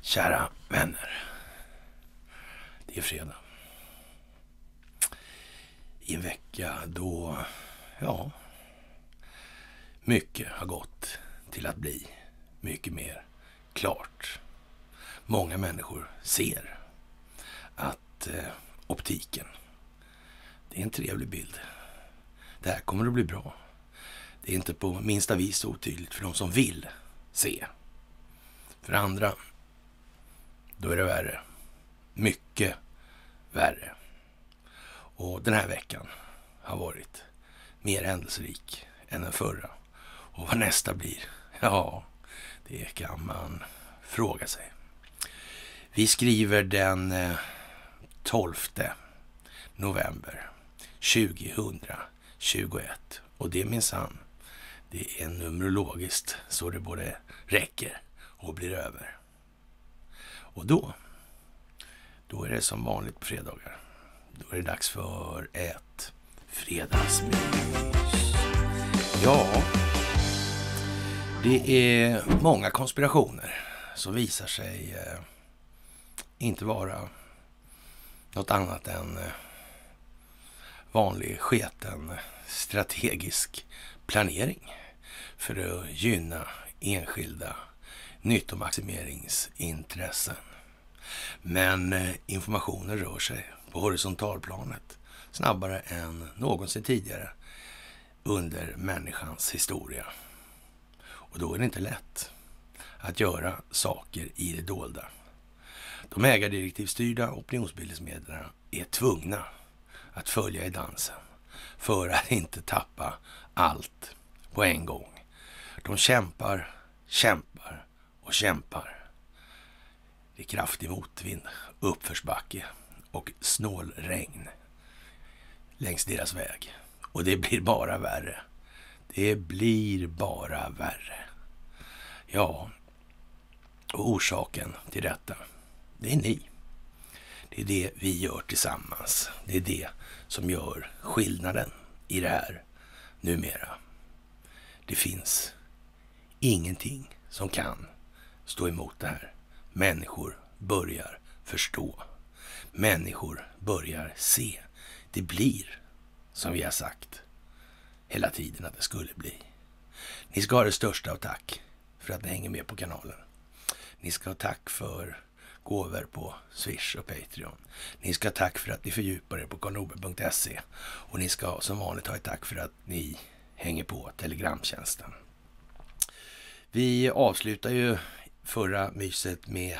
Kära vänner. Det är fredag. I en vecka då, ja, mycket har gått till att bli mycket mer klart. Många människor ser att eh, optiken, det är en trevlig bild det här kommer att bli bra. Det är inte på minsta vis otydligt för de som vill se. För andra, då är det värre. Mycket värre. Och den här veckan har varit mer händelserik än den förra. Och vad nästa blir, ja, det kan man fråga sig. Vi skriver den 12 eh, november 2000 21. Och det minsann, det är numerologiskt så det både räcker och blir över. Och då, då är det som vanligt på fredagar. Då är det dags för ett fredagsmys. Ja, det är många konspirationer som visar sig eh, inte vara något annat än eh, vanlig sketen strategisk planering för att gynna enskilda nyttomaximeringsintressen. Men eh, informationen rör sig på horisontalplanet snabbare än någonsin tidigare under människans historia. Och då är det inte lätt att göra saker i det dolda. De ägardirektivstyrda opinionsbildningsmedierna är tvungna att följa i dansen för att inte tappa allt på en gång. De kämpar, kämpar och kämpar. Det är kraftig motvind, uppförsbacke och snålregn längs deras väg. Och det blir bara värre. Det blir bara värre. Ja, och orsaken till detta, det är ni. Det är det vi gör tillsammans. Det är det som gör skillnaden i det här numera. Det finns ingenting som kan stå emot det här. Människor börjar förstå. Människor börjar se. Det blir som vi har sagt hela tiden att det skulle bli. Ni ska ha det största av tack för att ni hänger med på kanalen. Ni ska ha tack för gåvor på Swish och Patreon. Ni ska ha tack för att ni fördjupar er på karlnorberg.se och ni ska som vanligt ha ett tack för att ni hänger på Telegramtjänsten. Vi avslutar ju förra myset med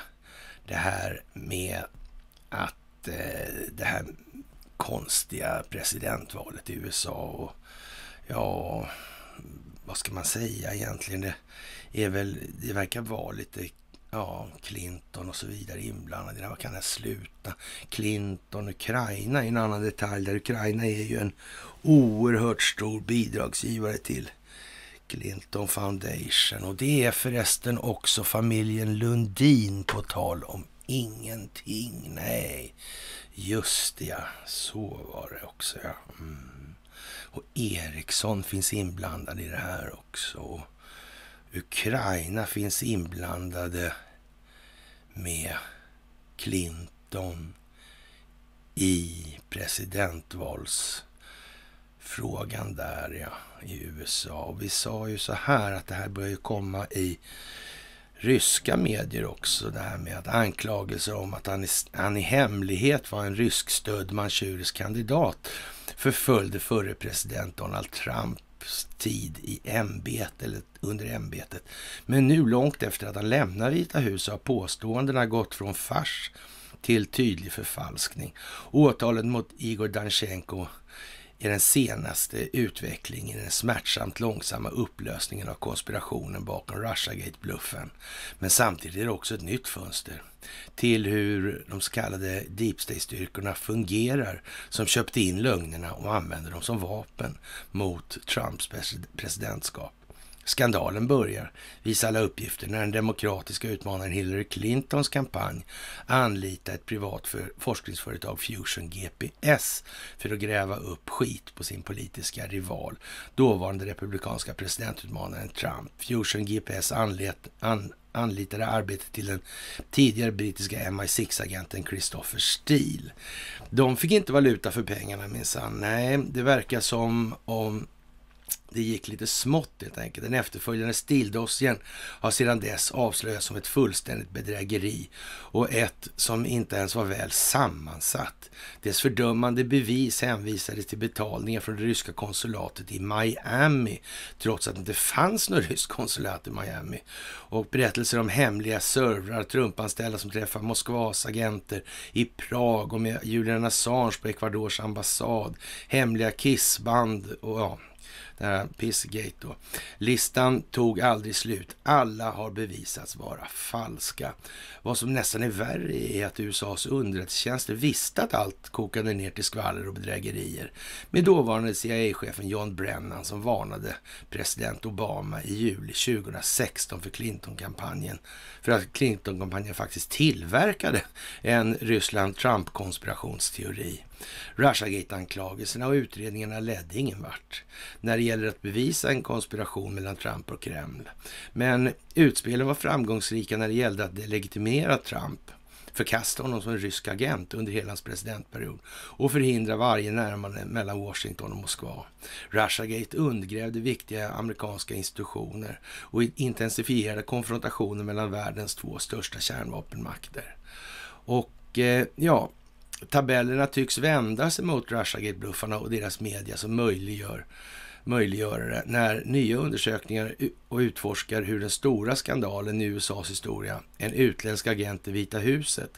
det här med att eh, det här konstiga presidentvalet i USA och ja, vad ska man säga egentligen? Det, är väl, det verkar vara lite ja, Clinton och så vidare inblandade. Vad kan det sluta? Clinton, Ukraina är en annan detalj där. Ukraina är ju en oerhört stor bidragsgivare till Clinton Foundation. Och det är förresten också familjen Lundin på tal om ingenting. Nej, just det ja. Så var det också ja. Mm. Och Eriksson finns inblandad i det här också. Ukraina finns inblandade med Clinton i presidentvalsfrågan där ja, i USA. Och vi sa ju så här att det här börjar komma i ryska medier också. Det här med att anklagelser om att han i, han i hemlighet var en ryskstödd manchurisk kandidat förföljde förre president Donald Trump tid i ämbetet, eller under ämbetet. Men nu, långt efter att han lämnar Vita huset, har påståendena gått från fars till tydlig förfalskning. Åtalet mot Igor Danchenko i den senaste utvecklingen i den smärtsamt långsamma upplösningen av konspirationen bakom Russiagate-bluffen. Men samtidigt är det också ett nytt fönster till hur de så kallade deep state-styrkorna fungerar som köpte in lögnerna och använde dem som vapen mot Trumps presidentskap. Skandalen börjar, visar alla uppgifter, när den demokratiska utmanaren Hillary Clintons kampanj anlitar ett privat för forskningsföretag Fusion GPS för att gräva upp skit på sin politiska rival, dåvarande republikanska presidentutmanaren Trump. Fusion GPS anlet, an, anlitade arbetet till den tidigare brittiska MI6-agenten Christopher Steele. De fick inte valuta för pengarna minsann. Nej, det verkar som om det gick lite smått helt enkelt. Den efterföljande stildossiern har sedan dess avslöjats som ett fullständigt bedrägeri och ett som inte ens var väl sammansatt. Dess fördömande bevis hänvisades till betalningar från det ryska konsulatet i Miami, trots att det inte fanns något ryskt konsulat i Miami. Och berättelser om hemliga servrar, Trumpanställda som träffar Moskvas agenter i Prag och med Julian Assange på Ecuadors ambassad, hemliga kissband och ja, det här Pissgate då. Listan tog aldrig slut. Alla har bevisats vara falska. Vad som nästan är värre är att USAs underrättelsetjänster visste att allt kokade ner till skvaller och bedrägerier med dåvarande CIA-chefen John Brennan som varnade president Obama i juli 2016 för Clinton-kampanjen. För att Clinton-kampanjen faktiskt tillverkade en Ryssland-Trump-konspirationsteori. Russiagate-anklagelserna och utredningarna ledde ingen vart när det gäller att bevisa en konspiration mellan Trump och Kreml. Men utspelen var framgångsrika när det gällde att legitimera Trump förkasta honom som en rysk agent under hela hans presidentperiod och förhindra varje närmande mellan Washington och Moskva. Russiagate undergrävde viktiga amerikanska institutioner och intensifierade konfrontationen mellan världens två största kärnvapenmakter. Och eh, ja, tabellerna tycks vända sig mot Russiagate-bluffarna och deras media som möjliggör möjliggörare när nya undersökningar och utforskar hur den stora skandalen i USAs historia, en utländsk agent i Vita huset,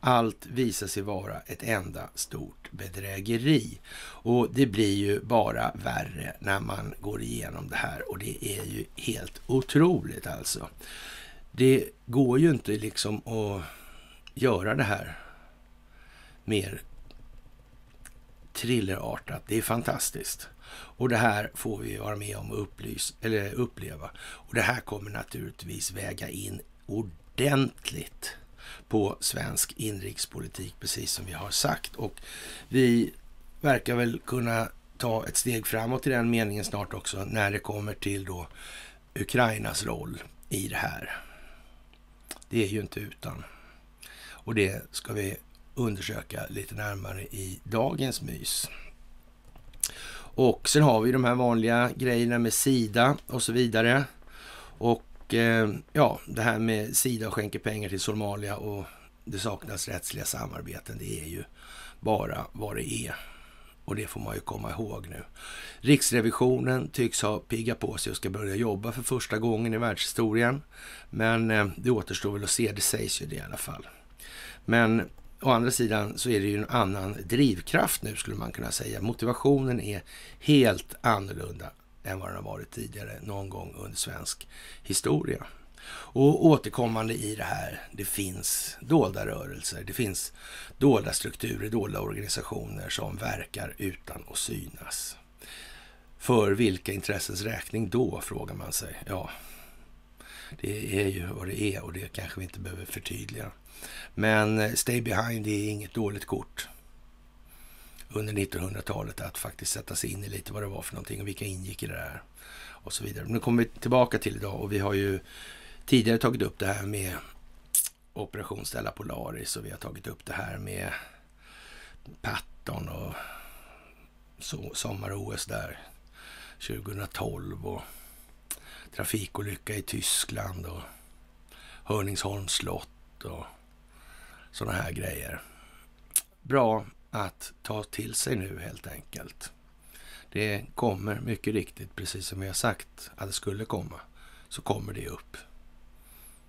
allt visar sig vara ett enda stort bedrägeri. Och det blir ju bara värre när man går igenom det här och det är ju helt otroligt alltså. Det går ju inte liksom att göra det här mer thrillerartat. Det är fantastiskt. Och det här får vi vara med om och upplys, eller uppleva. Och det här kommer naturligtvis väga in ordentligt på svensk inrikespolitik, precis som vi har sagt. Och vi verkar väl kunna ta ett steg framåt i den meningen snart också när det kommer till då Ukrainas roll i det här. Det är ju inte utan. Och det ska vi undersöka lite närmare i dagens mys. Och sen har vi de här vanliga grejerna med Sida och så vidare. Och eh, ja, det här med Sida skänker pengar till Somalia och det saknas rättsliga samarbeten. Det är ju bara vad det är. Och det får man ju komma ihåg nu. Riksrevisionen tycks ha piggat på sig och ska börja jobba för första gången i världshistorien. Men eh, det återstår väl att se, det sägs ju det i alla fall. Men å andra sidan så är det ju en annan drivkraft nu skulle man kunna säga. Motivationen är helt annorlunda än vad den har varit tidigare någon gång under svensk historia. Och återkommande i det här, det finns dolda rörelser, det finns dolda strukturer, dolda organisationer som verkar utan att synas. För vilka intressens räkning då, frågar man sig. Ja, det är ju vad det är och det kanske vi inte behöver förtydliga. Men Stay Behind är inget dåligt kort under 1900-talet att faktiskt sätta sig in i lite vad det var för någonting och vilka ingick i det här och så vidare. Nu kommer vi tillbaka till idag och vi har ju tidigare tagit upp det här med Operation Stella Polaris och vi har tagit upp det här med Patton och sommar-OS där 2012 och trafikolycka i Tyskland och Hörningsholms slott och sådana här grejer. Bra att ta till sig nu helt enkelt. Det kommer mycket riktigt, precis som vi har sagt att det skulle komma, så kommer det upp.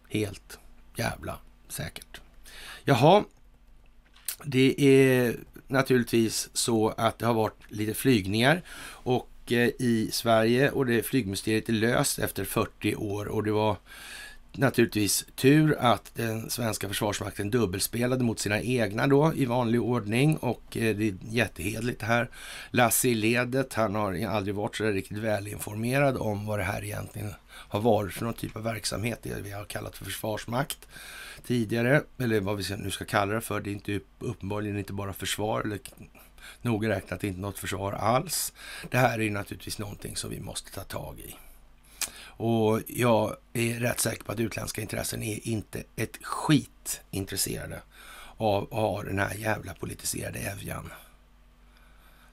Helt jävla säkert. Jaha, det är naturligtvis så att det har varit lite flygningar och eh, i Sverige och det flygmysteriet är löst efter 40 år och det var naturligtvis tur att den svenska försvarsmakten dubbelspelade mot sina egna då i vanlig ordning och eh, det är jättehedligt det här. Lasse i ledet, han har aldrig varit så där riktigt välinformerad om vad det här egentligen har varit för någon typ av verksamhet, det vi har kallat för försvarsmakt tidigare, eller vad vi nu ska kalla det för. Det är inte, uppenbarligen inte bara försvar eller noga räknat inte något försvar alls. Det här är naturligtvis någonting som vi måste ta tag i. Och jag är rätt säker på att utländska intressen är inte ett skit intresserade av att ha den här jävla politiserade Evjan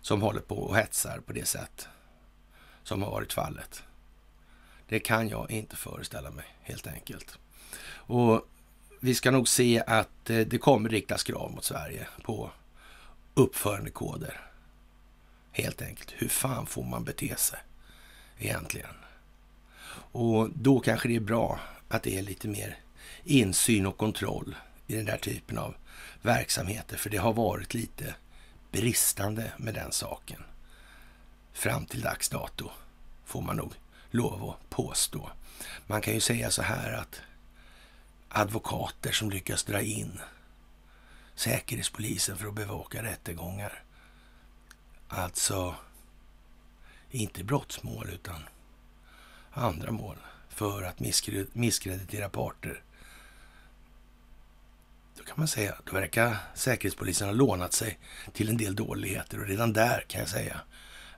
som håller på och hetsar på det sätt som har varit fallet. Det kan jag inte föreställa mig helt enkelt. Och vi ska nog se att eh, det kommer riktas krav mot Sverige på uppförandekoder. Helt enkelt. Hur fan får man bete sig egentligen? Och då kanske det är bra att det är lite mer insyn och kontroll i den där typen av verksamheter. För det har varit lite bristande med den saken. Fram till dags dato, får man nog lov att påstå. Man kan ju säga så här att advokater som lyckas dra in Säkerhetspolisen för att bevaka rättegångar. Alltså, inte brottsmål utan andra mål för att misskreditera parter. Då kan man säga att verkar Säkerhetspolisen ha lånat sig till en del dåligheter och redan där kan jag säga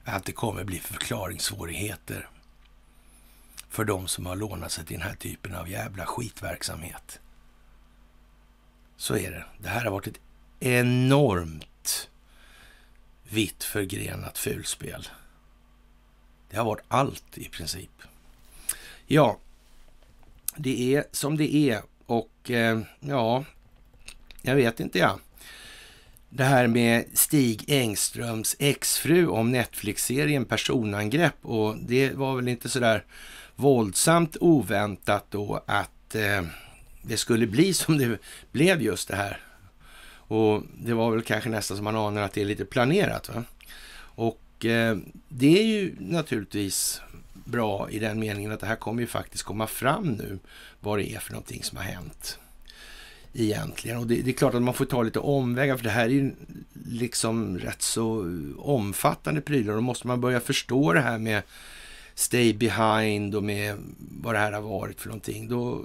att det kommer bli förklaringssvårigheter för de som har lånat sig till den här typen av jävla skitverksamhet. Så är det. Det här har varit ett enormt vitt förgrenat fulspel. Det har varit allt i princip. Ja, det är som det är och eh, ja, jag vet inte jag. Det här med Stig Engströms exfru om Netflix-serien Personangrepp och det var väl inte sådär våldsamt oväntat då att eh, det skulle bli som det blev just det här. Och det var väl kanske nästan som man anar att det är lite planerat. Va? Och eh, det är ju naturligtvis bra i den meningen att det här kommer ju faktiskt komma fram nu vad det är för någonting som har hänt egentligen. Och det, det, är klart att man får ta lite omvägar för det här är ju liksom rätt så omfattande prylar. Då måste man börja förstå det här med stay behind och med vad det här har varit för någonting. Då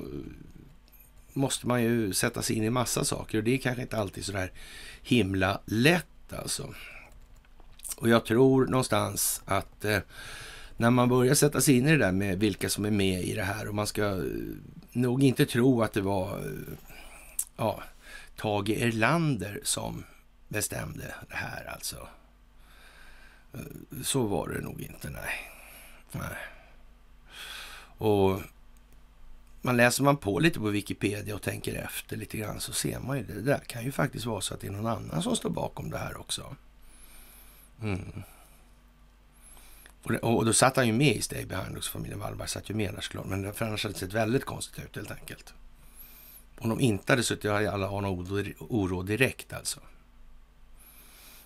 måste man ju sätta sig in i massa saker och det är kanske inte alltid så där himla lätt alltså. Och jag tror någonstans att eh, när man börjar sätta sig in i det där med vilka som är med i det här och man ska eh, nog inte tro att det var eh, ja, Tage Erlander som bestämde det här alltså. Eh, så var det nog inte, nej. nej. Och man läser man på lite på Wikipedia och tänker efter lite grann så ser man ju det. Det där kan ju faktiskt vara så att det är någon annan som står bakom det här också. Mm. Och, då satt han ju med i Staybehind också, familjen Wallberg satt ju med där såklart. Men för annars hade det sett väldigt konstigt ut helt enkelt. Om de inte hade suttit hade alla anat oro direkt alltså.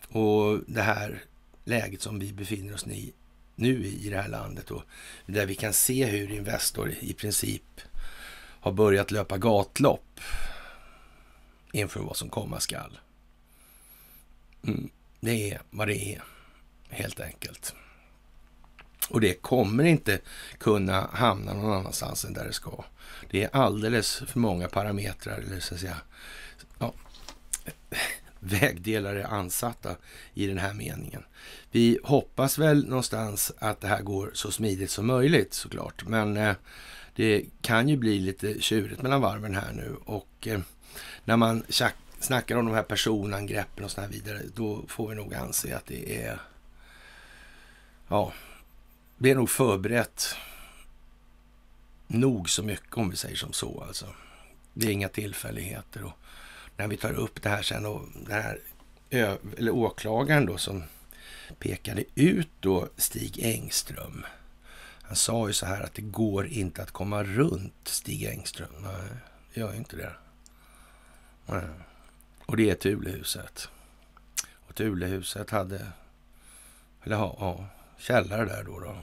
Och det här läget som vi befinner oss i nu i det här landet och där vi kan se hur Investor i princip har börjat löpa gatlopp inför vad som komma skall. Mm, det är vad det är, helt enkelt. Och det kommer inte kunna hamna någon annanstans än där det ska. Det är alldeles för många parametrar, eller så att säga, ja, vägdelare ansatta i den här meningen. Vi hoppas väl någonstans att det här går så smidigt som möjligt såklart, men eh, det kan ju bli lite tjurigt mellan varven här nu och eh, när man snackar om de här personangreppen och så här vidare, då får vi nog anse att det är ja, det är nog förberett nog så mycket om vi säger som så alltså. Det är inga tillfälligheter. Och när vi tar upp det här sen och den här eller åklagaren då som pekade ut då Stig Engström. Han sa ju så här att det går inte att komma runt Stig Engström. Nej, det gör inte det. Nej. Och det är Tulehuset. Och Tulehuset hade... Eller ja, källare där då. då.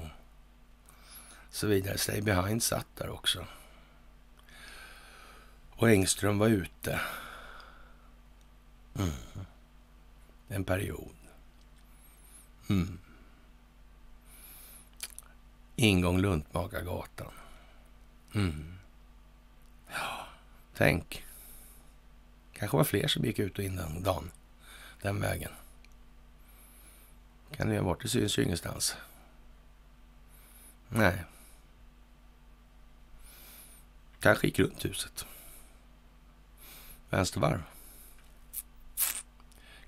Så vidare. Stay Behind satt där också. Och Engström var ute. Mm. En period. Mm. Ingång Luntmakargatan. Mm. Ja, tänk. kanske var fler som gick ut och in den dagen, den vägen. Kan det ha varit? Det syns ju ingenstans. Nej. Kanske gick runt huset. Vänstervarv.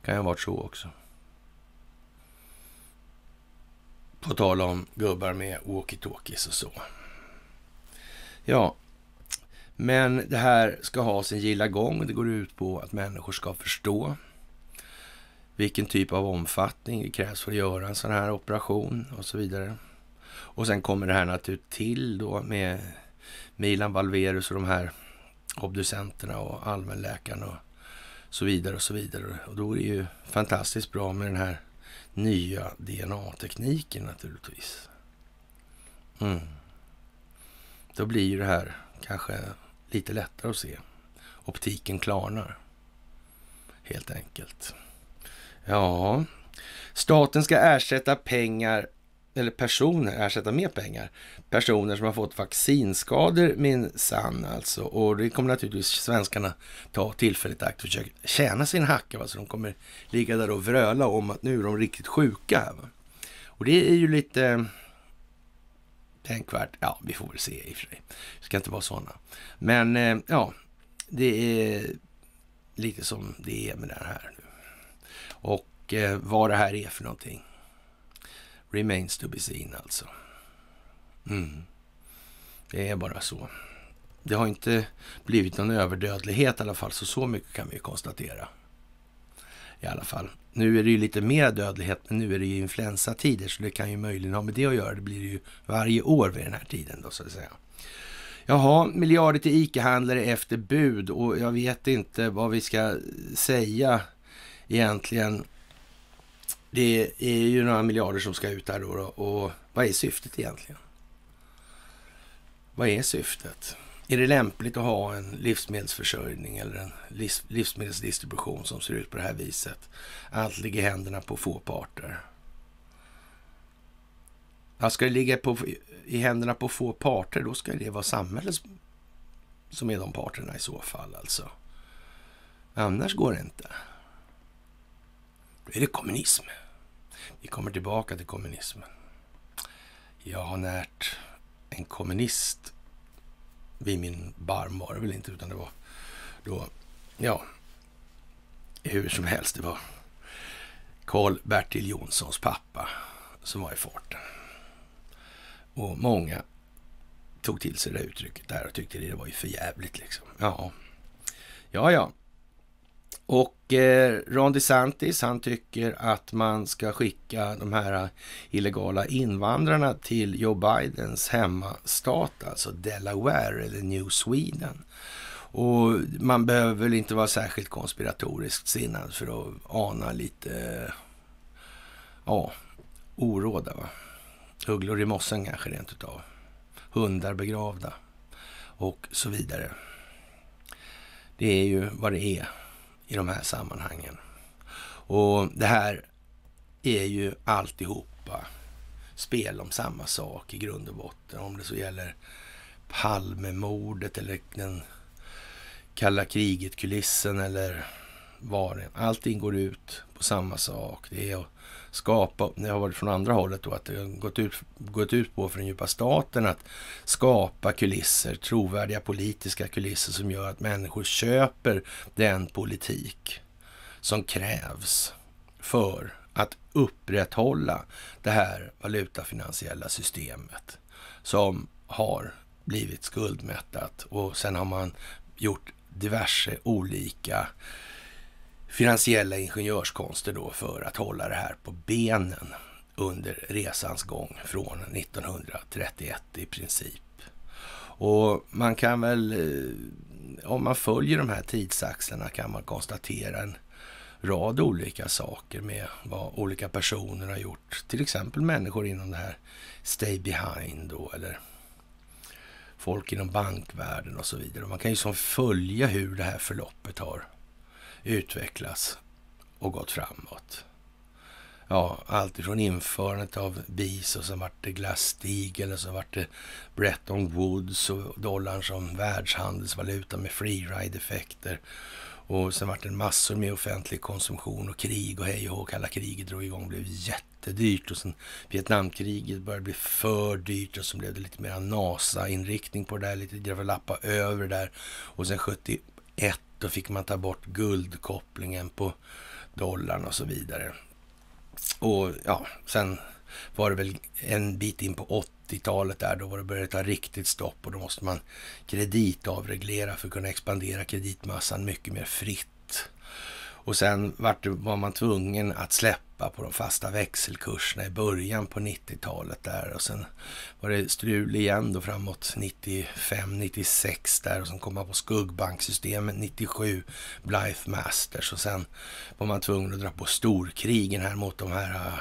Kan ju ha varit så också. På tal om gubbar med walkie-talkies och så. Ja, men det här ska ha sin gilla gång. Det går ut på att människor ska förstå vilken typ av omfattning det krävs för att göra en sån här operation och så vidare. Och sen kommer det här naturligt till då med Milan Valverus och de här obducenterna och allmänläkarna och så vidare och så vidare. Och då är det ju fantastiskt bra med den här nya DNA-tekniken naturligtvis. Mm. Då blir ju det här kanske lite lättare att se. Optiken klarnar helt enkelt. Ja, staten ska ersätta pengar eller personer, ersätta mer pengar, personer som har fått vaccinskador minsann alltså. Och det kommer naturligtvis svenskarna ta tillfället i akt och försöka tjäna sin hacka. Va? Så de kommer ligga där och vröla om att nu är de riktigt sjuka. Va? Och det är ju lite tänkvärt. Ja, vi får väl se i och för sig. Vi ska inte vara sådana. Men eh, ja, det är lite som det är med det här. Och eh, vad det här är för någonting. Remains to be seen alltså. Mm. Det är bara så. Det har inte blivit någon överdödlighet i alla fall, så så mycket kan vi konstatera. I alla fall. Nu är det ju lite mer dödlighet, men nu är det ju influensatider, så det kan ju möjligen ha med det att göra. Det blir ju varje år vid den här tiden då, så att säga. Jaha, miljarder till ICA-handlare efter bud och jag vet inte vad vi ska säga egentligen, det är ju några miljarder som ska ut där då. Och vad är syftet egentligen? Vad är syftet? Är det lämpligt att ha en livsmedelsförsörjning eller en livsmedelsdistribution som ser ut på det här viset? Allt ligger i händerna på få parter. Ja, ska det ligga på, i händerna på få parter, då ska det vara samhället som är de parterna i så fall alltså. Annars går det inte. Då är det kommunism. Vi kommer tillbaka till kommunismen. Jag har närt en kommunist vid min barm var det väl inte, utan det var då, ja, hur som helst, det var Karl-Bertil Jonssons pappa som var i farten. Och många tog till sig det uttrycket där och tyckte det var ju för jävligt liksom. Ja, ja, ja. Och eh, Ron DeSantis, han tycker att man ska skicka de här illegala invandrarna till Joe Bidens hemmastat, alltså Delaware eller New Sweden. Och man behöver väl inte vara särskilt konspiratoriskt sinnad för att ana lite, eh, ja, oråda va. Ugglor i mossen kanske rent utav. Hundar begravda och så vidare. Det är ju vad det är i de här sammanhangen. Och det här är ju alltihopa spel om samma sak i grund och botten. Om det så gäller Palmemordet eller den kalla kriget-kulissen eller vad det Allting går ut på samma sak. Det är att skapa, det har varit från andra hållet då, att det har gått ut, gått ut på för den djupa staten att skapa kulisser, trovärdiga politiska kulisser som gör att människor köper den politik som krävs för att upprätthålla det här valutafinansiella systemet som har blivit skuldmättat och sen har man gjort diverse olika finansiella ingenjörskonster då för att hålla det här på benen under resans gång från 1931 i princip. Och man kan väl, eh, om man följer de här tidsaxlarna kan man konstatera en rad olika saker med vad olika personer har gjort. Till exempel människor inom det här Stay Behind då, eller folk inom bankvärlden och så vidare. man kan ju som följa hur det här förloppet har utvecklats och gått framåt. Ja, allt ifrån införandet av BIS och sen vart det Glass-Steagall och sen vart det Bretton Woods och dollarn som världshandelsvaluta med freeride-effekter. Och sen vart det massor med offentlig konsumtion och krig och hej och hå. Kalla kriget drog igång och blev jättedyrt och sen Vietnamkriget började bli för dyrt och sen blev det lite mer NASA-inriktning på det där, lite lappa över det där. Och sen 71 då fick man ta bort guldkopplingen på dollarn och så vidare. Och ja, sen var det väl en bit in på 80-talet där då var det började ta riktigt stopp och då måste man kreditavreglera för att kunna expandera kreditmassan mycket mer fritt. Och sen var, var man tvungen att släppa Europa på de fasta växelkurserna i början på 90-talet där och sen var det strul igen då framåt 95, 96 där och sen kom man på skuggbanksystemet 97, Blythe Masters och sen var man tvungen att dra på storkrigen här mot de här äh,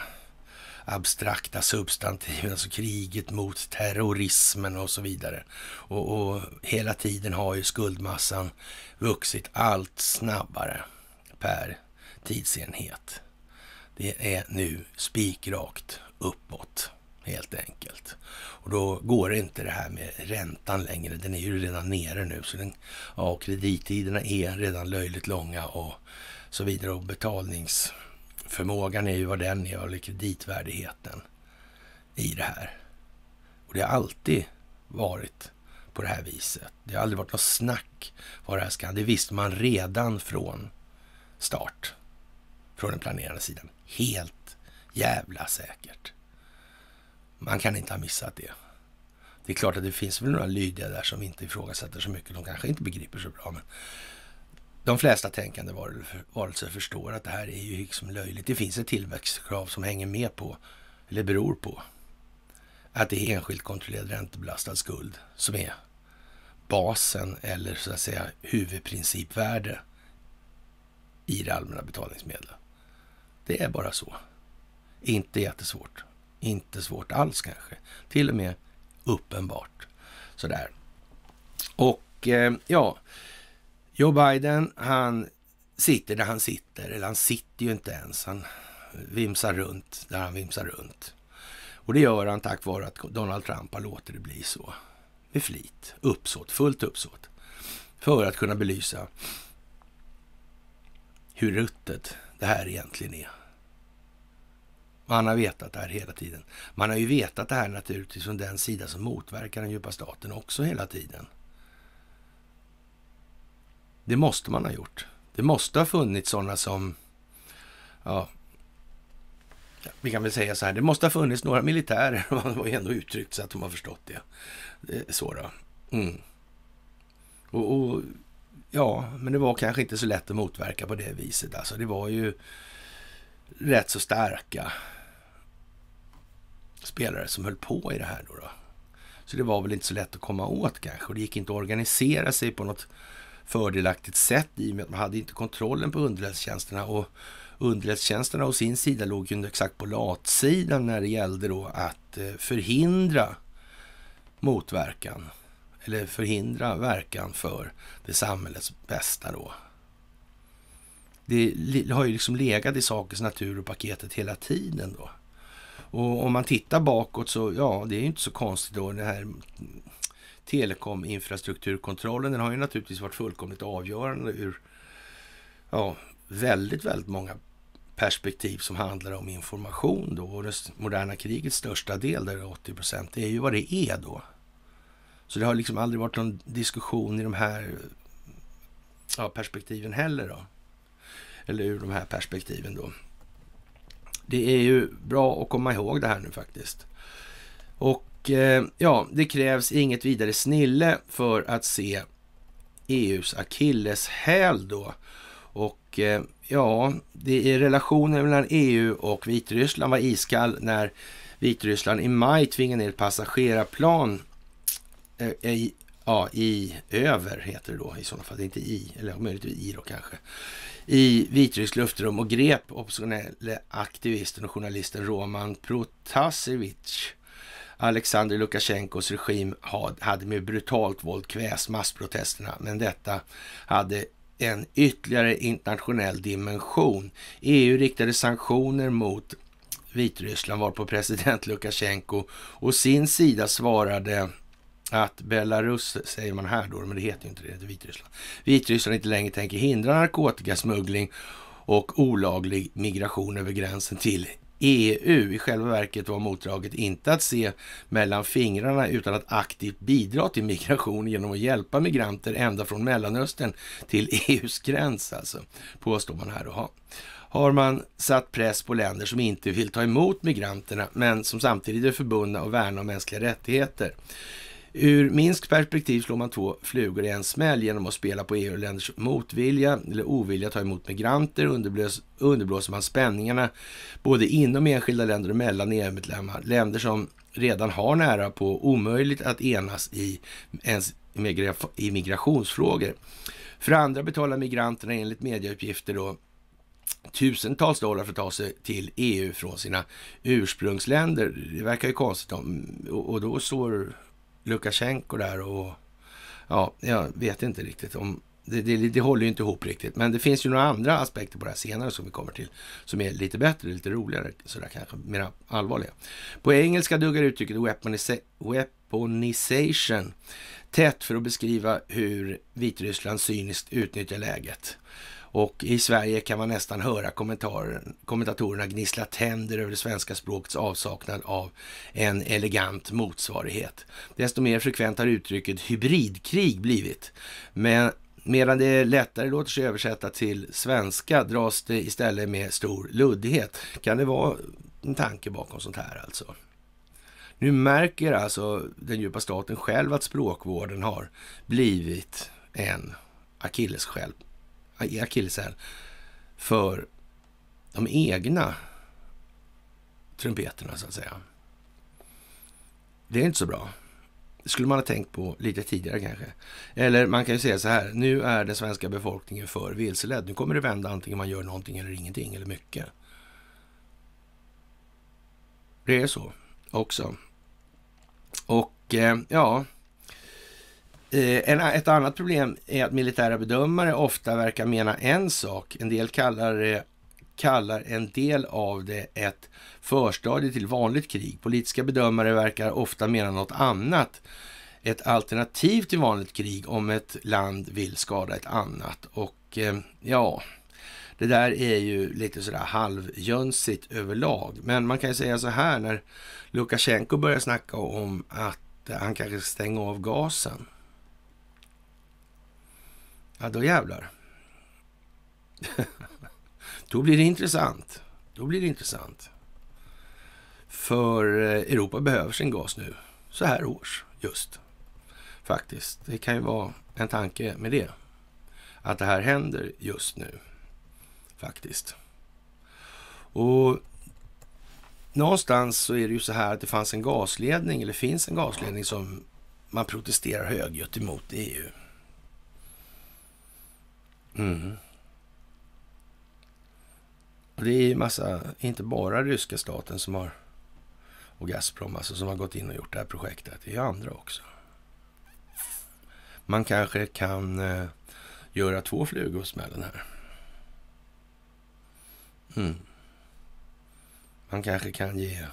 abstrakta substantiven, alltså kriget mot terrorismen och så vidare. Och, och, hela tiden har ju skuldmassan vuxit allt snabbare per tidsenhet. Det är nu spikrakt uppåt helt enkelt. Och då går det inte det här med räntan längre. Den är ju redan nere nu. Så den, ja, kredittiderna är redan löjligt långa och så vidare. Och betalningsförmågan är ju vad den är, eller kreditvärdigheten i det här. Och det har alltid varit på det här viset. Det har aldrig varit något snack vad det här ska. Det visste man redan från start, från den planerande sidan. Helt jävla säkert. Man kan inte ha missat det. Det är klart att det finns väl några lydiga där som inte ifrågasätter så mycket. De kanske inte begriper så bra, men de flesta tänkande varelser förstår att det här är ju liksom löjligt. Det finns ett tillväxtkrav som hänger med på, eller beror på, att det är enskilt kontrollerad räntebelastad skuld som är basen eller så att säga huvudprincipvärde i det allmänna betalningsmedlet. Det är bara så. Inte jättesvårt. Inte svårt alls kanske. Till och med uppenbart. Sådär. Och eh, ja, Joe Biden han sitter där han sitter. Eller han sitter ju inte ens. Han vimsar runt där han vimsar runt. Och det gör han tack vare att Donald Trump har låtit det bli så. Med flit. Uppsåt. Fullt uppsåt. För att kunna belysa hur ruttet det här egentligen är. Man har vetat det här hela tiden. Man har ju vetat det här naturligtvis från den sida som motverkar den djupa staten också hela tiden. Det måste man ha gjort. Det måste ha funnits sådana som, ja, vi kan väl säga så här, det måste ha funnits några militärer, man har ju ändå uttryckt så att de har förstått det. det så då. Mm. Och, och Ja, men det var kanske inte så lätt att motverka på det viset. Alltså, det var ju rätt så starka spelare som höll på i det här. Då, då. Så det var väl inte så lätt att komma åt kanske. Och det gick inte att organisera sig på något fördelaktigt sätt i och med att man hade inte kontrollen på underrättelsetjänsterna. Och underrättelsetjänsterna å sin sida låg ju exakt på latsidan när det gällde då att eh, förhindra motverkan eller förhindra verkan för det samhällets bästa då. Det har ju liksom legat i sakens natur och paketet hela tiden då. Och om man tittar bakåt så, ja, det är ju inte så konstigt då. Den här telekominfrastrukturkontrollen, den har ju naturligtvis varit fullkomligt avgörande ur ja, väldigt, väldigt många perspektiv som handlar om information då. Och det moderna krigets största del, där 80 procent, det är ju vad det är då. Så det har liksom aldrig varit någon diskussion i de här ja, perspektiven heller. då. Eller ur de här perspektiven då. Det är ju bra att komma ihåg det här nu faktiskt. Och eh, ja, det krävs inget vidare snille för att se EUs akilleshäl då. Och eh, ja, det är relationen mellan EU och Vitryssland var iskall när Vitryssland i maj tvingade ner ett passagerarplan Eh, i, ja, i över heter det då i sådana fall, inte i, eller möjligtvis i då kanske. I Vitrysks luftrum och grep oppositionelle aktivisten och journalisten Roman Protasevich. Alexander Lukasjenkos regim hade med brutalt våld kväst massprotesterna, men detta hade en ytterligare internationell dimension. EU riktade sanktioner mot Vitryssland varpå president Lukasjenko och sin sida svarade att Belarus, säger man här då, men det heter ju inte det, det heter Vitryssland. Vitryssland inte längre tänker hindra narkotikasmuggling och olaglig migration över gränsen till EU. I själva verket var motdraget inte att se mellan fingrarna utan att aktivt bidra till migration genom att hjälpa migranter ända från Mellanöstern till EUs gräns, alltså, påstår man här. Aha. Har man satt press på länder som inte vill ta emot migranterna men som samtidigt är förbundna och värna om mänskliga rättigheter? Ur Minsks perspektiv slår man två flugor i en smäll genom att spela på EU-länders motvilja eller ovilja att ta emot migranter. underblåser man spänningarna både inom enskilda länder och mellan EU-medlemmar. Länder som redan har nära på omöjligt att enas i, ens, i migrationsfrågor. För andra betalar migranterna enligt medieuppgifter då tusentals dollar för att ta sig till EU från sina ursprungsländer. Det verkar ju konstigt om, och då står Lukasjenko där och ja, jag vet inte riktigt om det, det, det, håller ju inte ihop riktigt. Men det finns ju några andra aspekter på det här senare som vi kommer till. Som är lite bättre, lite roligare, sådär kanske, mer allvarliga. På engelska duggar uttrycket weaponization tätt för att beskriva hur Vitryssland cyniskt utnyttjar läget. Och i Sverige kan man nästan höra kommentatorerna gnissla tänder över det svenska språkets avsaknad av en elegant motsvarighet. Desto mer frekvent har uttrycket hybridkrig blivit. Men Medan det lättare låter sig översätta till svenska dras det istället med stor luddighet. Kan det vara en tanke bakom sånt här alltså? Nu märker alltså den djupa staten själv att språkvården har blivit en akilleshjälp akilleshäl för de egna trumpeterna, så att säga. Det är inte så bra. Det skulle man ha tänkt på lite tidigare kanske. Eller man kan ju säga så här, nu är den svenska befolkningen för vilseledd. Nu kommer det vända antingen man gör någonting eller ingenting eller mycket. Det är så också. Och eh, ja, Eh, en, ett annat problem är att militära bedömare ofta verkar mena en sak. En del kallar kallar en del av det ett förstadie till vanligt krig. Politiska bedömare verkar ofta mena något annat. Ett alternativ till vanligt krig om ett land vill skada ett annat. Och eh, ja, det där är ju lite sådär halvjönsigt överlag. Men man kan ju säga så här när Lukasjenko börjar snacka om att han kanske stänger av gasen. Ja, då jävlar. då blir det intressant. Då blir det intressant. För eh, Europa behöver sin gas nu, så här års just. Faktiskt. Det kan ju vara en tanke med det. Att det här händer just nu. Faktiskt. Och någonstans så är det ju så här att det fanns en gasledning, eller finns en gasledning som man protesterar högljutt emot. i EU. Mm. Och det är ju massa, inte bara ryska staten som har, och Gazprom alltså, som har gått in och gjort det här projektet. Det är ju andra också. Man kanske kan eh, göra två flugor och den här. Mm. Man kanske kan ge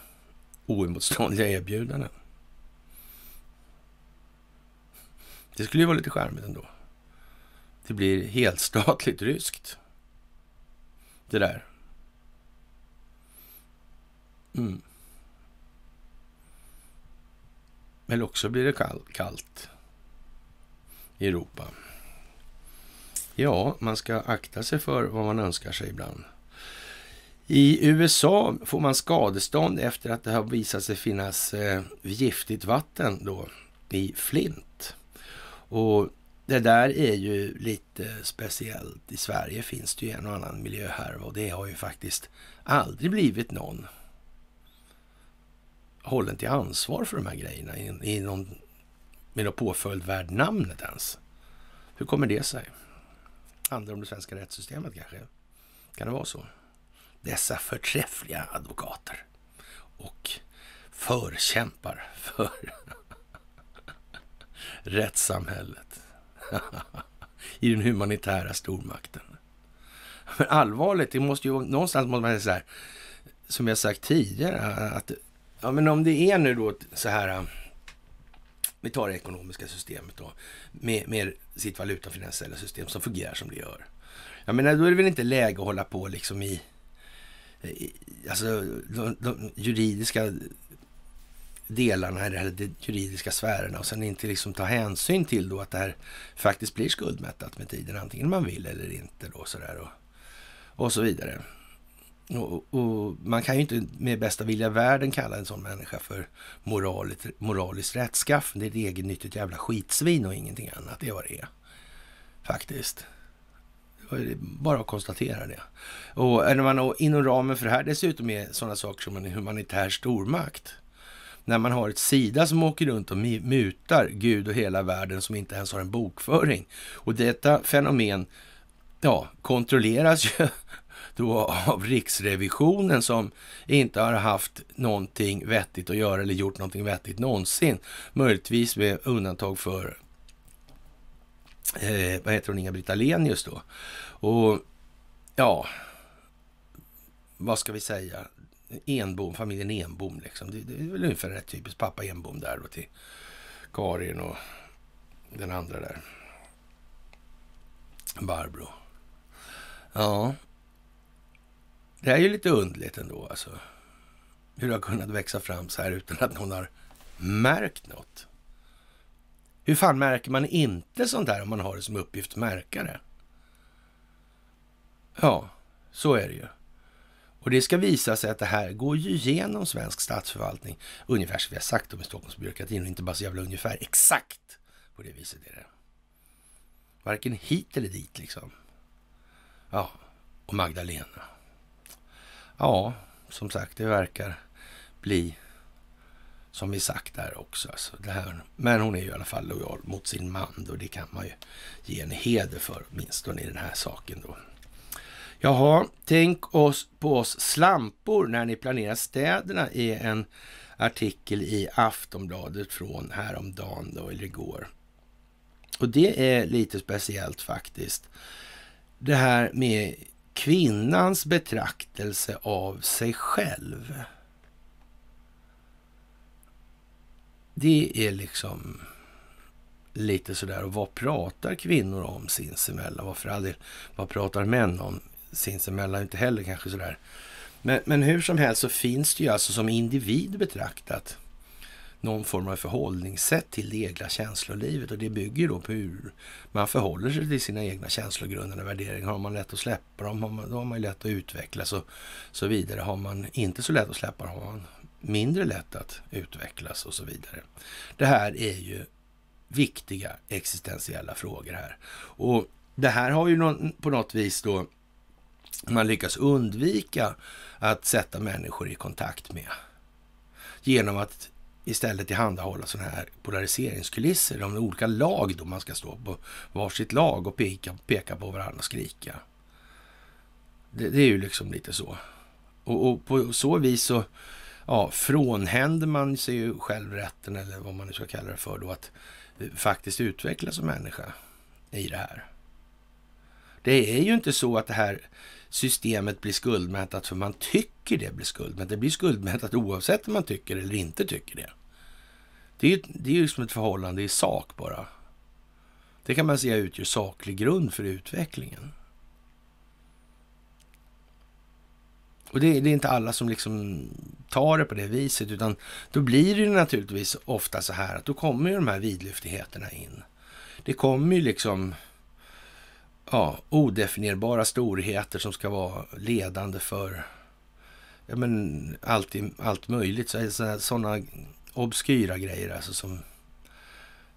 oemotståndliga erbjudanden. Det skulle ju vara lite charmigt ändå. Det blir helt statligt ryskt. Det där. Mm. Eller också blir det kall, kallt i Europa. Ja, man ska akta sig för vad man önskar sig ibland. I USA får man skadestånd efter att det har visat sig finnas eh, giftigt vatten då i Flint. Och det där är ju lite speciellt. I Sverige finns det ju en och annan miljöhärva och det har ju faktiskt aldrig blivit någon hållen till ansvar för de här grejerna i, i någon, med någon påföljd värd namnet ens. Hur kommer det sig? Handlar om det svenska rättssystemet kanske? Kan det vara så? Dessa förträffliga advokater och förkämpar för rättssamhället. I den humanitära stormakten. Men allvarligt, det måste ju någonstans måste man säga så här, som jag sagt tidigare, att ja, men om det är nu då så här, vi tar det ekonomiska systemet då, med, med sitt valutafinansiella system som fungerar som det gör. Jag menar, då är det väl inte läge att hålla på liksom i, i alltså de, de juridiska delarna eller de juridiska sfärerna och sen inte liksom ta hänsyn till då att det här faktiskt blir skuldmättat med tiden, antingen man vill eller inte då sådär och, och så vidare. Och, och, man kan ju inte med bästa vilja i världen kalla en sån människa för moraliskt, moraliskt rättskaffen. Det är ett egennyttigt jävla skitsvin och ingenting annat. Det är vad det är. Faktiskt. Bara att konstatera det. Och när man inom ramen för det här dessutom är sådana saker som en humanitär stormakt när man har ett Sida som åker runt och mutar Gud och hela världen som inte ens har en bokföring. Och detta fenomen ja, kontrolleras ju då av Riksrevisionen som inte har haft någonting vettigt att göra eller gjort någonting vettigt någonsin. Möjligtvis med undantag för eh, vad heter hon, Inga-Britt Ahlenius då. Och ja, vad ska vi säga? Enbom, familjen Enbom liksom. Det, det är väl ungefär rätt typiskt. Pappa Enbom där då till Karin och den andra där. Barbro. Ja. Det här är ju lite underligt ändå alltså. Hur det har kunnat växa fram så här utan att någon har märkt något. Hur fan märker man inte sånt där om man har det som uppgift märkare? Ja, så är det ju. Och det ska visa sig att det här går ju igenom svensk statsförvaltning. Ungefär som vi har sagt om i Stockholmsbyråkratin och inte bara så jävla ungefär. Exakt på det viset är det. Varken hit eller dit liksom. Ja, och Magdalena. Ja, som sagt, det verkar bli som vi sagt där också. Alltså, det här. Men hon är ju i alla fall lojal mot sin man och det kan man ju ge henne heder för, åtminstone i den här saken då. Jaha, tänk oss på oss slampor när ni planerar städerna i en artikel i Aftonbladet från häromdagen då, eller igår. Och det är lite speciellt faktiskt. Det här med kvinnans betraktelse av sig själv. Det är liksom lite sådär, och vad pratar kvinnor om sinsemellan? Vad för all del, vad pratar män om sinsemellan inte heller kanske sådär. Men, men hur som helst så finns det ju alltså som individ betraktat någon form av förhållningssätt till det egna känslolivet och det bygger då på hur man förhåller sig till sina egna känslogrundande värderingar. Har man lätt att släppa dem, har man, då har man ju lätt att utvecklas och så vidare. Har man inte så lätt att släppa dem, har man mindre lätt att utvecklas och så vidare. Det här är ju viktiga existentiella frågor här. Och det här har ju någon, på något vis då man lyckas undvika att sätta människor i kontakt med. Genom att istället tillhandahålla sådana här polariseringskulisser. De olika lag då man ska stå på varsitt lag och peka, peka på varandra och skrika. Det, det är ju liksom lite så. Och, och, på så vis så ja, frånhänder man sig ju själv rätten, eller vad man nu ska kalla det för, då att eh, faktiskt utvecklas som människa i det här. Det är ju inte så att det här systemet blir skuldmätat för man tycker det blir skuldmätat. Det blir skuldmätat oavsett om man tycker eller inte tycker det. Det är ju det är ju som ett förhållande i sak bara. Det kan man säga utgör saklig grund för utvecklingen. Och det, det, är inte alla som liksom tar det på det viset, utan då blir det naturligtvis ofta så här att då kommer ju de här vidlyftigheterna in. Det kommer ju liksom ja, odefinierbara storheter som ska vara ledande för ja, men allt, allt möjligt. Så, sådana obskyra grejer alltså som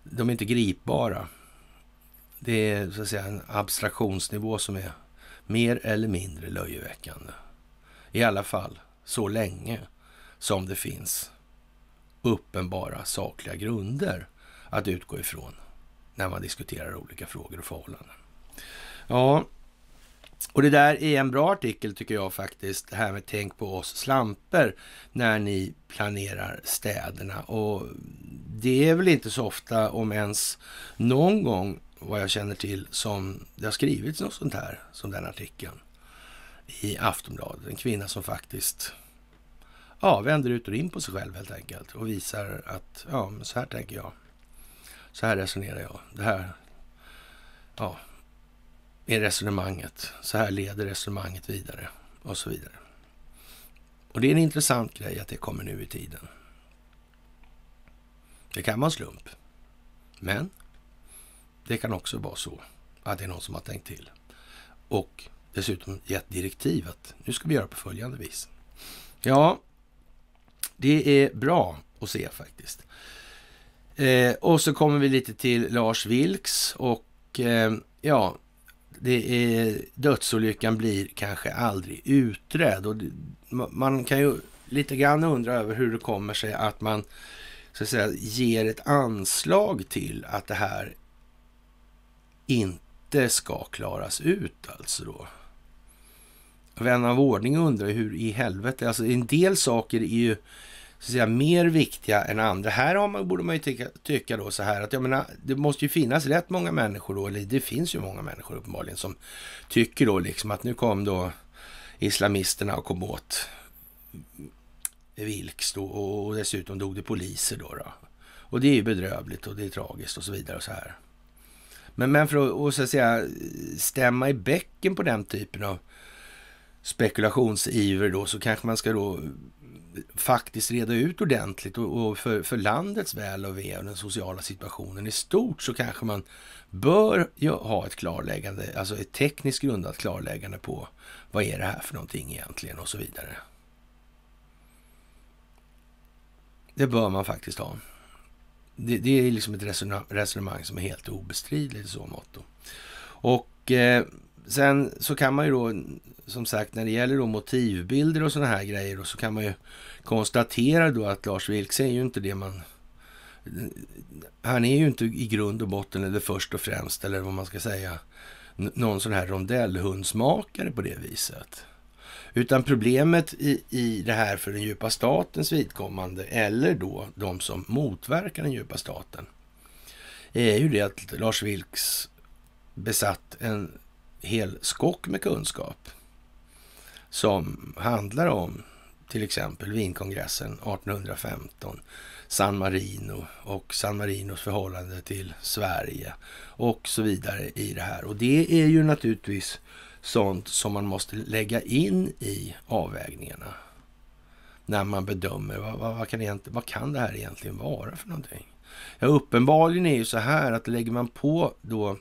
de är inte gripbara. Det är så att säga en abstraktionsnivå som är mer eller mindre löjeväckande. I alla fall så länge som det finns uppenbara sakliga grunder att utgå ifrån när man diskuterar olika frågor och förhållanden. Ja, och det där är en bra artikel tycker jag faktiskt, det här med tänk på oss slampor när ni planerar städerna. Och det är väl inte så ofta, om ens någon gång vad jag känner till, som det har skrivits något sånt här som den artikeln i Aftonbladet. En kvinna som faktiskt ja, vänder ut och in på sig själv helt enkelt och visar att ja, men så här tänker jag. Så här resonerar jag. Det här, ja, är resonemanget. Så här leder resonemanget vidare och så vidare. Och det är en intressant grej att det kommer nu i tiden. Det kan vara en slump. Men det kan också vara så att det är någon som har tänkt till. Och dessutom gett direktiv att nu ska vi göra på följande vis. Ja, det är bra att se faktiskt. Eh, och så kommer vi lite till Lars Vilks och eh, ja, det är, dödsolyckan blir kanske aldrig utredd. Och det, man kan ju lite grann undra över hur det kommer sig att man så att säga, ger ett anslag till att det här inte ska klaras ut alltså då. Vän av ordning undrar hur i helvete, alltså en del saker är ju så att säga, mer viktiga än andra. Här har man, borde man ju tycka, tycka då så här att jag menar, det måste ju finnas rätt många människor då, eller det finns ju många människor uppenbarligen som tycker då liksom att nu kom då islamisterna och kom åt Vilks då och dessutom dog det poliser då. då. Och det är ju bedrövligt och det är tragiskt och så vidare och så här. Men, men för att, och så att säga, stämma i bäcken på den typen av spekulationsiver då så kanske man ska då faktiskt reda ut ordentligt och, och för, för, landets väl och ve och den sociala situationen i stort så kanske man bör ha ett klarläggande, alltså ett tekniskt grundat klarläggande på vad är det här för någonting egentligen och så vidare. Det bör man faktiskt ha. Det, det är liksom ett resonemang, resonemang som är helt obestridligt i så mått. Då. Och eh, sen så kan man ju då som sagt, när det gäller då motivbilder och sådana här grejer då, så kan man ju konstatera då att Lars Vilks är ju inte det man... Han är ju inte i grund och botten eller först och främst eller vad man ska säga någon sån här rondellhundsmakare på det viset. Utan problemet i, i det här för den djupa statens vidkommande eller då de som motverkar den djupa staten är ju det att Lars Vilks besatt en hel skock med kunskap som handlar om till exempel Wienkongressen 1815, San Marino och San Marinos förhållande till Sverige och så vidare i det här. Och det är ju naturligtvis sånt som man måste lägga in i avvägningarna när man bedömer vad, vad, vad, kan, vad kan det här egentligen vara för någonting? Ja, uppenbarligen är ju så här att lägger man på då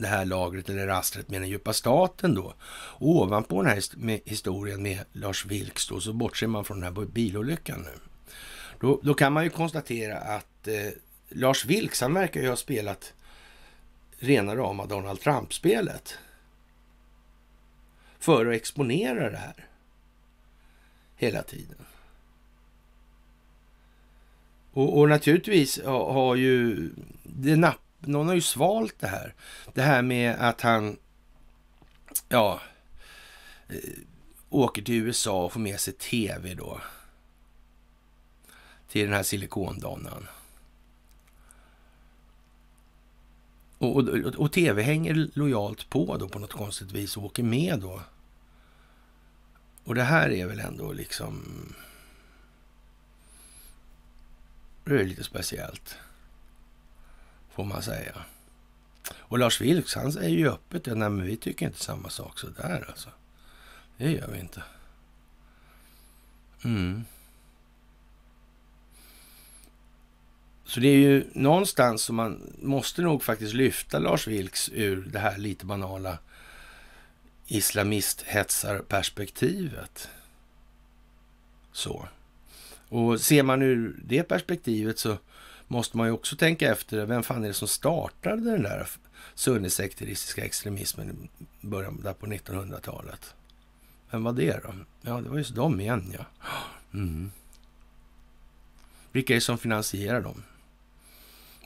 det här lagret eller rastret med den djupa staten då. Och ovanpå den här historien med Lars Vilks då, så bortser man från den här bilolyckan nu. Då, då kan man ju konstatera att eh, Lars Vilks, han verkar ju ha spelat rena rama Donald Trump-spelet. För att exponera det här. Hela tiden. Och, och naturligtvis har ju det napp någon har ju svalt det här. Det här med att han, ja, eh, åker till USA och får med sig tv då. Till den här silikondonnan. Och, och, och, tv hänger lojalt på då på något konstigt vis och åker med då. Och det här är väl ändå liksom... Det är lite speciellt får man säga. Och Lars Vilks, han säger ju öppet det. Nej, men vi tycker inte samma sak så där alltså. Det gör vi inte. Mm. Så det är ju någonstans som man måste nog faktiskt lyfta Lars Vilks ur det här lite banala islamisthetsarperspektivet. Så. Och ser man ur det perspektivet så måste man ju också tänka efter, vem fan är det som startade den där sunnisekteristiska extremismen i början där på 1900-talet? Vem var det då? Ja, det var just de igen ja. Mm. Vilka är det som finansierar dem?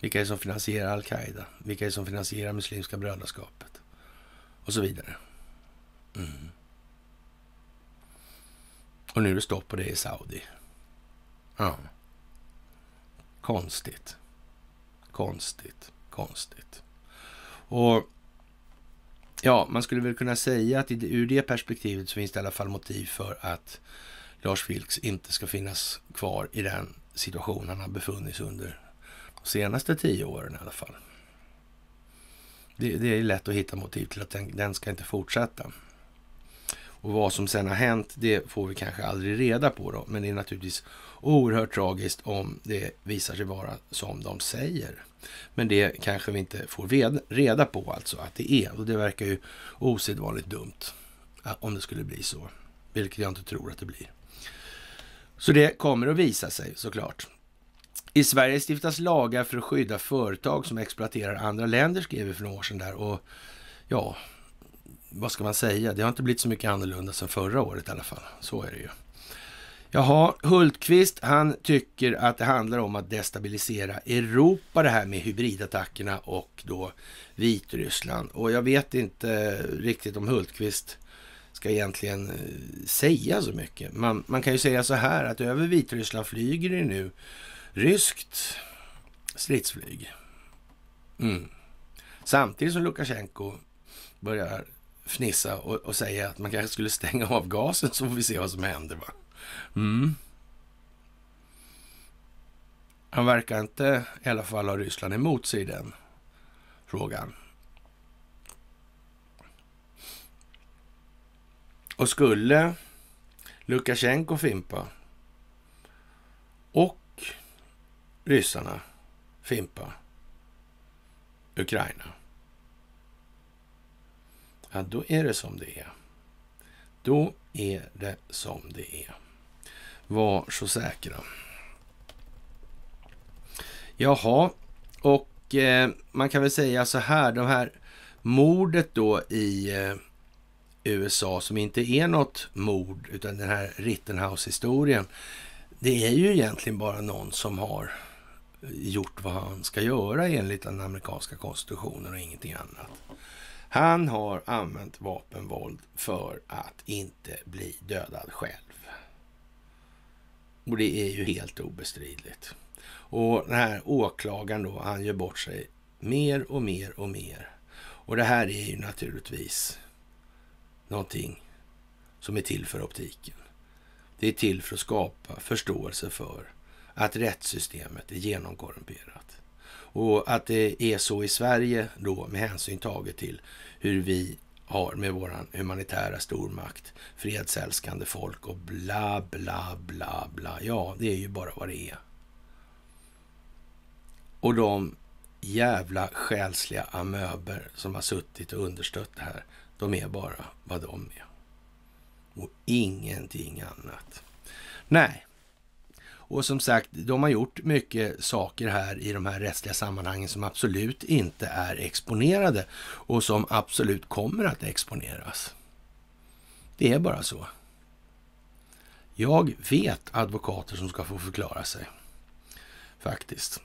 Vilka är det som finansierar al-Qaida? Vilka är det som finansierar Muslimska brödraskapet? Och så vidare. Mm. Och nu är det stopp på det i Saudi. Ja. Konstigt. Konstigt, konstigt. Och ja, man skulle väl kunna säga att ur det perspektivet så finns det i alla fall motiv för att Lars Vilks inte ska finnas kvar i den situation han har befunnit sig under de senaste tio åren i alla fall. Det, det är lätt att hitta motiv till att den, den ska inte fortsätta. Och vad som sen har hänt, det får vi kanske aldrig reda på då. Men det är naturligtvis oerhört tragiskt om det visar sig vara som de säger. Men det kanske vi inte får reda på alltså att det är. Och det verkar ju osedvanligt dumt om det skulle bli så. Vilket jag inte tror att det blir. Så det kommer att visa sig såklart. I Sverige stiftas lagar för att skydda företag som exploaterar andra länder, skrev vi för några år sedan där. Och ja, vad ska man säga, det har inte blivit så mycket annorlunda sedan förra året i alla fall. Så är det ju. Jaha, Hultqvist, han tycker att det handlar om att destabilisera Europa, det här med hybridattackerna och då Vitryssland. Och jag vet inte riktigt om Hultqvist ska egentligen eh, säga så mycket. Man, man kan ju säga så här att över Vitryssland flyger det nu ryskt stridsflyg. Mm. Samtidigt som Lukasjenko börjar fnissa och, och, säga att man kanske skulle stänga av gasen så får vi se vad som händer. Va? Mm. Han verkar inte i alla fall ha Ryssland emot sig i den frågan. Och skulle Lukasjenko fimpa och ryssarna fimpa Ukraina ja, då är det som det är. Då är det som det är. Var så säkra. Jaha, och eh, man kan väl säga så här, de här mordet då i eh, USA som inte är något mord, utan den här Rittenhouse-historien. Det är ju egentligen bara någon som har gjort vad han ska göra enligt den amerikanska konstitutionen och ingenting annat. Han har använt vapenvåld för att inte bli dödad själv. Och det är ju helt obestridligt. Och den här åklagaren då, han gör bort sig mer och mer och mer. Och det här är ju naturligtvis någonting som är till för optiken. Det är till för att skapa förståelse för att rättssystemet är genomkorrumperat. Och att det är så i Sverige då med hänsyn taget till hur vi har med vår humanitära stormakt, fredsälskande folk och bla, bla, bla, bla. Ja, det är ju bara vad det är. Och de jävla själsliga amöber som har suttit och understött det här, de är bara vad de är. Och ingenting annat. Nej, och som sagt, de har gjort mycket saker här i de här rättsliga sammanhangen som absolut inte är exponerade och som absolut kommer att exponeras. Det är bara så. Jag vet advokater som ska få förklara sig, faktiskt.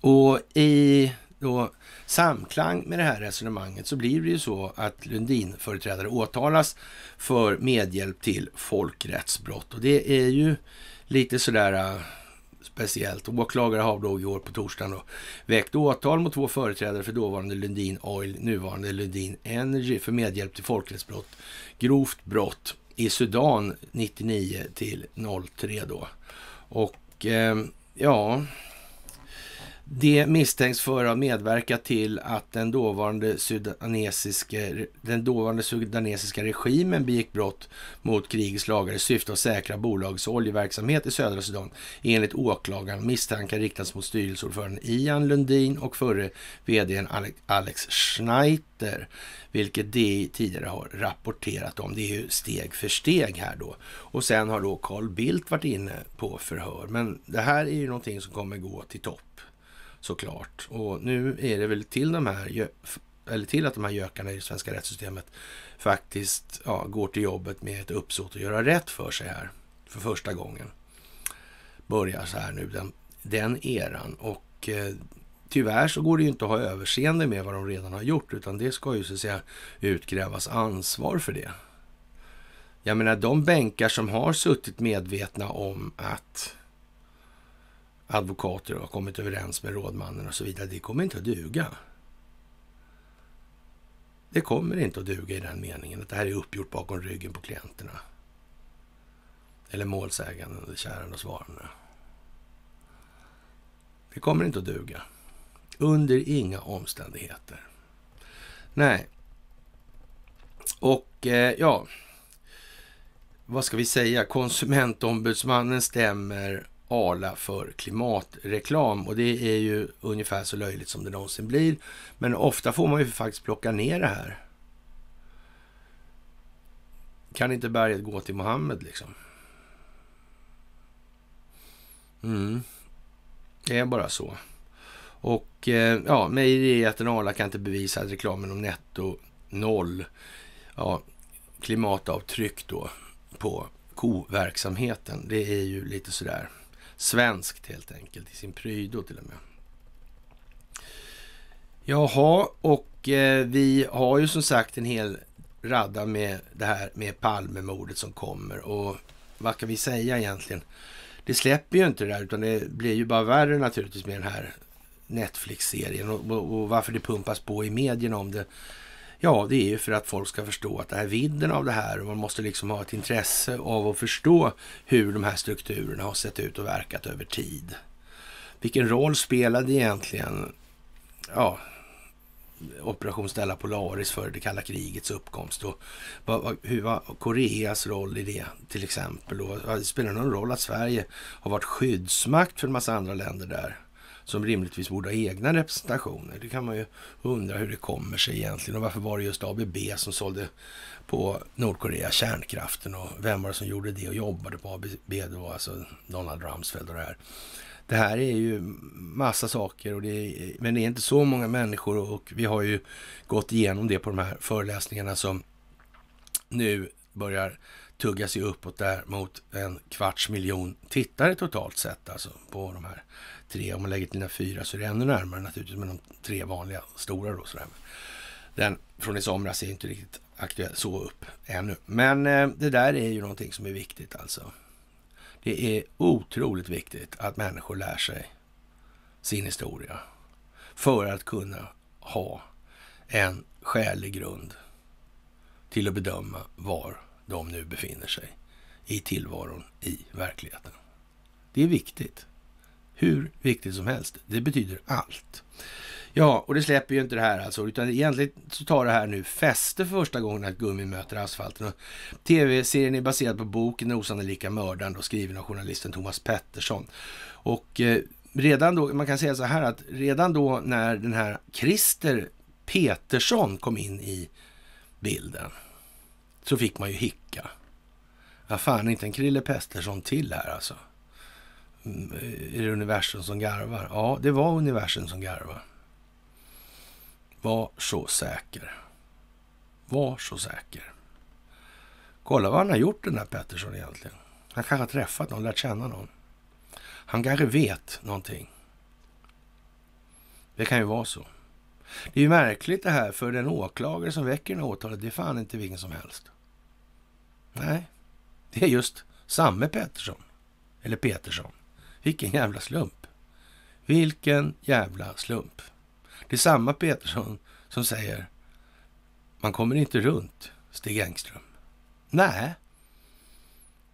Och i då samklang med det här resonemanget så blir det ju så att Lundin-företrädare åtalas för medhjälp till folkrättsbrott. Och det är ju lite sådär uh, speciellt. Åklagare har då i år på torsdagen då väckt åtal mot två företrädare för dåvarande Lundin Oil, nuvarande Lundin Energy, för medhjälp till folkrättsbrott, grovt brott i Sudan 99 till 03 då. Och eh, ja, det misstänks för att medverka till att den dåvarande, sudanesiske, den dåvarande sudanesiska regimen begick brott mot krigets lagar i syfte att säkra bolagets oljeverksamhet i södra Sudan. Enligt åklagaren misstankar riktas mot styrelseordföranden Ian Lundin och förre vdn Alex Schneider, vilket DI tidigare har rapporterat om. Det är ju steg för steg här då. Och sen har då Carl Bildt varit inne på förhör. Men det här är ju någonting som kommer gå till topp såklart. Och nu är det väl till de här eller till att de här gökarna i det svenska rättssystemet faktiskt ja, går till jobbet med ett uppsåt att göra rätt för sig här för första gången. Börjar så här nu, den, den eran. Och eh, tyvärr så går det ju inte att ha överseende med vad de redan har gjort, utan det ska ju så att säga utkrävas ansvar för det. Jag menar, de bänkar som har suttit medvetna om att advokater och har kommit överens med rådmannen och så vidare. Det kommer inte att duga. Det kommer inte att duga i den meningen att det här är uppgjort bakom ryggen på klienterna. Eller målsäganden, eller käraren och svarande. Det kommer inte att duga. Under inga omständigheter. Nej. Och eh, ja, vad ska vi säga? Konsumentombudsmannen stämmer Arla för klimatreklam och det är ju ungefär så löjligt som det någonsin blir. Men ofta får man ju faktiskt plocka ner det här. Kan inte berget gå till Mohammed liksom? Mm. Det är bara så. Och eh, ja, mejerijätten Arla kan inte bevisa att reklamen om netto noll ja, klimatavtryck då på koverksamheten. Det är ju lite sådär. Svenskt helt enkelt, i sin prydo till och med. Jaha, och eh, vi har ju som sagt en hel radda med det här med Palmemordet som kommer. Och vad kan vi säga egentligen? Det släpper ju inte det där, utan det blir ju bara värre naturligtvis med den här Netflix-serien och, och, och varför det pumpas på i medierna om det Ja, det är ju för att folk ska förstå att det här vidden av det här och man måste liksom ha ett intresse av att förstå hur de här strukturerna har sett ut och verkat över tid. Vilken roll spelade egentligen ja, Operation Stella Polaris före det kalla krigets uppkomst? Och vad, hur var Koreas roll i det till exempel? Och, spelar det någon roll att Sverige har varit skyddsmakt för en massa andra länder där? som rimligtvis borde ha egna representationer. Det kan man ju undra hur det kommer sig egentligen och varför var det just ABB som sålde på Nordkorea kärnkraften och vem var det som gjorde det och jobbade på ABB då, alltså Donald Rumsfeld och det här. Det här är ju massa saker, och det är, men det är inte så många människor och vi har ju gått igenom det på de här föreläsningarna som nu börjar tugga sig uppåt där mot en kvarts miljon tittare totalt sett alltså på de här tre. Om man lägger till den fyra så är det ännu närmare naturligtvis med de tre vanliga stora då. Sådär. Den från i somras är inte riktigt aktuell så upp ännu. Men eh, det där är ju någonting som är viktigt alltså. Det är otroligt viktigt att människor lär sig sin historia för att kunna ha en skälig grund till att bedöma var de nu befinner sig i tillvaron, i verkligheten. Det är viktigt hur viktigt som helst. Det betyder allt. Ja, och det släpper ju inte det här alltså, utan egentligen så tar det här nu fäste för första gången att gummi möter asfalten. Tv-serien är baserad på boken osannolika mördaren, då, skriven av journalisten Thomas Pettersson. Och eh, redan då, man kan säga så här att redan då när den här Christer Petersson kom in i bilden, så fick man ju hicka. Ja, fan, inte en Krille Pettersson till här alltså är eh, det universum som garvar? Ja, det var universum som garvar. Var så säker. Var så säker. Kolla vad han har gjort den där Pettersson egentligen. Han kanske har träffat någon, lärt känna någon. Han kanske vet någonting. Det kan ju vara så. Det är ju märkligt det här, för den åklagare som väcker den åtalet, det är fan inte vilken som helst. Nej, det är just samme Pettersson. Eller Petersson. Vilken jävla slump. Vilken jävla slump. Det är samma Petersson som säger man kommer inte runt Stig Engström. Nej,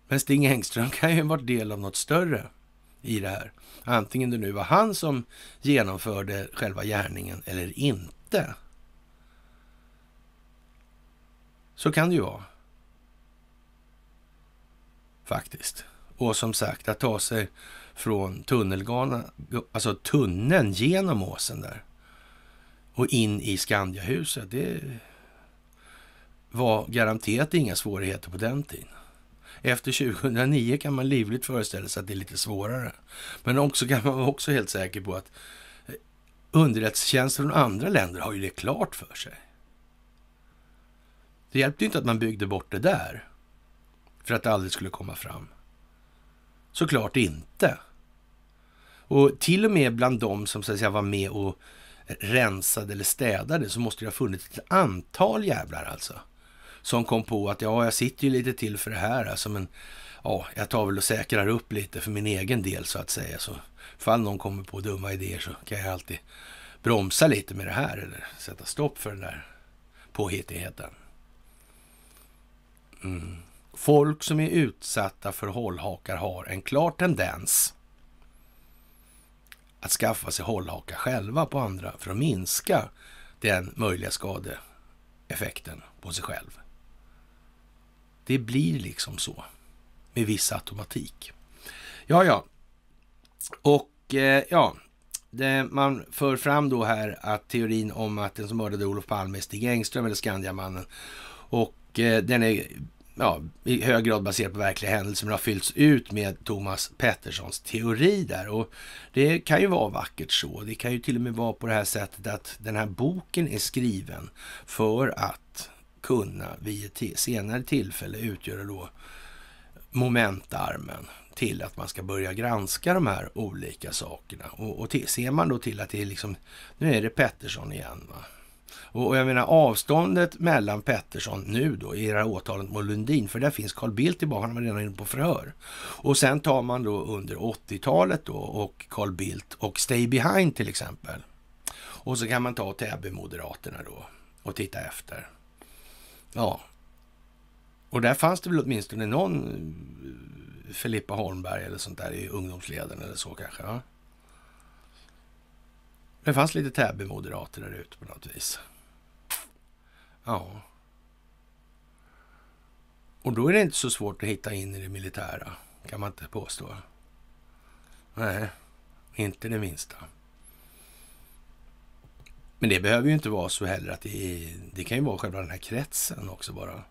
men Stig Engström kan ju ha varit del av något större i det här. Antingen det nu var han som genomförde själva gärningen eller inte. Så kan det ju vara. Faktiskt. Och som sagt, att ta sig från tunnelgana, alltså tunneln genom åsen där och in i Skandiahuset. Det var garanterat inga svårigheter på den tiden. Efter 2009 kan man livligt föreställa sig att det är lite svårare. Men också kan man vara också helt säker på att eh, underrättelsetjänster från andra länder har ju det klart för sig. Det hjälpte ju inte att man byggde bort det där för att det aldrig skulle komma fram. Såklart inte. Och till och med bland de som så att säga, var med och rensade eller städade så måste det ha funnits ett antal jävlar alltså. Som kom på att ja, jag sitter ju lite till för det här alltså, men ja, jag tar väl och säkrar upp lite för min egen del så att säga. Så fall någon kommer på dumma idéer så kan jag alltid bromsa lite med det här eller sätta stopp för den där påhittigheten. Mm. Folk som är utsatta för hållhakar har en klar tendens att skaffa sig hållhakar själva på andra för att minska den möjliga skadeeffekten på sig själv. Det blir liksom så med viss automatik. Ja, ja. Och eh, ja, det, man för fram då här att teorin om att den som mördade Olof Palme är Stig Engström eller Skandiamannen. Och eh, den är ja, i hög grad baserat på verkliga händelser, men har fyllts ut med Thomas Petterssons teori där. Och det kan ju vara vackert så. Det kan ju till och med vara på det här sättet att den här boken är skriven för att kunna vid ett senare tillfälle utgöra då momentarmen till att man ska börja granska de här olika sakerna. Och, och till, ser man då till att det är liksom, nu är det Pettersson igen va? Och, jag menar avståndet mellan Pettersson nu då i det här åtalet mot Lundin, för där finns Carl Bildt i banan, han var redan inne på förhör. Och sen tar man då under 80-talet då och Carl Bildt och Stay Behind till exempel. Och så kan man ta Täby-moderaterna då och titta efter. Ja, och där fanns det väl åtminstone någon eh, Filippa Holmberg eller sånt där i ungdomsleden eller så kanske. Ja? Det fanns lite Täby-moderater där ute på något vis. Ja. Och då är det inte så svårt att hitta in i det militära, kan man inte påstå. Nej, inte det minsta. Men det behöver ju inte vara så heller att det är, Det kan ju vara själva den här kretsen också bara.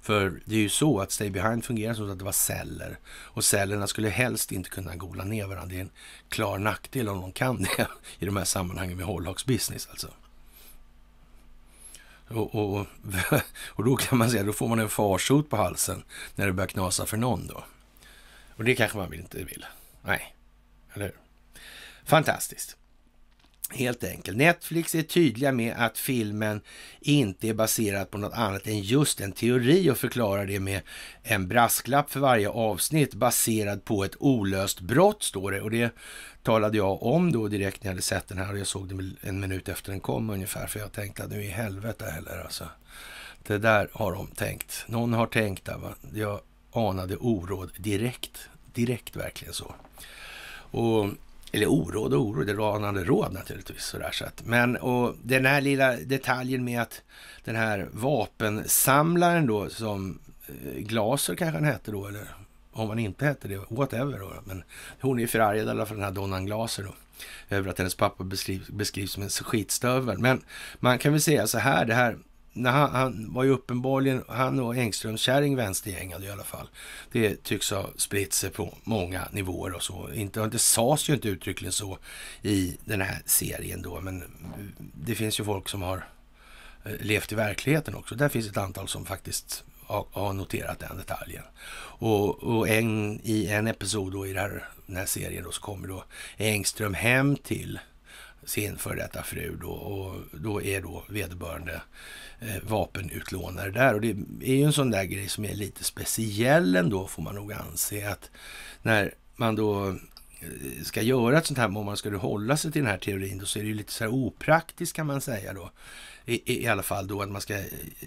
För det är ju så att Stay Behind fungerar så att det var celler. Och cellerna skulle helst inte kunna gola ner varandra. Det är en klar nackdel om de kan det i de här sammanhangen med hållhaksbusiness alltså. Och, och, och, då kan man säga, då får man en farsot på halsen när det börjar knasa för någon då. Och det kanske man inte vill. Nej, eller hur? Fantastiskt. Helt enkelt. Netflix är tydliga med att filmen inte är baserad på något annat än just en teori och förklarar det med en brasklapp för varje avsnitt baserad på ett olöst brott, står det. Och det talade jag om då direkt när jag hade sett den här och jag såg den en minut efter den kom ungefär. För jag tänkte att nu i helvete heller alltså. Det där har de tänkt. Någon har tänkt där va. Jag anade oråd direkt. Direkt verkligen så. Och, eller oråd och oråd, det anade råd naturligtvis. Sådär, så att, men och den här lilla detaljen med att den här vapensamlaren då som eh, Glaser kanske han hette då, eller om han inte hette det, whatever. Då. Men hon är förargad i alla fall, den här Donnan Glaser då, över att hennes pappa beskrivs, beskrivs som en skitstövel. Men man kan väl säga så här, det här när han, han var ju uppenbarligen, han och Engströms kärring vänstergängade i alla fall. Det tycks ha spritt sig på många nivåer och så. Inte, det sades ju inte uttryckligen så i den här serien då, men det finns ju folk som har eh, levt i verkligheten också. Där finns ett antal som faktiskt har noterat den detaljen. Och, och en, i en episod då i den här, den här serien då, så kommer då Engström hem till sin före detta fru då, och då är då vederbörande eh, vapenutlånare där. Och det är ju en sån där grej som är lite speciell ändå får man nog anse att när man då eh, ska göra ett sånt här, om man ska hålla sig till den här teorin, då så är det ju lite så här opraktiskt kan man säga då i, i alla fall då att man ska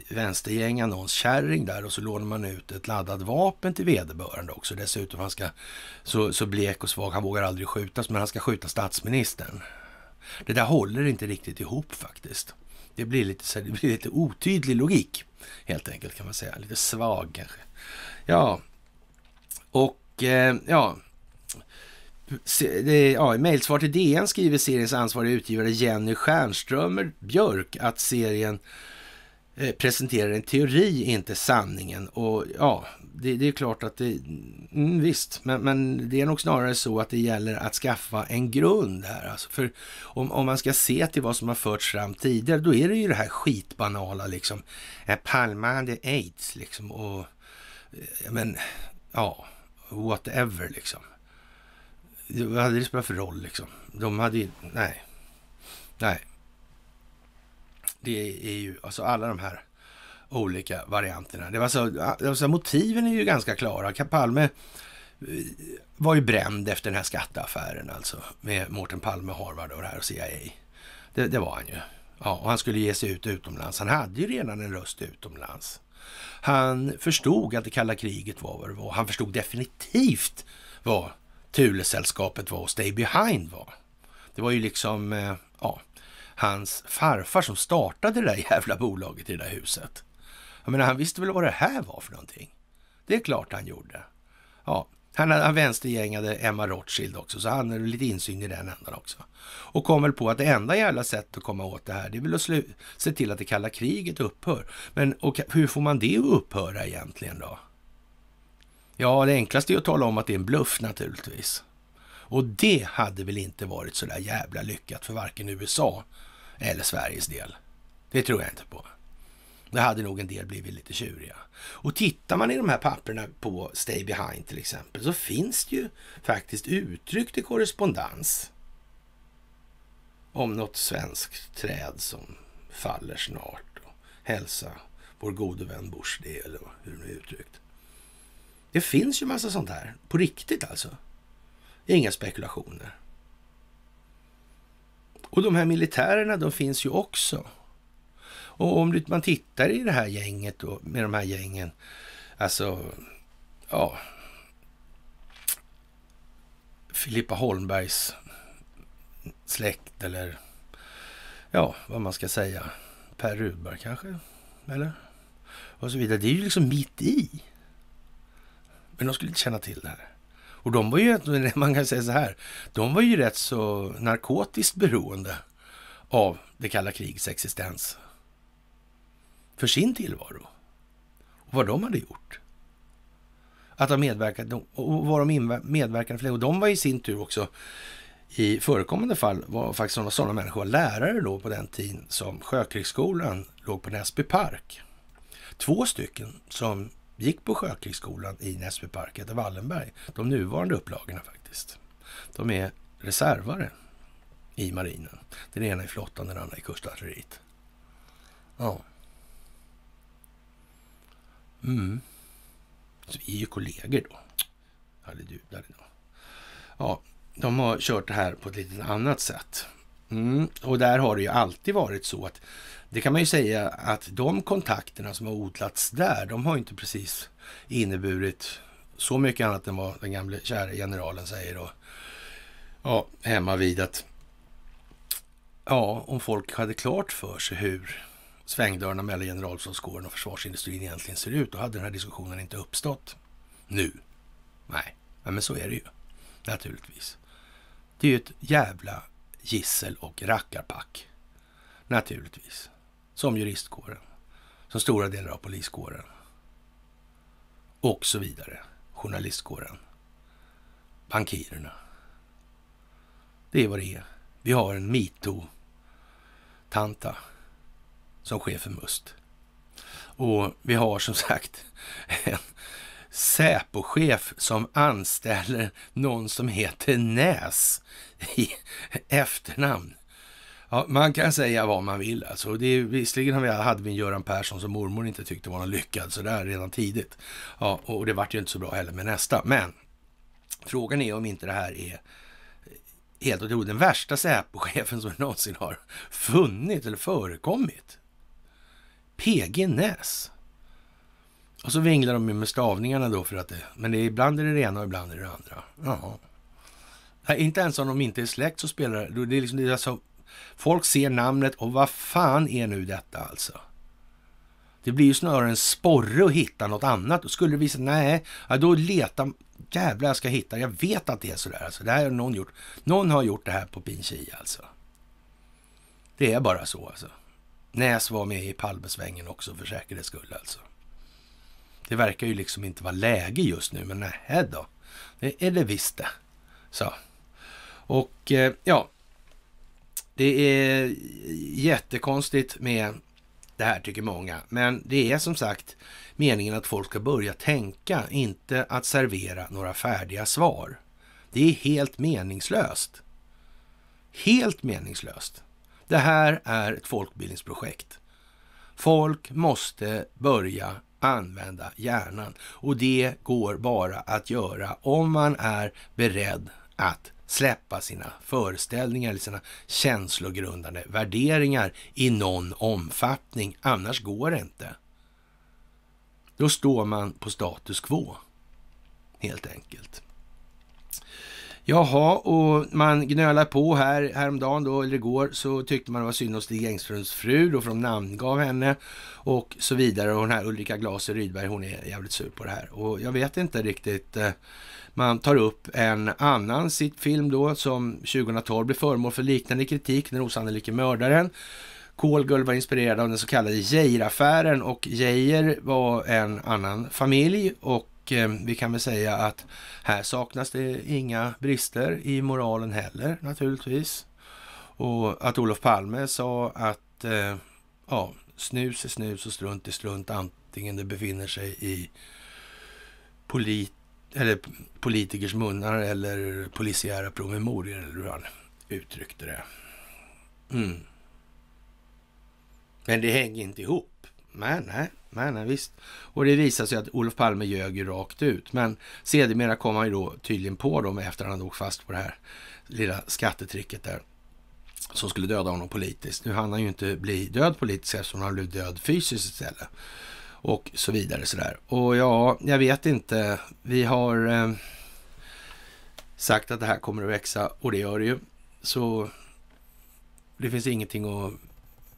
vänstergänga någons kärring där och så lånar man ut ett laddat vapen till vederbörande också. Dessutom han ska, så, så blek och svag, han vågar aldrig skjutas, men han ska skjuta statsministern. Det där håller inte riktigt ihop faktiskt. Det blir lite, det blir lite otydlig logik helt enkelt kan man säga. Lite svag kanske. Ja, och eh, ja, Ja, I mejlsvar till DN skriver seriens ansvariga utgivare Jenny Stjernströmer Björk att serien eh, presenterar en teori, inte sanningen. Och ja, det, det är klart att det... Mm, visst, men, men, det är nog snarare så att det gäller att skaffa en grund här. Alltså. För om, om man ska se till vad som har förts fram tidigare, då är det ju det här skitbanala liksom. Palma aids liksom och... Eh, men, ja, whatever liksom vad hade det spelat för roll liksom? De hade ju, nej, nej. Det är ju, alltså alla de här olika varianterna. Det var så, alltså, motiven är ju ganska klara. Palme eh, var ju bränd efter den här skatteaffären alltså med Mårten Palme, Harvard och det här och CIA. Det, det, var han ju. Ja, och han skulle ge sig ut utomlands. Han hade ju redan en röst utomlands. Han förstod att det kalla kriget var vad det var. Han förstod definitivt vad Thulesällskapet var och Stay Behind var. Det var ju liksom eh, ja, hans farfar som startade det där jävla bolaget i det där huset. Jag menar, han visste väl vad det här var för någonting? Det är klart han gjorde. Ja, han, han vänstergängade Emma Rothschild också, så han hade lite insyn i den änden också. Och kom väl på att det enda jävla sättet att komma åt det här, det är väl att se till att det kalla kriget upphör. Men och, hur får man det att upphöra egentligen då? Ja, det enklaste är att tala om att det är en bluff naturligtvis. Och det hade väl inte varit så där jävla lyckat för varken USA eller Sveriges del. Det tror jag inte på. Det hade nog en del blivit lite tjuriga. Och tittar man i de här papperna på Stay Behind till exempel så finns det ju faktiskt uttryckt i korrespondens om något svenskt träd som faller snart. Och hälsa vår gode vän Bush det, eller hur det nu är uttryckt. Det finns ju massa sånt här. På riktigt alltså. Inga spekulationer. Och de här militärerna, de finns ju också. Och om man tittar i det här gänget då, med de här gängen, alltså, ja. Filippa Holmbergs släkt eller ja, vad man ska säga. Per Rudberg kanske, eller? Och så vidare. Det är ju liksom mitt i. Men de skulle inte känna till det här. Och de var ju, man kan säga så här, de var ju rätt så narkotiskt beroende av det kalla krigets existens. För sin tillvaro. Och vad de hade gjort. Att ha medverkat och vad de medverkade för. Och de var i sin tur också i förekommande fall var faktiskt sådana, sådana människor lärare då på den tiden som Sjökrigsskolan låg på Näsby park. Två stycken som gick på Sjökrigsskolan i Näsbyparken, och Wallenberg. De nuvarande upplagorna faktiskt. De är reservare i marinen. Den ena i flottan, den andra i kustartilleriet. Ja. Mm. Så vi är ju kollegor då. Halleluja. Ja, de har kört det här på ett lite annat sätt. Mm, och där har det ju alltid varit så att det kan man ju säga att de kontakterna som har odlats där, de har inte precis inneburit så mycket annat än vad den gamle kära generalen säger då. Ja, hemma vid att ja, om folk hade klart för sig hur svängdörrarna mellan generalstabskåren och försvarsindustrin egentligen ser ut, då hade den här diskussionen inte uppstått nu. Nej, men så är det ju naturligtvis. Det är ju ett jävla gissel och rackarpack. Naturligtvis. Som juristkåren. Som stora delar av poliskåren. Och så vidare. Journalistkåren. Bankirerna. Det är vad det är. Vi har en metoo-tanta som chef för MUST. Och vi har som sagt en Säpochef som anställer någon som heter Näs i efternamn. Ja, man kan säga vad man vill alltså. Det är, visserligen hade vi en Göran Persson som mormor inte tyckte var någon lyckad sådär redan tidigt. Ja, och det vart ju inte så bra heller med nästa. Men frågan är om inte det här är helt otroligt den värsta Säpochefen som någonsin har funnit eller förekommit. PG Näs. Och så vinglar de ju med stavningarna då, för att det, men det är, ibland är det det ena och ibland är det det andra. Jaha. Nej, inte ens om de inte är släkt så spelar det... det, är liksom, det är alltså, folk ser namnet och vad fan är nu detta alltså? Det blir ju snarare en sporre att hitta något annat. Och skulle det visa nej, då letar... Jävlar, jag ska hitta Jag vet att det är sådär. Alltså. Det här har någon gjort. Någon har gjort det här på Pinchi alltså. Det är bara så alltså. Näs var med i Palmesvängen också för säkerhets skull alltså. Det verkar ju liksom inte vara läge just nu, men nej då. Det är det visst det. Och eh, ja, det är jättekonstigt med det här tycker många. Men det är som sagt meningen att folk ska börja tänka, inte att servera några färdiga svar. Det är helt meningslöst. Helt meningslöst. Det här är ett folkbildningsprojekt. Folk måste börja använda hjärnan. Och det går bara att göra om man är beredd att släppa sina föreställningar eller sina känslogrundande värderingar i någon omfattning. Annars går det inte. Då står man på status quo, helt enkelt. Jaha, och man gnölar på här häromdagen då, eller igår, så tyckte man det var synd om Stig Engströms fru då, för de namngav henne och så vidare. Och den här Ulrika Glaser Rydberg, hon är jävligt sur på det här. Och jag vet inte riktigt. Eh, man tar upp en annan sitt film då, som 2012 blev föremål för liknande kritik, Den osannolike mördaren. Kolgull var inspirerad av den så kallade Geijer-affären och Geijer var en annan familj och och eh, vi kan väl säga att här saknas det inga brister i moralen heller naturligtvis. Och att Olof Palme sa att eh, ja, snus är snus och strunt är strunt antingen det befinner sig i polit eller politikers munnar eller polisiära promemorior eller hur han uttryckte det. Mm. Men det hänger inte ihop. Men nej, men nej, visst. Och det visade sig att Olof Palme ljög ju rakt ut. Men sedermera kom han ju då tydligen på dem efter att han dog fast på det här lilla skattetricket där som skulle döda honom politiskt. Nu hann han ju inte bli död politiskt eftersom han blev död fysiskt istället. Och så vidare sådär. Och ja, jag vet inte. Vi har eh, sagt att det här kommer att växa och det gör det ju. Så det finns ingenting att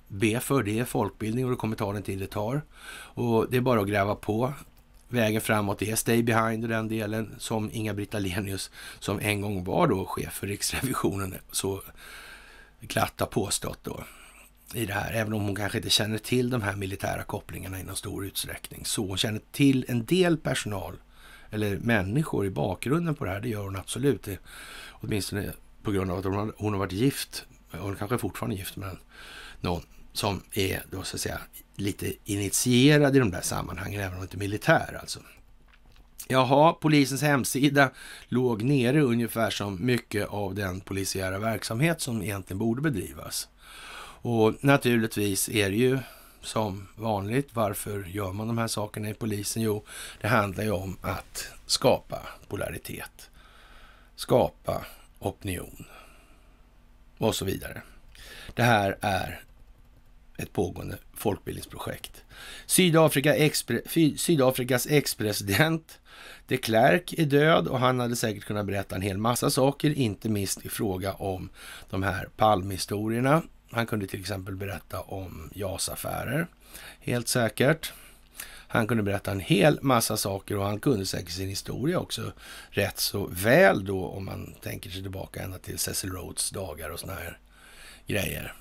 B för det är folkbildning och det kommer ta den tid det tar. Och det är bara att gräva på. Vägen framåt är stay behind och den delen som Inga-Britt Ahlenius, som en gång var då chef för Riksrevisionen, så glatt har påstått då i det här, även om hon kanske inte känner till de här militära kopplingarna i någon stor utsträckning. Så hon känner till en del personal eller människor i bakgrunden på det här, det gör hon absolut. Det, åtminstone på grund av att hon har varit gift, hon kanske fortfarande är gift med någon som är då så att säga lite initierad i de där sammanhangen, även om inte militär alltså. Jaha, polisens hemsida låg nere ungefär som mycket av den polisiära verksamhet som egentligen borde bedrivas. Och naturligtvis är det ju som vanligt, varför gör man de här sakerna i polisen? Jo, det handlar ju om att skapa polaritet, skapa opinion och så vidare. Det här är ett pågående folkbildningsprojekt. Sydafrika expre- Sydafrikas ex-president de Klerk är död och han hade säkert kunnat berätta en hel massa saker, inte minst i fråga om de här palmhistorierna. Han kunde till exempel berätta om JAS-affärer, helt säkert. Han kunde berätta en hel massa saker och han kunde säkert sin historia också rätt så väl då om man tänker sig tillbaka ända till Cecil Rhodes dagar och såna här grejer.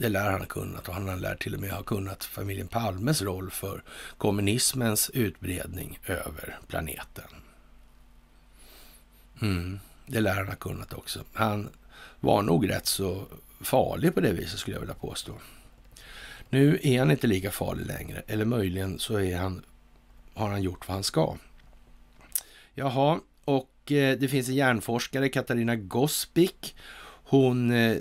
Det lär han ha kunnat och han lär till och med ha kunnat familjen Palmes roll för kommunismens utbredning över planeten. Mm, det lär han ha kunnat också. Han var nog rätt så farlig på det viset skulle jag vilja påstå. Nu är han inte lika farlig längre, eller möjligen så är han, har han gjort vad han ska. Jaha, och eh, det finns en hjärnforskare, Katarina Gospic. Hon eh,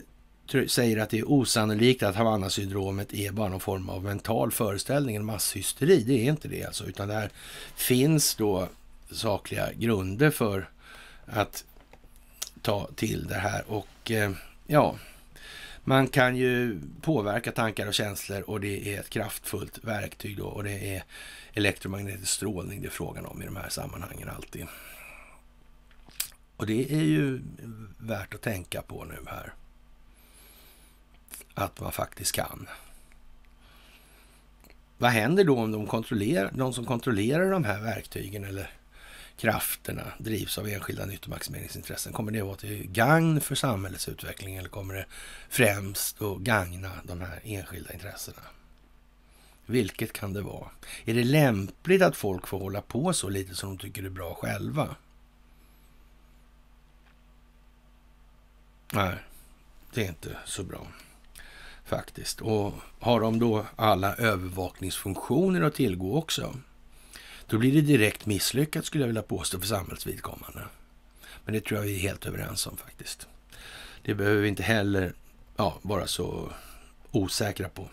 säger att det är osannolikt att Havanna-syndromet är bara någon form av mental föreställning, en masshysteri. Det är inte det alltså, utan där finns då sakliga grunder för att ta till det här. Och eh, ja, man kan ju påverka tankar och känslor och det är ett kraftfullt verktyg då och det är elektromagnetisk strålning det är frågan om i de här sammanhangen alltid. Och det är ju värt att tänka på nu här att man faktiskt kan. Vad händer då om de, kontrollerar, de som kontrollerar de här verktygen eller krafterna drivs av enskilda nyttomaximeringsintressen? Kommer det vara till gagn för samhällets utveckling eller kommer det främst att gagna de här enskilda intressena? Vilket kan det vara? Är det lämpligt att folk får hålla på så lite som de tycker är bra själva? Nej, det är inte så bra faktiskt. Och har de då alla övervakningsfunktioner att tillgå också, då blir det direkt misslyckat skulle jag vilja påstå för samhällsvidkommande. Men det tror jag vi är helt överens om faktiskt. Det behöver vi inte heller ja, vara så osäkra på.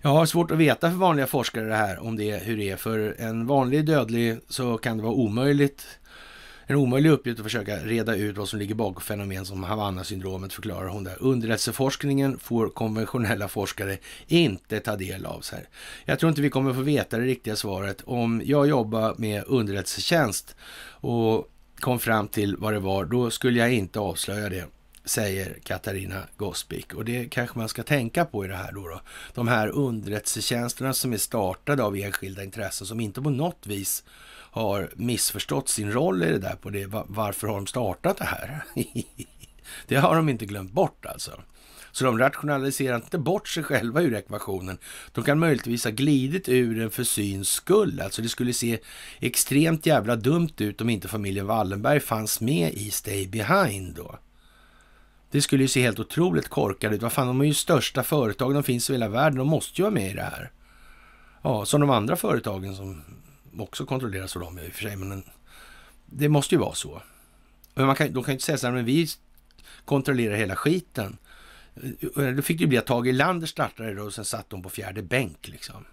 Jag har svårt att veta för vanliga forskare det här om det är hur det är. För en vanlig dödlig så kan det vara omöjligt en omöjlig uppgift att försöka reda ut vad som ligger bakom fenomen som Havanna-syndromet förklarar hon där. Underrättelseforskningen får konventionella forskare inte ta del av. Så här. Jag tror inte vi kommer få veta det riktiga svaret. Om jag jobbar med underrättelsetjänst och kom fram till vad det var, då skulle jag inte avslöja det säger Katarina Gospic. Och det kanske man ska tänka på i det här då. då. De här underrättelsetjänsterna som är startade av enskilda intressen som inte på något vis har missförstått sin roll i det där. på det. Varför har de startat det här? det har de inte glömt bort alltså. Så de rationaliserar inte bort sig själva ur ekvationen. De kan möjligtvis ha glidit ur den för syns skull. Alltså det skulle se extremt jävla dumt ut om inte familjen Wallenberg fanns med i Stay Behind då. Det skulle ju se helt otroligt korkade ut. Vad fan, de är ju största företag, de finns i hela världen, de måste ju vara med i det här. Ja, som de andra företagen som också kontrolleras av dem i och för sig, men det måste ju vara så. Men man kan, de kan ju inte säga så här, men vi kontrollerar hela skiten. Eh, då fick det ju bli att Tage Erlander startade det och sen satt de på fjärde bänk liksom.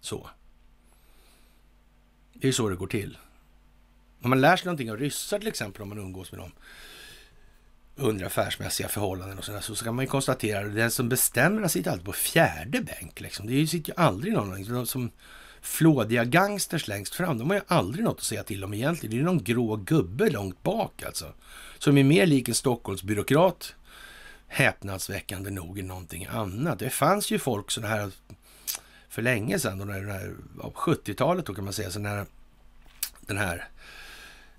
Så. Det är ju så det går till. Om man lär sig någonting av ryssar till exempel, om man umgås med dem under affärsmässiga förhållanden och sådär, så kan man ju konstatera att den som bestämmer sitter alltid på fjärde bänk. Liksom. Det sitter ju aldrig någon som flådiga gangsters längst fram, de har ju aldrig något att säga till om egentligen. Det är någon grå gubbe långt bak alltså. Som är mer lik en Stockholmsbyråkrat, häpnadsväckande nog, än någonting annat. Det fanns ju folk sådana här för länge sedan, den här, 70-talet då kan man säga, så när den här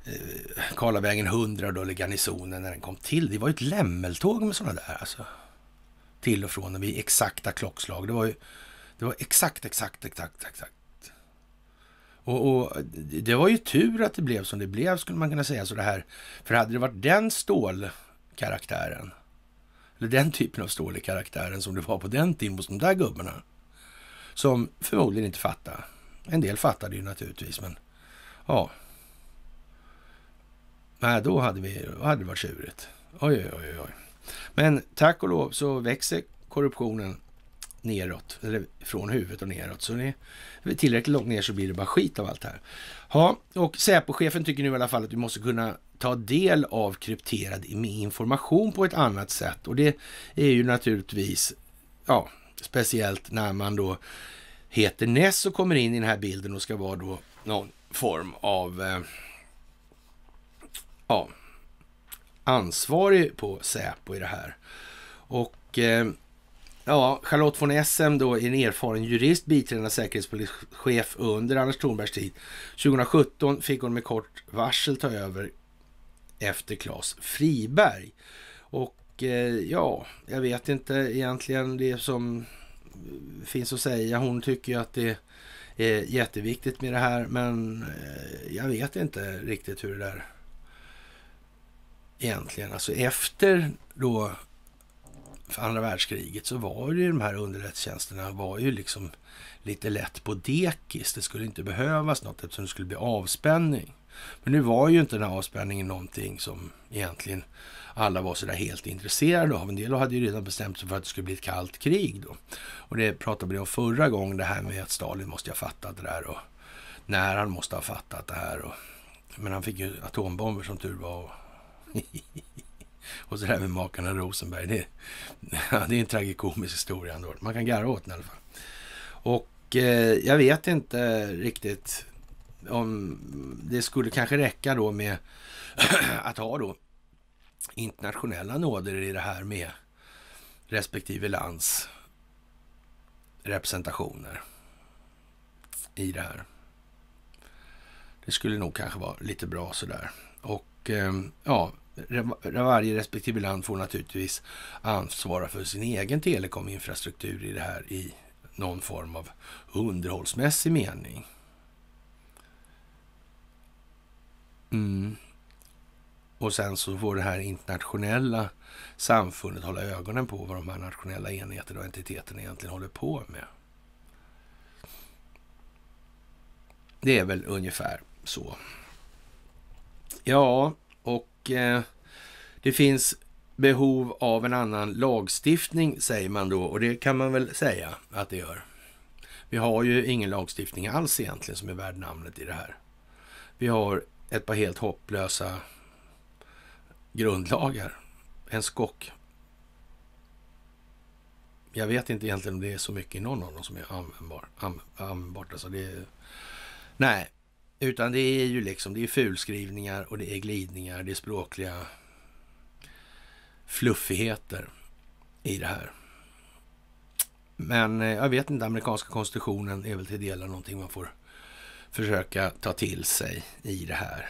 eh, Karlavägen 100 då, eller garnisonen när den kom till. Det var ju ett lämmeltåg med sådana där alltså. Till och från och vid exakta klockslag. Det var ju det var exakt, exakt, exakt, exakt och, och, Det var ju tur att det blev som det blev, skulle man kunna säga. Så det här. För hade det varit den stålkaraktären, eller den typen av stålkaraktären som det var på den tiden hos de där gubbarna, som förmodligen inte fattade. En del fattade ju naturligtvis, men ja. Nej, då hade, vi, då hade det varit tjurigt. oj, oj, oj. Men tack och lov så växer korruptionen neråt, eller från huvudet och neråt. Så är tillräckligt långt ner så blir det bara skit av allt det här. Ja, och Säpochefen tycker nu i alla fall att vi måste kunna ta del av krypterad information på ett annat sätt. Och det är ju naturligtvis, ja, speciellt när man då heter Ness och kommer in i den här bilden och ska vara då någon form av eh, ja, ansvarig på Säpo i det här. Och eh, Ja, Charlotte von Essen då är en erfaren jurist, biträdande säkerhetspolischef under Anders Thornbergs tid. 2017 fick hon med kort varsel ta över efter Claes Friberg. Och eh, ja, jag vet inte egentligen det som eh, finns att säga. Hon tycker ju att det är jätteviktigt med det här, men eh, jag vet inte riktigt hur det där egentligen, alltså efter då andra världskriget så var ju de här underrättelsetjänsterna var ju liksom lite lätt på dekis. Det skulle inte behövas något eftersom det skulle bli avspänning. Men nu var ju inte den här avspänningen någonting som egentligen alla var sådär helt intresserade av. En del hade ju redan bestämt sig för att det skulle bli ett kallt krig då. Och det pratade vi om förra gången, det här med att Stalin måste ha fattat det där och när han måste ha fattat det här. Och, men han fick ju atombomber som tur var. Och Och så det här med makarna Rosenberg. Det, det är en tragikomisk historia ändå. Man kan garva åt den i alla fall. Och eh, jag vet inte riktigt om det skulle kanske räcka då med att ha då internationella nåder i det här med respektive lands representationer i det här. Det skulle nog kanske vara lite bra sådär. Och eh, ja, varje respektive land får naturligtvis ansvara för sin egen telekominfrastruktur i det här i någon form av underhållsmässig mening. Mm. Och sen så får det här internationella samfundet hålla ögonen på vad de här nationella enheterna och entiteterna egentligen håller på med. Det är väl ungefär så. Ja, eh, det finns behov av en annan lagstiftning säger man då och det kan man väl säga att det gör. Vi har ju ingen lagstiftning alls egentligen som är värd namnet i det här. Vi har ett par helt hopplösa grundlagar. En skock. Jag vet inte egentligen om det är så mycket i någon av dem som är användbar, användbart. Alltså det är... Nej, utan det är ju liksom, det är fulskrivningar och det är glidningar, det är språkliga fluffigheter i det här. Men eh, jag vet inte, amerikanska konstitutionen är väl till delar någonting man får försöka ta till sig i det här.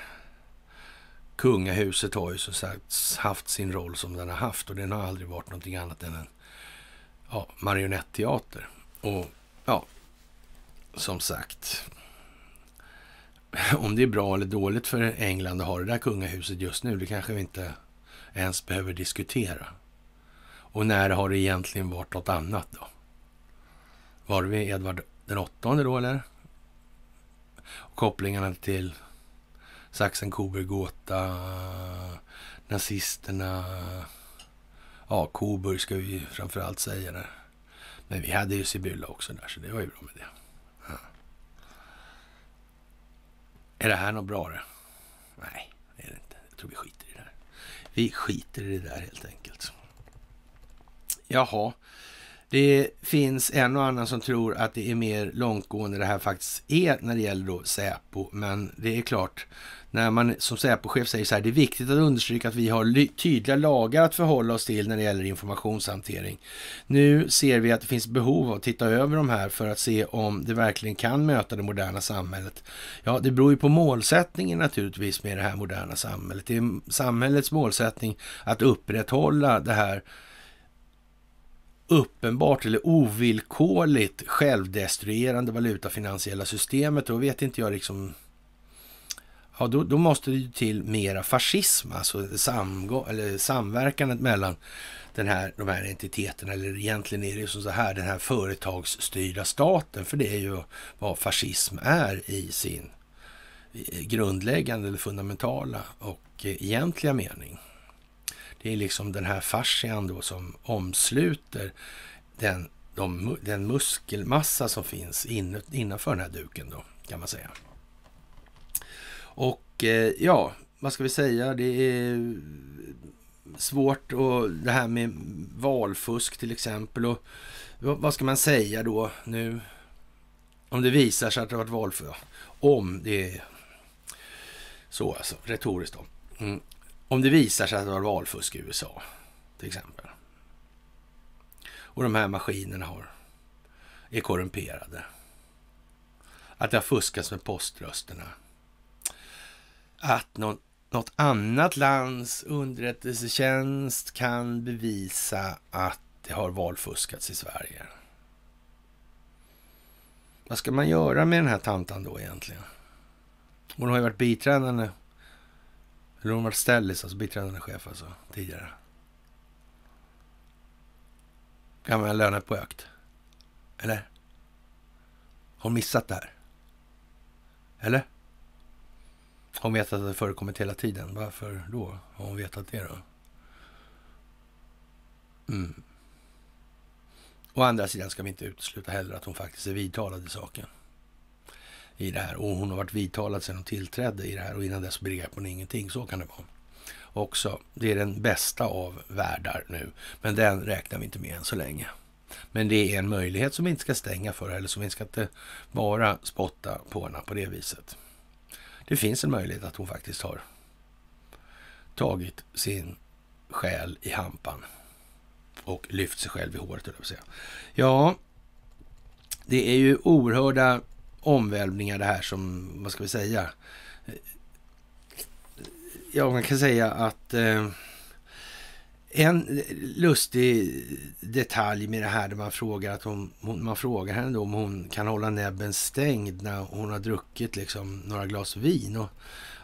Kungahuset har ju som sagt haft sin roll som den har haft och den har aldrig varit någonting annat än en ja, marionettteater. Och ja, som sagt, om det är bra eller dåligt för England att ha det där kungahuset just nu, det kanske vi inte ens behöver diskutera. Och när har det egentligen varit något annat då? Var det vid Edvard den åttonde då eller? kopplingarna till Sachsen, Coburg, Gotha, nazisterna. Ja, Coburg ska vi framförallt säga där. Men vi hade ju Sibylla också där, så det var ju bra med det. Är det här något bra det? Nej, det är det inte. Jag tror vi skiter i det här. Vi skiter i det där helt enkelt. Jaha. Det finns en och annan som tror att det är mer långtgående det här faktiskt är när det gäller då Säpo. Men det är klart, när man som Säpochef säger så här, det är viktigt att understryka att vi har tydliga lagar att förhålla oss till när det gäller informationshantering. Nu ser vi att det finns behov av att titta över de här för att se om det verkligen kan möta det moderna samhället. Ja, det beror ju på målsättningen naturligtvis med det här moderna samhället. Det är samhällets målsättning att upprätthålla det här uppenbart eller ovillkorligt självdestruerande valutafinansiella systemet. Då vet inte jag liksom ja, då, då måste det ju till mera fascism, alltså samgå, eller samverkandet mellan den här, de här entiteterna, eller egentligen är det ju som så här, den här företagsstyrda staten, för det är ju vad fascism är i sin grundläggande eller fundamentala och eh, egentliga mening. Det är liksom den här fascian då som omsluter den, de, den muskelmassa som finns in, innanför den här duken då, kan man säga. Och eh, ja, vad ska vi säga? Det är svårt och det här med valfusk till exempel. Och vad ska man säga då nu? Om det visar sig att det har varit valfusk. Om det är så alltså, retoriskt då. Mm. Om det visar sig att det var valfusk i USA till exempel. Och de här maskinerna har, är korrumperade. Att det har fuskats med poströsterna att någon, något annat lands underrättelsetjänst kan bevisa att det har valfuskats i Sverige. Vad ska man göra med den här tantan då egentligen? Hon har ju varit biträdande, eller hon har varit ställis, alltså biträdande chef alltså, tidigare. Kan man löna på ökt? Eller? Har hon missat det här? Eller? Hon vet att det förekommit hela tiden. Varför då? Har hon vetat det då? Mm. Å andra sidan ska vi inte utesluta heller att hon faktiskt är vidtalad i saken. I det här. Och hon har varit vidtalad sedan hon tillträdde i det här och innan dess begrep hon ingenting. Så kan det vara. Också, det är den bästa av världar nu, men den räknar vi inte med än så länge. Men det är en möjlighet som vi inte ska stänga för, eller som vi ska inte eh, bara spotta på henne på det viset. Det finns en möjlighet att hon faktiskt har tagit sin själ i hampan och lyft sig själv i håret, jag säga. Ja, det är ju oerhörda omvälvningar det här som, vad ska vi säga? Ja, man kan säga att eh, en lustig detalj med det här där man frågar, att hon, man frågar henne om hon kan hålla näbben stängd när hon har druckit liksom några glas vin. Och,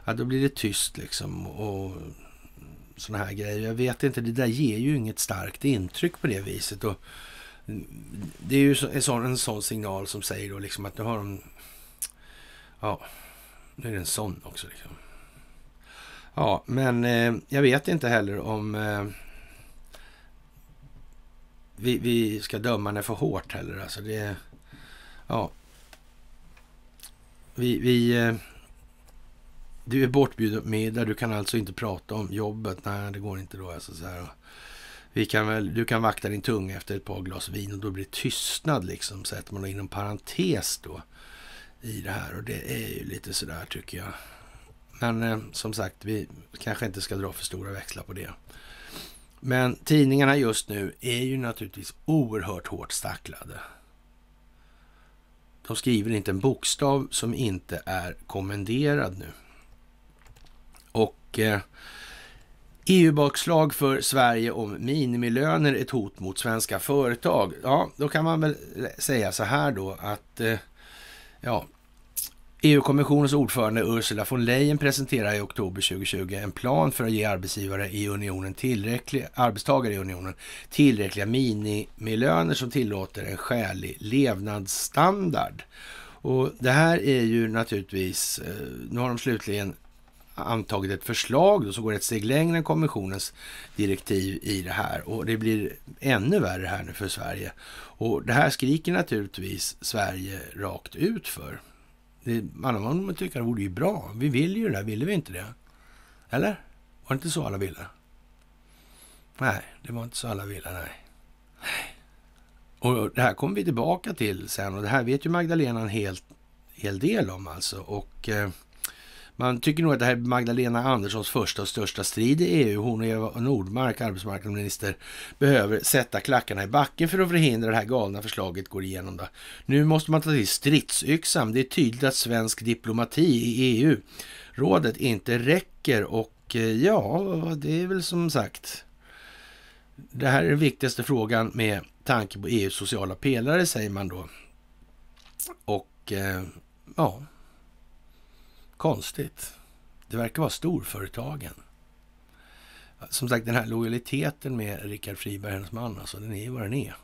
ja, då blir det tyst liksom och sådana här grejer. Jag vet inte, det där ger ju inget starkt intryck på det viset. Och det är ju en sån, en sån signal som säger då liksom att nu har de... Ja, nu är det en sån också. Liksom. Ja, men eh, jag vet inte heller om... Eh, vi, vi ska döma henne för hårt heller. Alltså det, ja. Vi, vi, eh, du är bortbjuden på middag, du kan alltså inte prata om jobbet. Nej, det går inte då. Alltså så här. Vi kan väl, du kan vakta din tunga efter ett par glas vin och då blir det tystnad liksom. Sätter man inom parentes då i det här och det är ju lite sådär tycker jag. Men eh, som sagt, vi kanske inte ska dra för stora växlar på det. Men tidningarna just nu är ju naturligtvis oerhört hårt stacklade. De skriver inte en bokstav som inte är kommenderad nu. Och eh, EU-bakslag för Sverige om minimilöner ett hot mot svenska företag. Ja, då kan man väl säga så här då att eh, ja, EU-kommissionens ordförande Ursula von Leyen presenterar i oktober 2020 en plan för att ge arbetsgivare i unionen tillräckliga, arbetstagare i unionen tillräckliga minimilöner som tillåter en skälig levnadsstandard. Och det här är ju naturligtvis, eh, nu har de slutligen antagit ett förslag då, som går ett steg längre än kommissionens direktiv i det här. Och det blir ännu värre här nu för Sverige. Och det här skriker naturligtvis Sverige rakt ut för. Det, alla man tycker det vore ju bra. Vi vill ju det där, ville vi inte det? Eller? Var det inte så alla ville? Nej, det var inte så alla ville, nej. Och det här kommer vi tillbaka till sen och det här vet ju Magdalena en hel, hel del om alltså. Och eh, man tycker nog att det här är Magdalena Anderssons första och största strid i EU. Hon och Eva Nordmark, arbetsmarknadsminister, behöver sätta klackarna i backen för att förhindra det här galna förslaget går igenom. Då. Nu måste man ta till stridsyxan. Det är tydligt att svensk diplomati i EU-rådet inte räcker och eh, ja, det är väl som sagt det här är den viktigaste frågan med tanke på EUs sociala pelare, säger man då. Och eh, ja, Konstigt. Det verkar vara storföretagen. Som sagt, den här lojaliteten med Richard Friberg, hennes man, alltså, den är ju vad den är.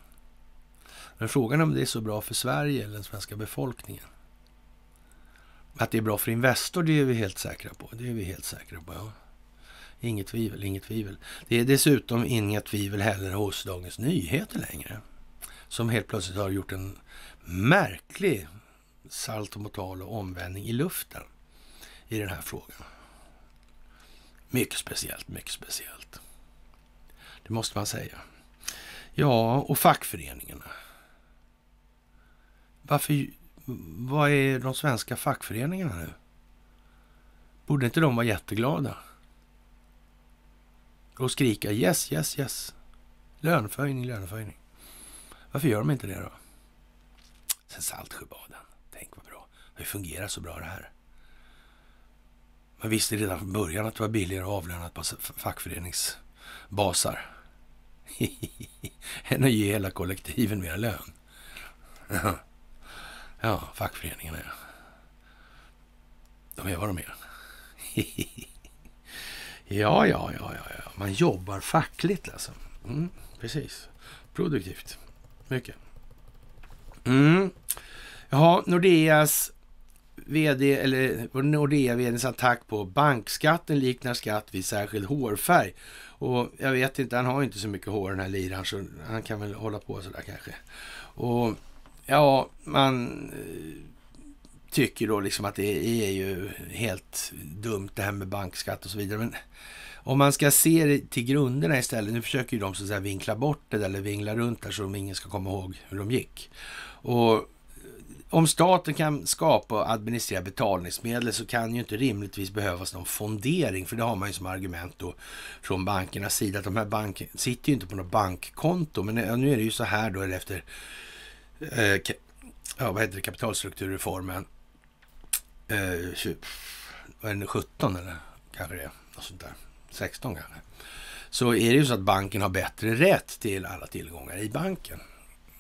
Men frågan är om det är så bra för Sverige eller den svenska befolkningen. Att det är bra för Investor, det är vi helt säkra på. Det är vi helt säkra på, ja. Inget tvivel, inget tvivel. Det är dessutom inget tvivel heller hos Dagens Nyheter längre. Som helt plötsligt har gjort en märklig saltomortal och omvändning i luften i den här frågan. Mycket speciellt, mycket speciellt. Det måste man säga. Ja, och fackföreningarna. Varför, vad är de svenska fackföreningarna nu? Borde inte de vara jätteglada? Och skrika yes, yes, yes. Löneförhöjning, löneförhöjning. Varför gör de inte det då? Sen Saltsjöbaden. Tänk vad bra. Det fungerar så bra det här. Man visste redan från början att det var billigare att avlöna ett par fackföreningsbasar. Än att ge hela kollektiven mer lön. ja, fackföreningarna ja. De är vad de är. ja, ja, ja, ja, ja. Man jobbar fackligt alltså. Mm, precis. Produktivt. Mycket. Mm. Jaha, Nordeas VD, eller Nordea-VDns attack på bankskatten liknar skatt vid särskild hårfärg. Och jag vet inte, han har ju inte så mycket hår den här liran så han kan väl hålla på sådär kanske. Och ja, man eh, tycker då liksom att det är ju helt dumt det här med bankskatt och så vidare. Men om man ska se det till grunderna istället. Nu försöker ju de så att säga vinkla bort det där, eller vingla runt där så att ingen ska komma ihåg hur de gick. Och om staten kan skapa och administrera betalningsmedel så kan ju inte rimligtvis behövas någon fondering, för det har man ju som argument då från bankernas sida, att de här bank, sitter ju inte på något bankkonto, men nu är det ju så här då efter eh, ja, vad heter det, kapitalstrukturreformen eh, 20, vad är det, 17 eller kanske det är, sånt där, 16 kanske, så är det ju så att banken har bättre rätt till alla tillgångar i banken.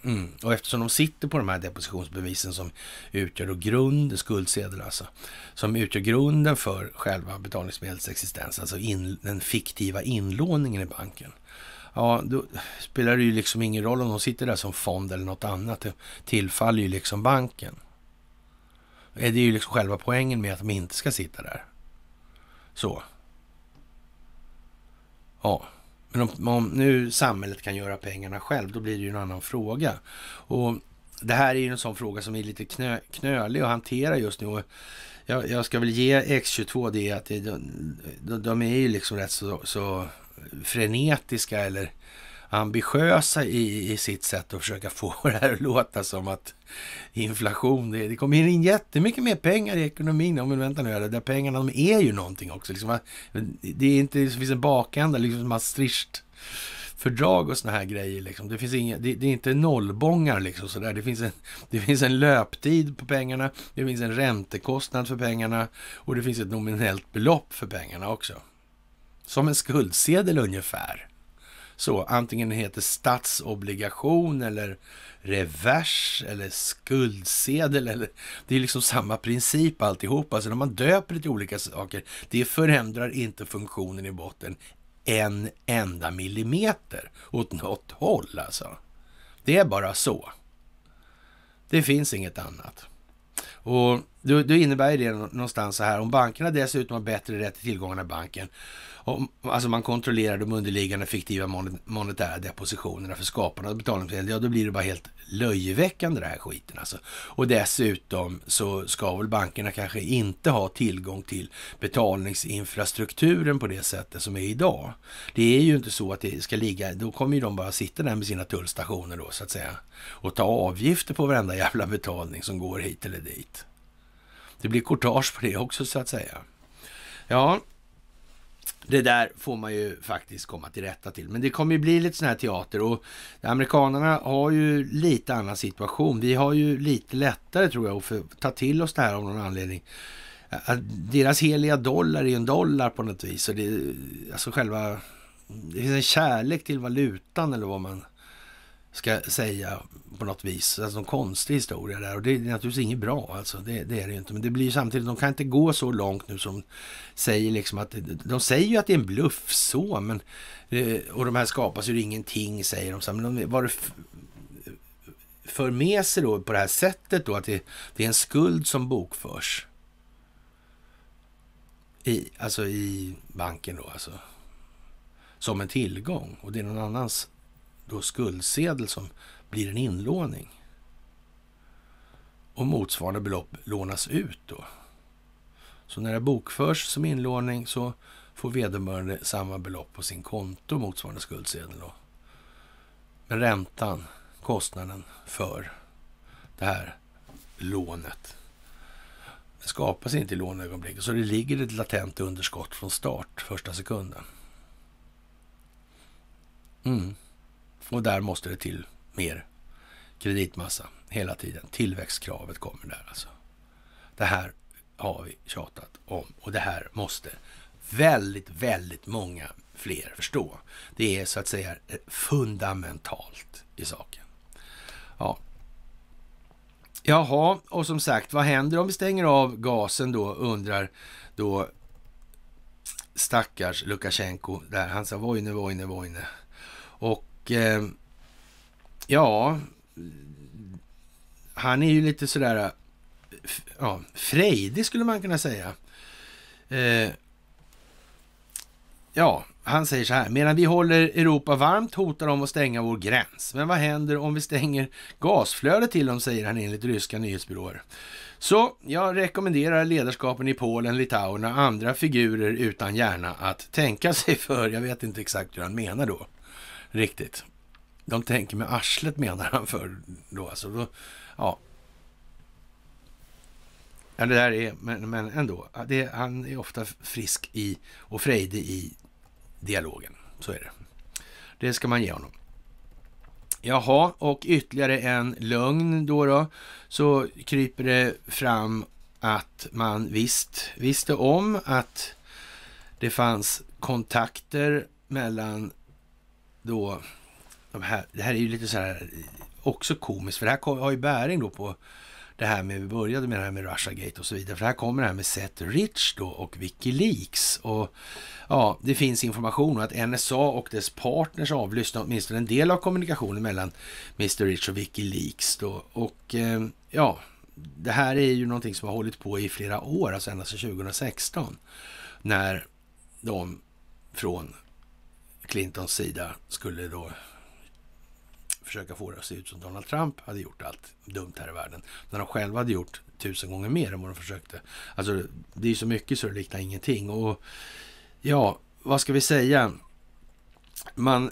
Mm. Och eftersom de sitter på de här depositionsbevisen som utgör då grunden, skuldsedel alltså, som utgör grunden för själva betalningsmedlets existens, alltså in, den fiktiva inlåningen i banken. Ja, då spelar det ju liksom ingen roll om de sitter där som fond eller något annat. Det tillfaller ju liksom banken. Det är ju liksom själva poängen med att de inte ska sitta där. Så. Ja. Men om, om, nu samhället kan göra pengarna själv, då blir det ju en annan fråga. Och det här är ju en sån fråga som är lite knö, knölig att hantera just nu. Och jag, jag ska väl ge X22 det att det, de, de, är ju liksom rätt så, så frenetiska eller ambitiösa i, i sitt sätt att försöka få det här att låta som att inflation, det, det kommer in jättemycket mer pengar i ekonomin. men vänta nu, där pengarna de är ju någonting också. Liksom, det är inte, det finns en bakända, liksom Maastricht fördrag och såna här grejer. Liksom. Det, finns inga, det, det, är inte nollbångar liksom sådär. Det finns, en, det finns en löptid på pengarna. Det finns en räntekostnad för pengarna och det finns ett nominellt belopp för pengarna också. Som en skuldsedel ungefär så. Antingen den heter statsobligation eller revers eller skuldsedel. Eller, det är liksom samma princip alltihopa. Alltså när man döper det till olika saker, det förändrar inte funktionen i botten en enda millimeter åt något håll alltså. Det är bara så. Det finns inget annat. Och då, då innebär det någonstans så här, om bankerna dessutom har bättre rätt till tillgångarna i banken alltså man kontrollerar de underliggande fiktiva monetära depositionerna för skaparna av betalningsmedel, ja då blir det bara helt löjeväckande den här skiten alltså. Och dessutom så ska väl bankerna kanske inte ha tillgång till betalningsinfrastrukturen på det sättet som är idag. Det är ju inte så att det ska ligga, då kommer ju de bara sitta där med sina tullstationer då så att säga och ta avgifter på varenda jävla betalning som går hit eller dit. Det blir kortage på det också så att säga. Ja, det där får man ju faktiskt komma till rätta till. Men det kommer ju bli lite sån här teater och amerikanerna har ju lite annan situation. Vi har ju lite lättare tror jag att ta till oss det här av någon anledning. Deras heliga dollar är ju en dollar på något vis. Och det, alltså själva, det finns en kärlek till valutan eller vad man ska säga på något vis. Alltså en konstig historia där och det är naturligtvis inget bra alltså. Det, det är det ju inte. Men det blir ju samtidigt, de kan inte gå så långt nu som säger liksom att, de säger ju att det är en bluff så, men eh, och de här skapas ju ingenting säger de. Så, men de, var det för med sig då på det här sättet då att det, det är en skuld som bokförs. I, alltså i banken då alltså. Som en tillgång och det är någon annans då skuldsedel som blir en inlåning. Och motsvarande belopp lånas ut då. Så när det bokförs som inlåning så får vederbörande samma belopp på sin konto motsvarande skuldsedel då. Men räntan, kostnaden för det här lånet det skapas inte i låneögonblicket. Så det ligger ett latent underskott från start, första sekunden. Mm. Och där måste det till mer kreditmassa hela tiden. Tillväxtkravet kommer där alltså. Det här har vi tjatat om och det här måste väldigt, väldigt många fler förstå. Det är så att säga eh, fundamentalt i saken. Ja. Jaha, och som sagt, vad händer om vi stänger av gasen då, undrar då stackars Lukasjenko där. Han sa vojne, vojne, vojne. Och och eh, ja, han är ju lite sådär eh, ja, frejdig skulle man kunna säga. Eh, ja, han säger så här. Medan vi håller Europa varmt hotar de att stänga vår gräns. Men vad händer om vi stänger gasflödet till dem, säger han enligt ryska nyhetsbyråer. Så jag rekommenderar ledarskapen i Polen, Litauen och andra figurer utan hjärna att tänka sig för. Jag vet inte exakt hur han menar då riktigt. De tänker med arslet menar han för då alltså. Då, ja. ja, det där är, men, men ändå. Det, han är ofta frisk i och frejdig i dialogen. Så är det. Det ska man ge honom. Jaha, och ytterligare en lögn då då. Så kryper det fram att man visst visste om att det fanns kontakter mellan då, de här, det här är ju lite så här också komiskt, för det här har ju bäring då på det här med, vi började med det här med Russiagate och så vidare, för här kommer det här med Seth Rich då och Wikileaks. Och ja, det finns information om att NSA och dess partners avlyssnar åtminstone en del av kommunikationen mellan Mr Rich och Wikileaks då. Och eh, ja, det här är ju någonting som har hållit på i flera år, alltså ända sedan 2016, när de från Clintons sida skulle då försöka få det att se ut som Donald Trump hade gjort allt dumt här i världen. När de själva hade gjort tusen gånger mer än vad de försökte. Alltså, det är så mycket så det liknar ingenting. Och ja, vad ska vi säga? Man,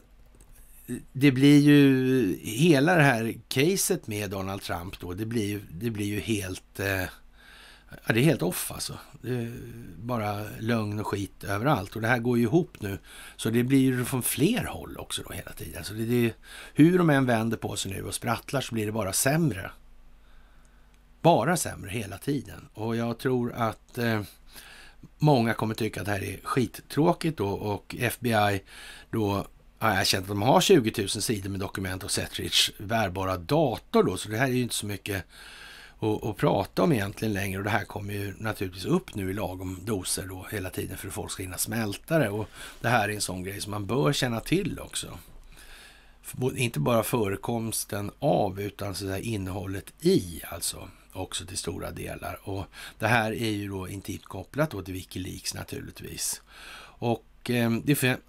det blir ju hela det här caset med Donald Trump då, det blir ju, det blir ju helt... Eh, Ja, det är helt off alltså. Det är bara lögn och skit överallt. Och det här går ju ihop nu. Så det blir ju från fler håll också då hela tiden. Så det, är, hur de än vänder på sig nu och sprattlar så blir det bara sämre. Bara sämre hela tiden. Och jag tror att eh, många kommer tycka att det här är skittråkigt då. Och FBI då har jag känt, att de har 20 000 sidor med dokument och Setrich bärbara dator då. Så det här är ju inte så mycket och, och prata om egentligen längre. Och det här kommer ju naturligtvis upp nu i lagom doser då hela tiden för att folk ska hinna smälta det. Och det här är en sån grej som man bör känna till också. Inte bara förekomsten av utan så innehållet i alltså också till stora delar. Och det här är ju då intimt kopplat då till Wikileaks naturligtvis. Och eh, det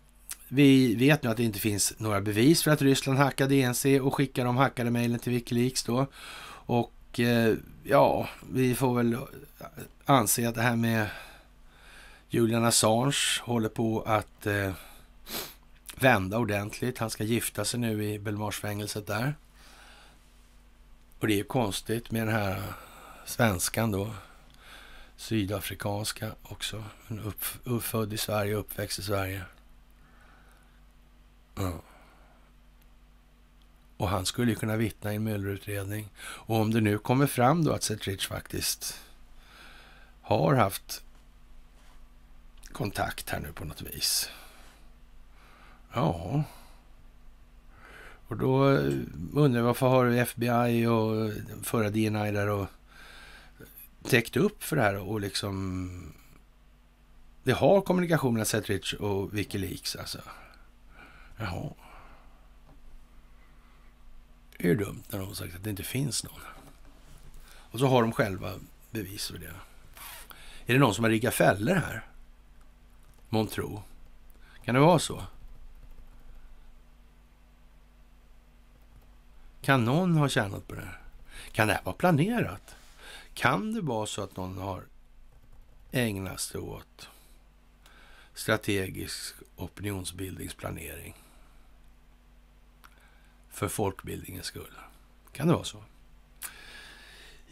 vi vet nu att det inte finns några bevis för att Ryssland hackade ENC och skickade de hackade mejlen till Wikileaks då. Och och eh, ja, vi får väl anse att det här med Julian Assange håller på att eh, vända ordentligt. Han ska gifta sig nu i Belmarsfängelset där. Och det är ju konstigt med den här svenskan då. Sydafrikanska också. Uppfödd i Sverige, uppväxt i Sverige. Mm. Och han skulle ju kunna vittna i en Müllerutredning. Och om det nu kommer fram då att Zetrich faktiskt har haft kontakt här nu på något vis. Ja. Och då eh, undrar jag varför har FBI och förra DNI där och täckt upp för det här och liksom... Det har kommunikationen Zetrich och Wikileaks alltså. Jaha. Det är ju dumt när de har sagt att det inte finns någon. Och så har de själva bevis för det. Är det någon som har riggat fällor här? Montro. Kan det vara så? Kan någon ha tjänat på det här? Kan det här vara planerat? Kan det vara så att någon har ägnat sig åt strategisk opinionsbildningsplanering? för folkbildningens skull. Kan det vara så?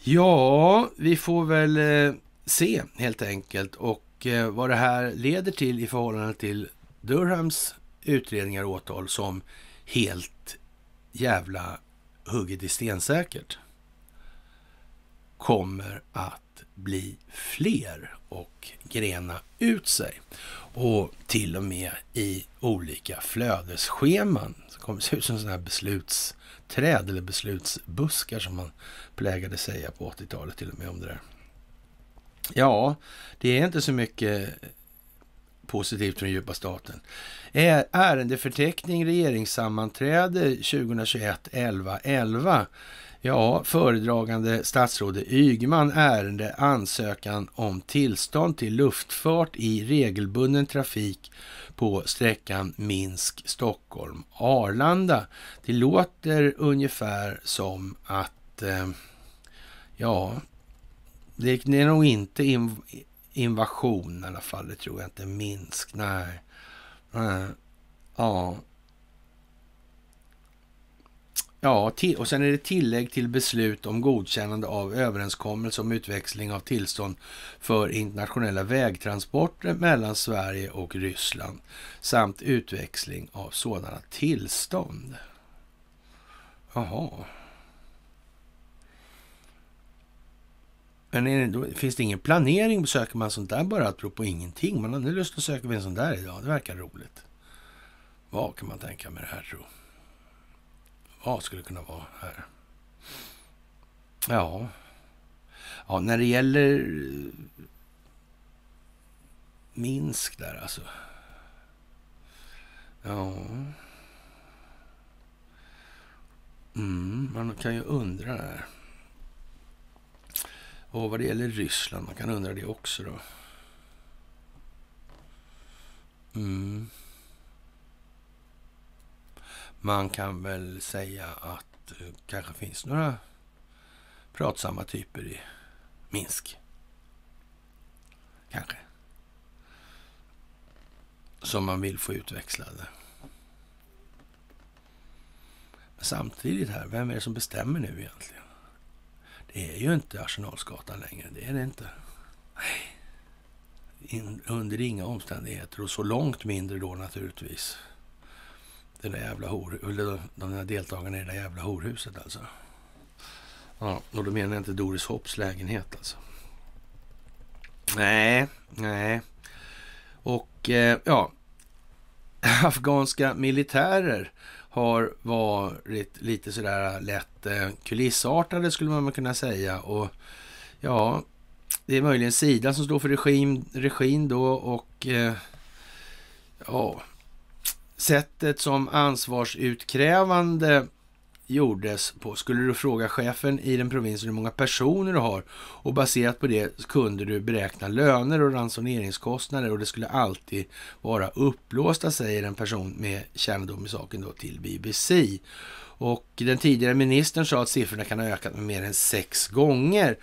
Ja, vi får väl eh, se helt enkelt och eh, vad det här leder till i förhållande till Durhams utredningar och åtal som helt jävla hugget i stensäkert kommer att bli fler och grena ut sig och till och med i olika flödesscheman. Det kommer se ut som sådana här beslutsträd eller beslutsbuskar som man plägade säga på 80-talet till och med om det där. Ja, det är inte så mycket positivt från djupa staten. Ärendeförteckning regeringssammanträde 2021 11 11. Ja, föredragande statsrådet Ygeman ärende ansökan om tillstånd till luftfart i regelbunden trafik på sträckan Minsk-Stockholm-Arlanda. Det låter ungefär som att, eh, ja, det är nog inte inv invasion i alla fall, det tror jag inte. Minsk, nej. nej. Eh, ja, Ja, och sen är det tillägg till beslut om godkännande av överenskommelse om utväxling av tillstånd för internationella vägtransporter mellan Sverige och Ryssland samt utväxling av sådana tillstånd. Jaha. Men det, finns det ingen planering? Söker man sånt där bara apropå ingenting? Man har nu lust att söka en sån där idag. Det verkar roligt. Vad kan man tänka med det här tro? Vad skulle kunna vara här. Ja. Ja, när det gäller eh, Minsk där alltså. Ja. Mm, man kan ju undra där. Och vad det gäller Ryssland, man kan undra det också då. Mm man kan väl säga att det eh, kanske finns några pratsamma typer i Minsk. Kanske. Som man vill få utväxlade. Men samtidigt här, vem är det som bestämmer nu egentligen? Det är ju inte Arsenalsgatan längre, det är det inte. In, under inga omständigheter och så långt mindre då naturligtvis det där jävla hor, eller de där deltagarna i det där jävla horhuset alltså. Ja, och då menar jag inte Doris Hopps lägenhet alltså. Nej, nej. Och eh, ja, afghanska militärer har varit lite sådär lätt eh, kulissartade skulle man kunna säga. Och ja, det är möjligen Sida som står för regim, regim då och eh, ja, sättet som ansvarsutkrävande gjordes på skulle du fråga chefen i den provinsen hur många personer du har och baserat på det kunde du beräkna löner och ransoneringskostnader och det skulle alltid vara upplåsta, säger en person med kännedom i saken då till BBC. Och den tidigare ministern sa att siffrorna kan ha ökat med mer än sex gånger.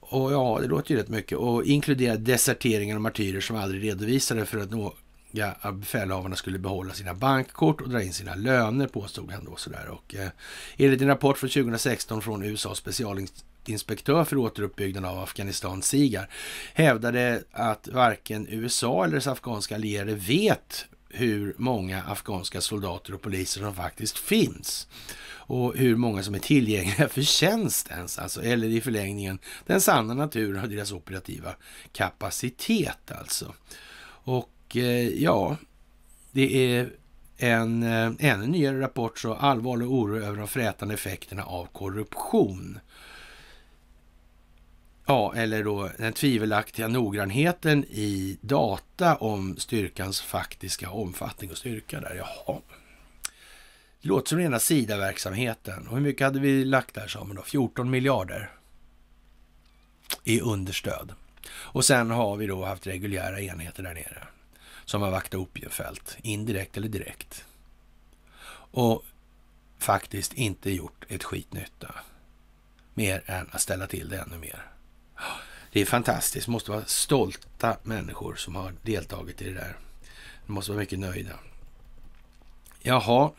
Och ja, det låter ju rätt mycket. Och inkludera deserteringar och martyrer som aldrig redovisade för att nå ja, befälhavarna skulle behålla sina bankkort och dra in sina löner, påstod han då. Sådär. Och, eh, enligt en rapport från 2016 från USAs specialinspektör för återuppbyggnaden av Afghanistan, SIGAR, hävdade att varken USA eller dess afghanska allierade vet hur många afghanska soldater och poliser som faktiskt finns och hur många som är tillgängliga för tjänst ens, alltså, eller i förlängningen den sanna naturen och deras operativa kapacitet alltså. Och Eh, ja, det är en eh, ännu nyare rapport så allvarlig oro över de frätande effekterna av korruption. Ja, eller då den tvivelaktiga noggrannheten i data om styrkans faktiska omfattning och styrka där. Jaha. Det låter som rena SIDA-verksamheten. Och hur mycket hade vi lagt där, sa man då? 14 miljarder i understöd. Och sen har vi då haft reguljära enheter där nere som har vaktat opiumfält, indirekt eller direkt. Och faktiskt inte gjort ett skit nytta. Mer än att ställa till det ännu mer. Det är fantastiskt. Det måste vara stolta människor som har deltagit i det där. De måste vara mycket nöjda. Jaha.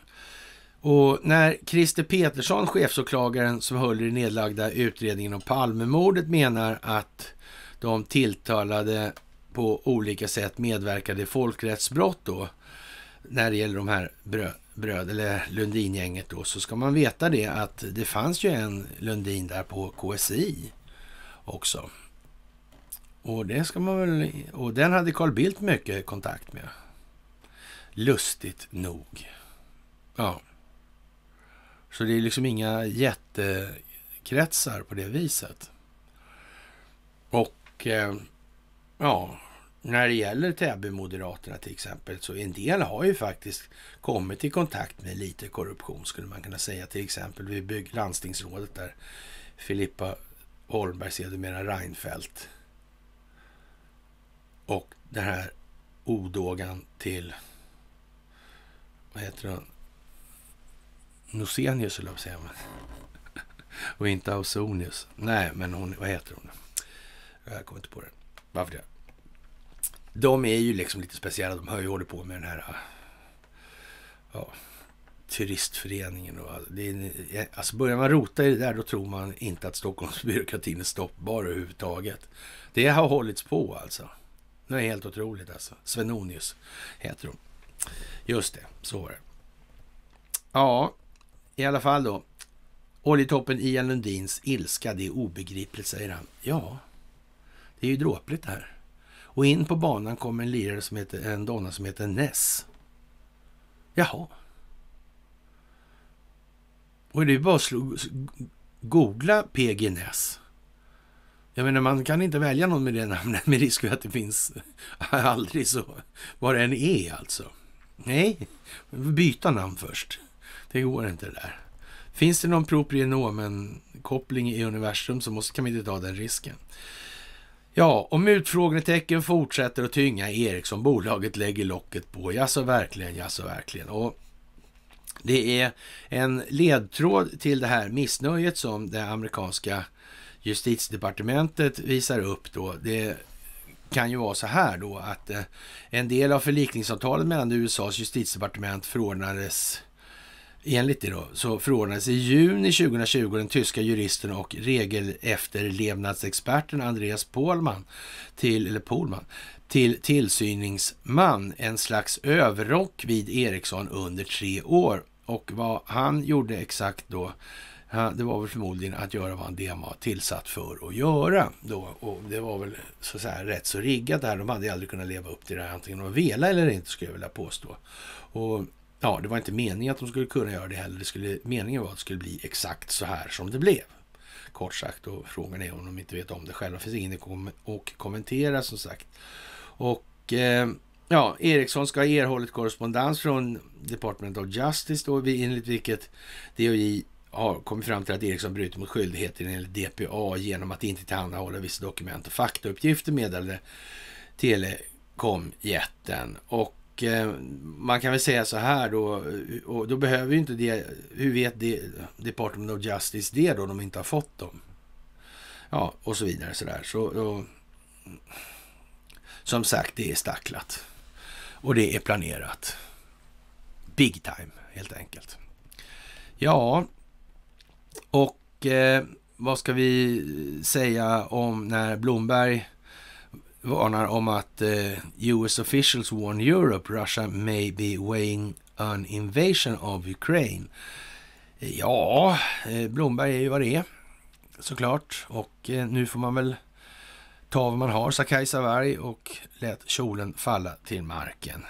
Och när Christer Petersson, chefsåklagaren som höll i den nedlagda utredningen om Palmemordet, menar att de tilltalade på olika sätt medverkade i folkrättsbrott då, när det gäller de här brö bröd eller Lundingänget då, så ska man veta det att det fanns ju en Lundin där på KSI också. Och det ska man väl, och den hade Carl Bildt mycket kontakt med. Lustigt nog. Ja. Så det är liksom inga jättekretsar på det viset. Och eh, ja, när det gäller Täby-moderaterna till exempel, så en del har ju faktiskt kommit i kontakt med lite korruption skulle man kunna säga. Till exempel vid landstingsrådet där Filippa Holmberg, sedermera Reinfeldt. Och den här odågan till, vad heter hon? Nosenius höll jag på att säga. Och inte Ausonius. Nej, men hon, vad heter hon? Jag kommer inte på det. Varför det? de är ju liksom lite speciella. De har ju hållit på med den här äh, ja, turistföreningen. Och, det är, alltså börjar man rota i det där, då tror man inte att Stockholmsbyråkratin är stoppbar överhuvudtaget. Det har hållits på alltså. Det är helt otroligt alltså. Svenonius heter de. Just det, så var det. Ja, i alla fall då. Oljetoppen Ian Lundins ilska, det är obegripligt, säger han. Ja, det är ju dråpligt det här. Och in på banan kommer en lirare som heter, en donna som heter Ness. Jaha. Och det är bara att googla PG Ness. Jag menar, man kan inte välja någon med det namnet med risk för att det finns aldrig så, vad det än är alltså. Nej, byta namn först. Det går inte det där. Finns det någon proprionomen-koppling i universum så måste, kan vi inte ta den risken. Ja, om utfrågetecken fortsätter att tynga Ericsson, bolaget lägger locket på. Jaså verkligen, jaså verkligen. Och det är en ledtråd till det här missnöjet som det amerikanska justitiedepartementet visar upp då. Det kan ju vara så här då att eh, en del av förlikningsavtalet mellan USAs justitiedepartement förordnades enligt det då, så förordnades i juni 2020 den tyska juristen och regelefterlevnadsexperten Andreas Polman till, eller Polman, till tillsyningsman, en slags överrock vid Ericsson under tre år. Och vad han gjorde exakt då, det var väl förmodligen att göra vad han var tillsatt för att göra. Då. Och det var väl så säga, rätt så riggat det här. De hade aldrig kunnat leva upp till det här, antingen de ville eller inte, skulle jag vilja påstå. Och Ja, det var inte meningen att de skulle kunna göra det heller. Det skulle, meningen var att det skulle bli exakt så här som det blev. Kort sagt, och frågan är om de inte vet om det själva. Det finns ingen att kommentera som sagt. Och eh, ja, Eriksson ska ha erhållit korrespondens från Department of Justice då, enligt vilket DOJ har kommit fram till att Eriksson bryter mot skyldigheten enligt DPA genom att inte tillhandahålla vissa dokument och faktauppgifter meddelade telekomjätten. Och Eh, man kan väl säga så här då, och då behöver ju inte det, hur vet det, Department of Justice det då, de inte har fått dem? Ja, och så vidare sådär. Så, då, som sagt, det är stacklat. Och det är planerat. Big time, helt enkelt. Ja, och eh, vad ska vi säga om när Blomberg varnar om att eh, US officials warn Europe Russia may be weighing an invasion of Ukraine. Ja, eh, Blomberg är ju vad det är såklart och eh, nu får man väl ta vad man har, sa Kajsa Warg och lät kjolen falla till marken.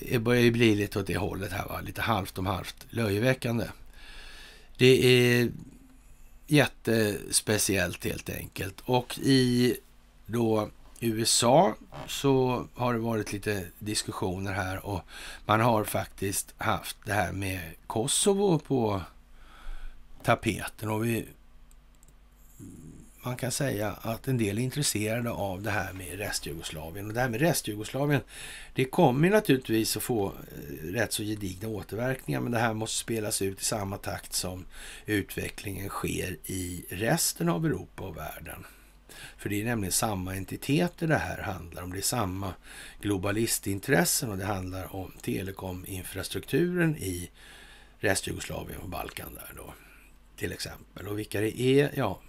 Det börjar ju bli lite åt det hållet här, va? lite halvt om halvt löjeväckande. Det är jättespeciellt helt enkelt. Och i då USA så har det varit lite diskussioner här och man har faktiskt haft det här med Kosovo på tapeten och vi, man kan säga att en del är intresserade av det här med restjugoslavien. Och det här med restjugoslavien, det kommer naturligtvis att få eh, rätt så gedigna återverkningar, men det här måste spelas ut i samma takt som utvecklingen sker i resten av Europa och världen. För det är nämligen samma entiteter det här handlar om. Det är samma globalistintressen och det handlar om telekominfrastrukturen i restjugoslavien och Balkan där då. Till exempel. Och vilka det är, ja.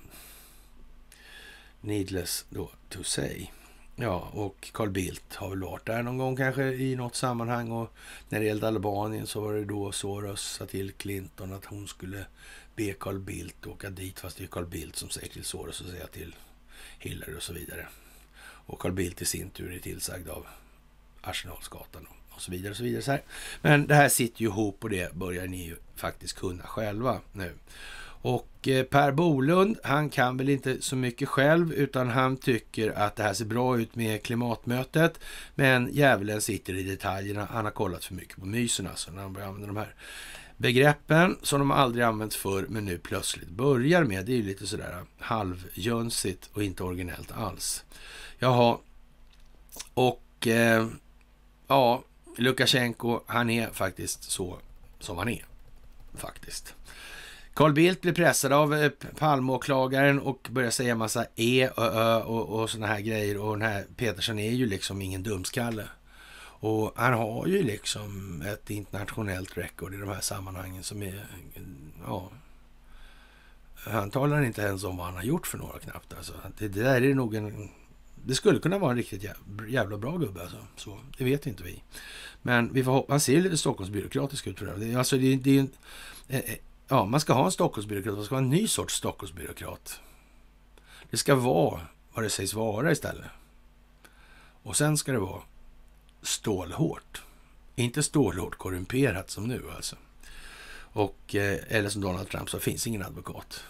Needless då to say. Ja, och Carl Bildt har väl varit där någon gång kanske i något sammanhang. Och när det gällde Albanien så var det då Soros sa till Clinton att hon skulle be Carl Bildt åka dit. Fast det är Carl Bildt som säger till Soros och säga till Hillary och så vidare. Och Carl Bildt i sin tur är tillsagd av Arsenalsgatan och så vidare. Och så vidare så här. Men det här sitter ju ihop och det börjar ni ju faktiskt kunna själva nu. Och eh, Per Bolund, han kan väl inte så mycket själv utan han tycker att det här ser bra ut med klimatmötet. Men djävulen sitter i detaljerna. Han har kollat för mycket på mysen alltså när han börjar använda de här begreppen som de aldrig använt förr men nu plötsligt börjar med. Det är ju lite sådär halvjönsigt och inte originellt alls. Jaha, och eh, ja, Lukasjenko, han är faktiskt så som han är. Faktiskt. Carl Bildt blir pressad av eh, Palmeåklagaren och börjar säga massa e, och ö och, och sådana här grejer. Och den här Petersson är ju liksom ingen dumskalle. Och han har ju liksom ett internationellt rekord i de här sammanhangen som är... Ja, han talar inte ens om vad han har gjort för några knappt. Alltså. Det, det där är nog en... Det skulle kunna vara en riktigt jävla bra gubbe alltså. Så, det vet inte vi. Men vi får, han ser lite Stockholmsbyråkratisk ut för det. det alltså det, det är en, eh, eh, ja, man ska ha en Stockholmsbyråkrat, man ska ha en ny sorts Stockholmsbyråkrat. Det ska vara vad det sägs vara istället. Och sen ska det vara stålhårt. Inte stålhårt korrumperat som nu alltså. Och, eh, eller som Donald Trump sa, finns ingen advokat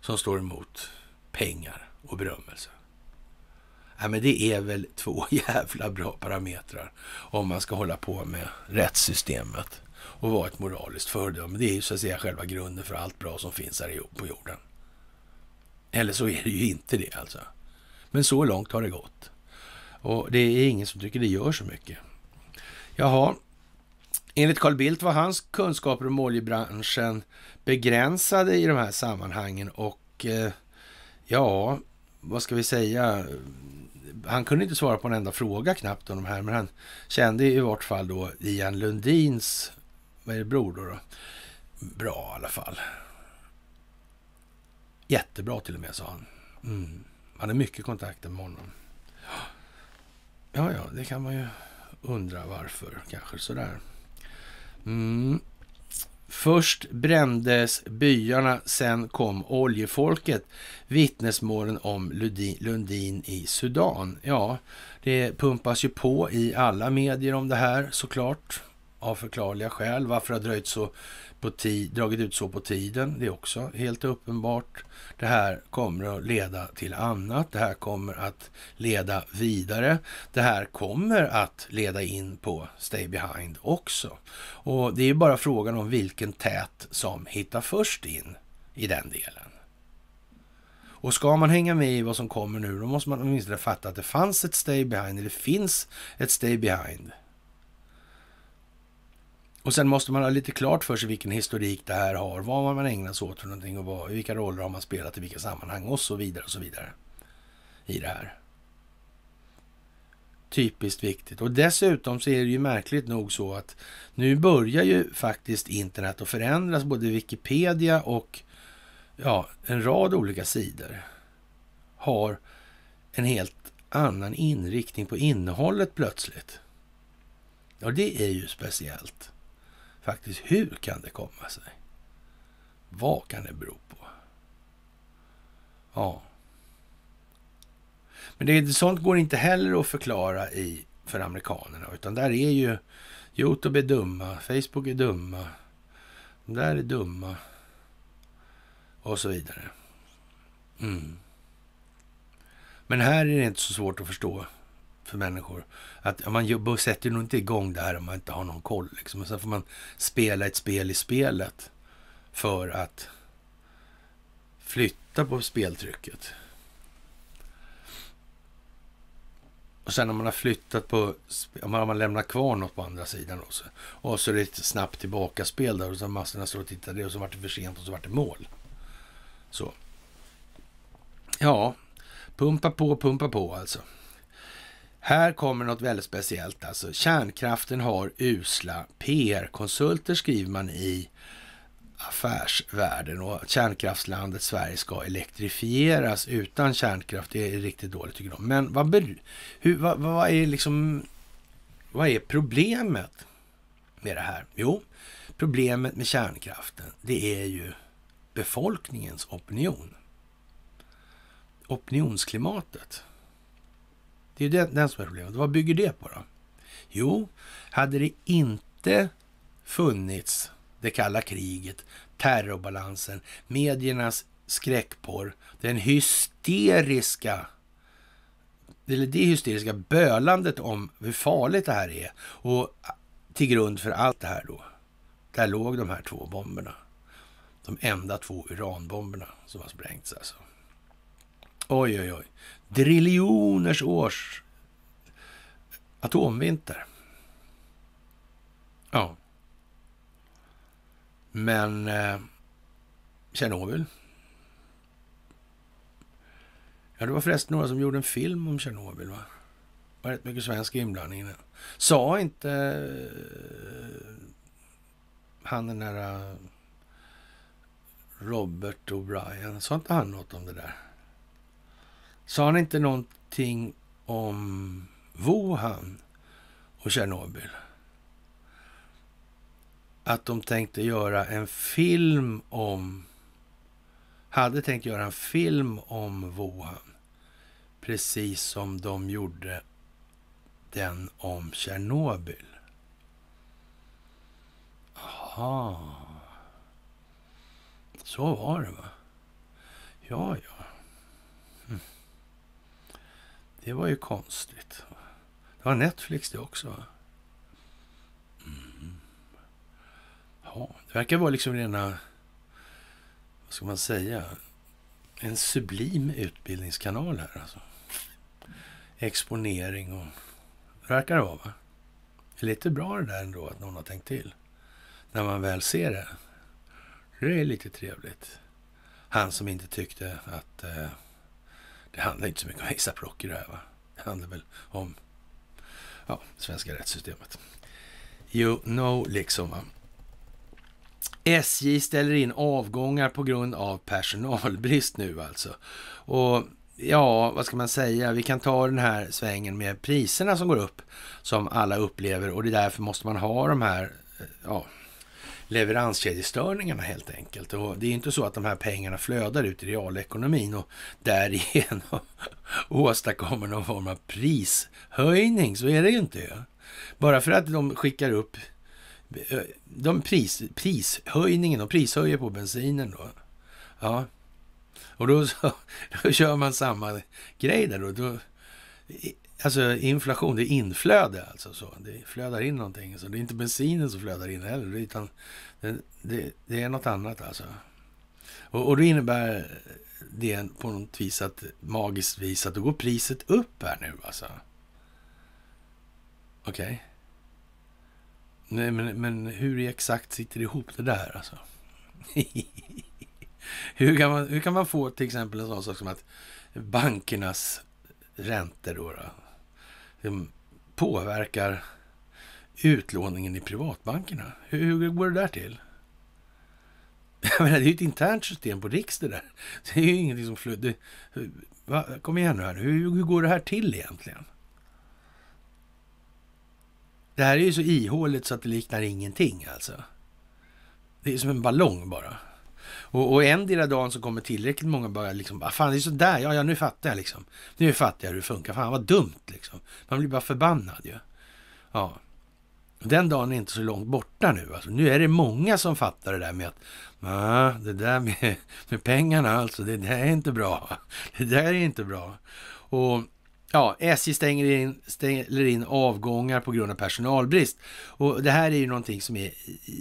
som står emot pengar och berömmelse. Ja, men det är väl två jävla bra parametrar om man ska hålla på med rättssystemet och vara ett moraliskt föredöme. Det är ju så att säga själva grunden för allt bra som finns här på jorden. Eller så är det ju inte det alltså. Men så långt har det gått. Och det är ingen som tycker det gör så mycket. Jaha, enligt Carl Bildt var hans kunskaper om oljebranschen begränsade i de här sammanhangen och eh, ja, vad ska vi säga? Han kunde inte svara på en enda fråga knappt om de här, men han kände i vart fall då Ian Lundins, vad är det, bror då? då? Bra i alla fall. Jättebra till och med, sa han. Mm. Han hade mycket kontakter med honom. Ja, ja, det kan man ju undra varför. Kanske sådär. Mm. Först brändes byarna, sen kom oljefolket. Vittnesmålen om Lundin, i Sudan. Ja, det pumpas ju på i alla medier om det här såklart. Av förklarliga skäl. Varför det har dröjt så på dragit ut så på tiden. Det är också helt uppenbart. Det här kommer att leda till annat. Det här kommer att leda vidare. Det här kommer att leda in på Stay Behind också. Och det är bara frågan om vilken tät som hittar först in i den delen. Och ska man hänga med i vad som kommer nu, då måste man åtminstone fatta att det fanns ett Stay Behind, eller det finns ett Stay Behind. Och sen måste man ha lite klart för sig vilken historik det här har, vad man ägnar sig åt för någonting och vad, vilka roller har man spelat i vilka sammanhang och så vidare och så vidare i det här. Typiskt viktigt. Och dessutom så är det ju märkligt nog så att nu börjar ju faktiskt internet att förändras, både Wikipedia och ja, en rad olika sidor har en helt annan inriktning på innehållet plötsligt. Ja, det är ju speciellt faktiskt hur kan det komma sig? Vad kan det bero på? Ja. Men det, sånt går inte heller att förklara i, för amerikanerna, utan där är ju Youtube är dumma, Facebook är dumma, de där är dumma och så vidare. Mm. Men här är det inte så svårt att förstå för människor. Att man sätter nog inte igång det här om man inte har någon koll. Liksom. Och sen får man spela ett spel i spelet för att flytta på speltrycket. Och sen när man har flyttat på, om man, man lämnar kvar något på andra sidan också. Och så är det ett snabbt tillbakaspel där och så massorna står och tittar det och så vart det för sent och så vart det mål. Så. Ja, pumpa på, pumpa på alltså. Här kommer något väldigt speciellt alltså. Kärnkraften har usla PR-konsulter skriver man i affärsvärlden och kärnkraftslandet Sverige ska elektrifieras utan kärnkraft. Det är riktigt dåligt tycker de. Men vad, hur, vad, vad är liksom, vad är problemet med det här? Jo, problemet med kärnkraften, det är ju befolkningens opinion. Opinionsklimatet. Det är ju den som är problemet. Vad bygger det på då? Jo, hade det inte funnits det kalla kriget, terrorbalansen, mediernas skräckporr, den hysteriska eller det hysteriska bölandet om hur farligt det här är och till grund för allt det här då. Där låg de här två bomberna. De enda två uranbomberna som har sprängts alltså. Oj, oj, oj driljoners års atomvinter. Ja. Men eh, Tjernobyl. Ja, det var förresten några som gjorde en film om Tjernobyl. Va? Det var rätt mycket svensk inblandning Sa inte eh, han den där eh, Robert O'Brien, sa inte han något om det där? Sa han inte någonting om Wuhan och Tjernobyl? Att de tänkte göra en film om... Hade tänkt göra en film om Wuhan. Precis som de gjorde den om Tjernobyl. Aha. Så var det, va? Ja, ja. Mm. Det var ju konstigt. Det var Netflix det också. Mm. Ja, det verkar vara liksom rena... Vad ska man säga? En sublim utbildningskanal här alltså. Exponering och... Det verkar det vara va? Det är lite bra det där ändå att någon har tänkt till. När man väl ser det. Det är lite trevligt. Han som inte tyckte att... Eh, det handlar inte så mycket om ASAP Rocky det här va? Det handlar väl om ja, svenska rättssystemet. You know liksom va. SJ ställer in avgångar på grund av personalbrist nu alltså. Och ja, vad ska man säga? Vi kan ta den här svängen med priserna som går upp som alla upplever och det är därför måste man ha de här eh, ja, leveranskedjestörningarna helt enkelt. Och det är inte så att de här pengarna flödar ut i realekonomin och därigenom åstadkommer någon form av prishöjning. Så är det ju inte. Bara för att de skickar upp eh, de pris, prishöjningen, de prishöjer på bensinen då. Ja, och då, så, då kör man samma grej där då. då Alltså inflation, det är inflöde alltså. Så. Det flödar in någonting. Så det är inte bensinen som flödar in heller, utan det, det, det är något annat alltså. Och, och det innebär det på något vis att magiskt vis att då går priset upp här nu alltså. Okej. Okay. Nej, men, men hur exakt sitter det ihop det där alltså? hur, kan man, hur kan man få till exempel en sån sak som att bankernas räntor då, då det eh, påverkar utlåningen i privatbankerna. Hur, hur går det där till? Jag menar, det är ju ett internt system på Riks det där. Det är ju ingenting som flödar. Kom igen nu här, hur, hur går det här till egentligen? Det här är ju så ihåligt så att det liknar ingenting alltså. Det är som en ballong bara. Och, och endera dagen så kommer tillräckligt många bara liksom, ah, fan det är sådär, ja, ja nu fattar jag liksom. Nu fattar jag hur det funkar, fan vad dumt liksom. Man blir bara förbannad ju. Ja. Den dagen är inte så långt borta nu. Alltså, nu är det många som fattar det där med att ah, det där med, med pengarna alltså, det där är inte bra. Det där är inte bra. Och Ja, SJ stänger in, stänger in avgångar på grund av personalbrist. Och det här är ju någonting som är,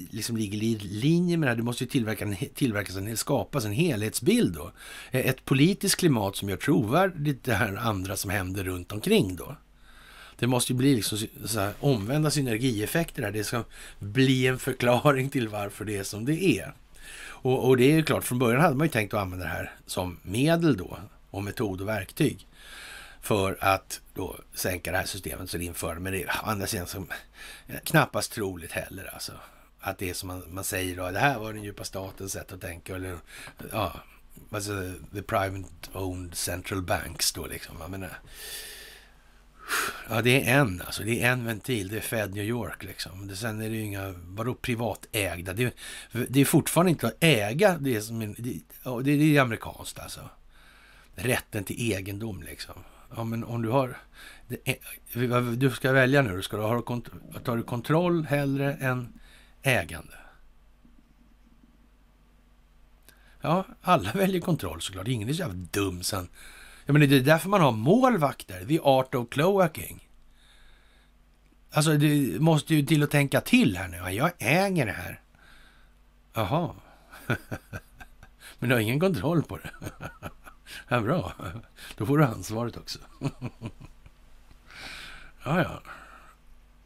liksom ligger i linje med det här. Det måste ju tillverkas en, skapas en helhetsbild då. E-, ett politiskt klimat som gör trovärdigt det här andra som händer runt omkring då. Det måste ju bli liksom så här, omvända synergieffekter här. Det ska bli en förklaring till varför det är som det är. Och, och det är ju klart, från början hade man ju tänkt att använda det här som medel då och metod och verktyg för att då sänka det här systemet så det införde. Men det är andra sidan som, eh, knappast troligt heller alltså. Att det är som man, man säger då, det här var den djupa statens sätt att tänka. Eller, ja, alltså the private owned central banks då liksom. Jag menar, Ja, det är en alltså. Det är en ventil. Det är Fed New York liksom. Det, sen är det ju inga, vadå privatägda? Det, det är fortfarande inte att äga det som, det, det är amerikanskt alltså. Rätten till egendom liksom. Ja, men om du har... Är, du ska välja nu. Ska du ha, tar du kontroll hellre än ägande? Ja, alla väljer kontroll såklart. Ingen är så jävla dum sen. Ja, men det är därför man har målvakter. The art of cloaking. Alltså, du måste ju till att tänka till här nu. Jag äger det här. Jaha. men du har ingen kontroll på det. Ja, bra, då får du ansvaret också. Ja, ja.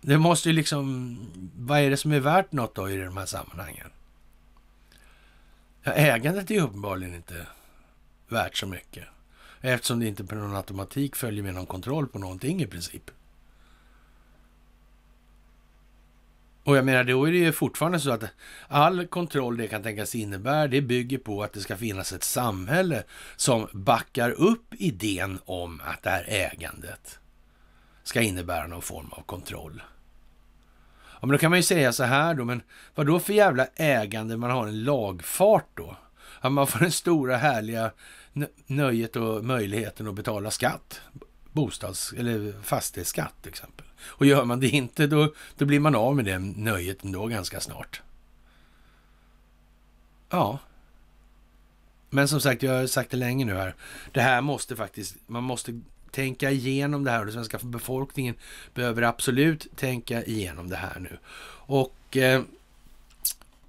Det måste ju liksom... Vad är det som är värt något då i de här sammanhangen? Ja, ägandet är uppenbarligen inte värt så mycket eftersom det inte på någon automatik följer med någon kontroll på någonting i princip. Och jag menar, då är det ju fortfarande så att all kontroll det kan tänkas innebära, det bygger på att det ska finnas ett samhälle som backar upp idén om att det här ägandet ska innebära någon form av kontroll. Ja, men då kan man ju säga så här då, men vad då för jävla ägande man har en lagfart då? Att man får den stora härliga nöjet och möjligheten att betala skatt, bostads eller fastighetsskatt till exempel. Och gör man det inte, då, då blir man av med det nöjet ändå ganska snart. Ja. Men som sagt, jag har sagt det länge nu här. Det här måste faktiskt, man måste tänka igenom det här och den svenska befolkningen behöver absolut tänka igenom det här nu. Och eh,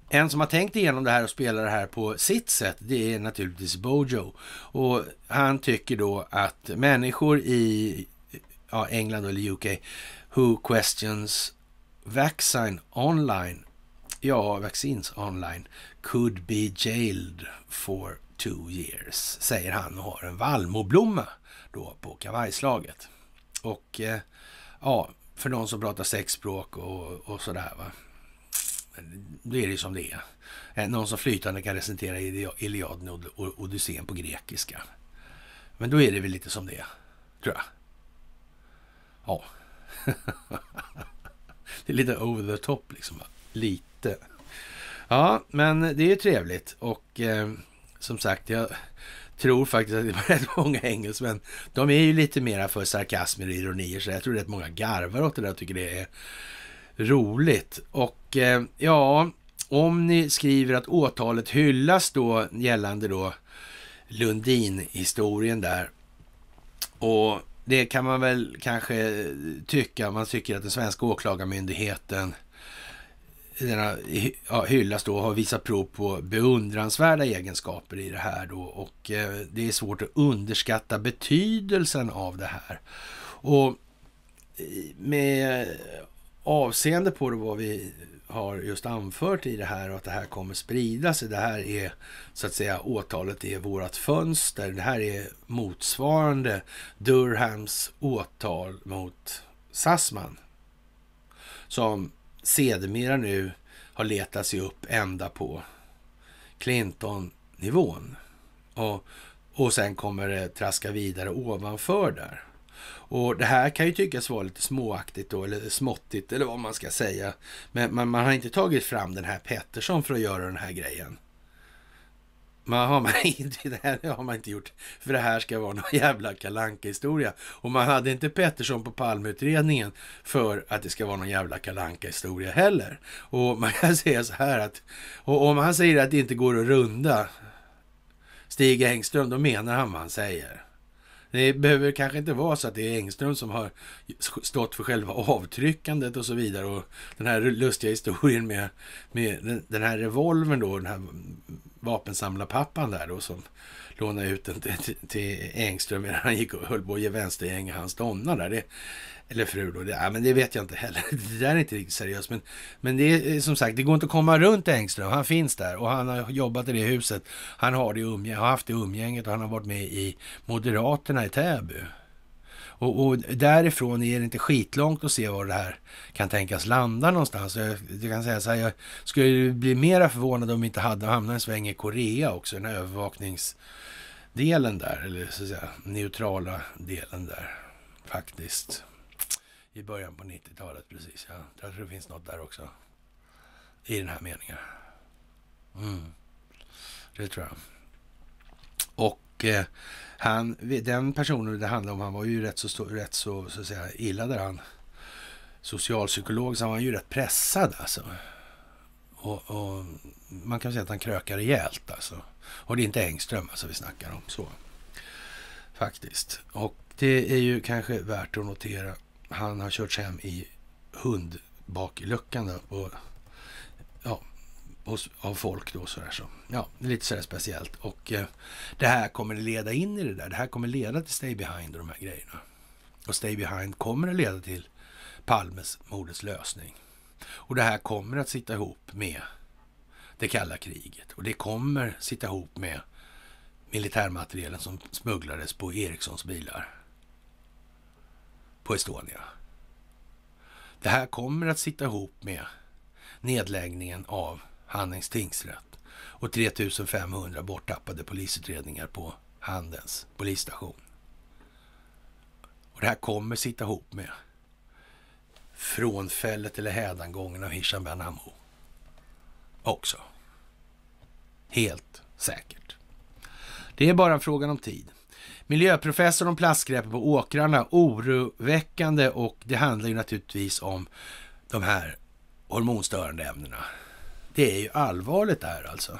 en som har tänkt igenom det här och spelar det här på sitt sätt, det är naturligtvis Bojo. Och han tycker då att människor i ja, England eller UK Who questions vaccine online, ja, vaccins online, could be jailed for two years, säger han och har en vallmoblomma då på kavajslaget. Och eh, ja, för någon som pratar sex språk och, och sådär va. Det är det som det är. Eh, någon som flytande kan recitera Iliaden och Odysséen på grekiska. Men då är det väl lite som det är, tror jag. Ja det är lite over the top liksom. Lite. Ja, men det är ju trevligt och eh, som sagt, jag tror faktiskt att det var rätt många engelsmän. De är ju lite mera för sarkasmer och ironier, så jag tror rätt många garvar åt det där och tycker det är roligt. Och eh, ja, om ni skriver att åtalet hyllas då gällande då Lundin-historien där och det kan man väl kanske tycka. Man tycker att den svenska åklagarmyndigheten denna ja, hyllas då har visat prov på beundransvärda egenskaper i det här då och eh, det är svårt att underskatta betydelsen av det här. Och eh, med avseende på då vad vi har just anfört i det här och att det här kommer sprida sig. Det här är så att säga åtalet är vårat fönster. Det här är motsvarande Durhams åtal mot Sassman. Som sedermera nu har letat sig upp ända på Clinton-nivån. Och, och sen kommer det traska vidare ovanför där. Och det här kan ju tyckas vara lite småaktigt då, eller småttigt eller vad man ska säga. Men man, man har inte tagit fram den här Pettersson för att göra den här grejen. Man har man inte, det här har man inte gjort, för det här ska vara någon jävla kalanka historia Och man hade inte Pettersson på palmutredningen för att det ska vara någon jävla kalanka historia heller. Och man kan säga så här att, och om han säger att det inte går att runda Stig Engström, då menar han vad han säger. Det behöver kanske inte vara så att det är Engström som har stått för själva avtryckandet och så vidare. Och den här lustiga historien med, med den här revolvern då, den här vapensamlarpappan där då som lånade ut den till, till Engström medan han gick och höll på att ge vänstergäng hans donna där. Det, eller fru då. Det, ja, men det vet jag inte heller. Det där är inte riktigt seriöst. Men, men det är som sagt, det går inte att komma runt Engström. Han finns där och han har jobbat i det huset. Han har, det umgäng, har haft det umgänget och han har varit med i Moderaterna i Täby. Och, och därifrån är det inte skitlångt att se var det här kan tänkas landa någonstans. Jag, jag kan säga så här, jag skulle bli mera förvånad om vi inte hade hamnat en sväng i Korea också, den här övervakningsdelen där, eller så att säga neutrala delen där faktiskt i början på 90-talet. Precis, ja. Jag tror det finns något där också. I den här meningen. Mm. Det tror jag. Och eh, han, den personen det handlade om, han var ju rätt så, rätt så, så att säga, illa där han. Socialpsykolog, så han var ju rätt pressad alltså. Och, och, man kan säga att han krökar rejält alltså. Och det är inte Engström alltså vi snackar om så. Faktiskt. Och det är ju kanske värt att notera han har körts hem i hundbakluckan där ja, hos, av folk då sådär så. Ja, lite sådär speciellt. Och eh, det här kommer leda in i det där. Det här kommer leda till Stay Behind och de här grejerna. Och Stay Behind kommer att leda till Palmes mordets lösning. Och det här kommer att sitta ihop med det kalla kriget. Och det kommer sitta ihop med militärmaterielen som smugglades på Erikssons bilar på Estonia. Det här kommer att sitta ihop med nedläggningen av Handens tingsrätt och 3500 borttappade polisutredningar på Handens polisstation. Och det här kommer sitta ihop med frånfället eller hädangången av Hisham Ben Benhamou också. Helt säkert. Det är bara en fråga om tid. Miljöprofessorn om plastskräpet på åkrarna, oroväckande och det handlar ju naturligtvis om de här hormonstörande ämnena. Det är ju allvarligt det här alltså.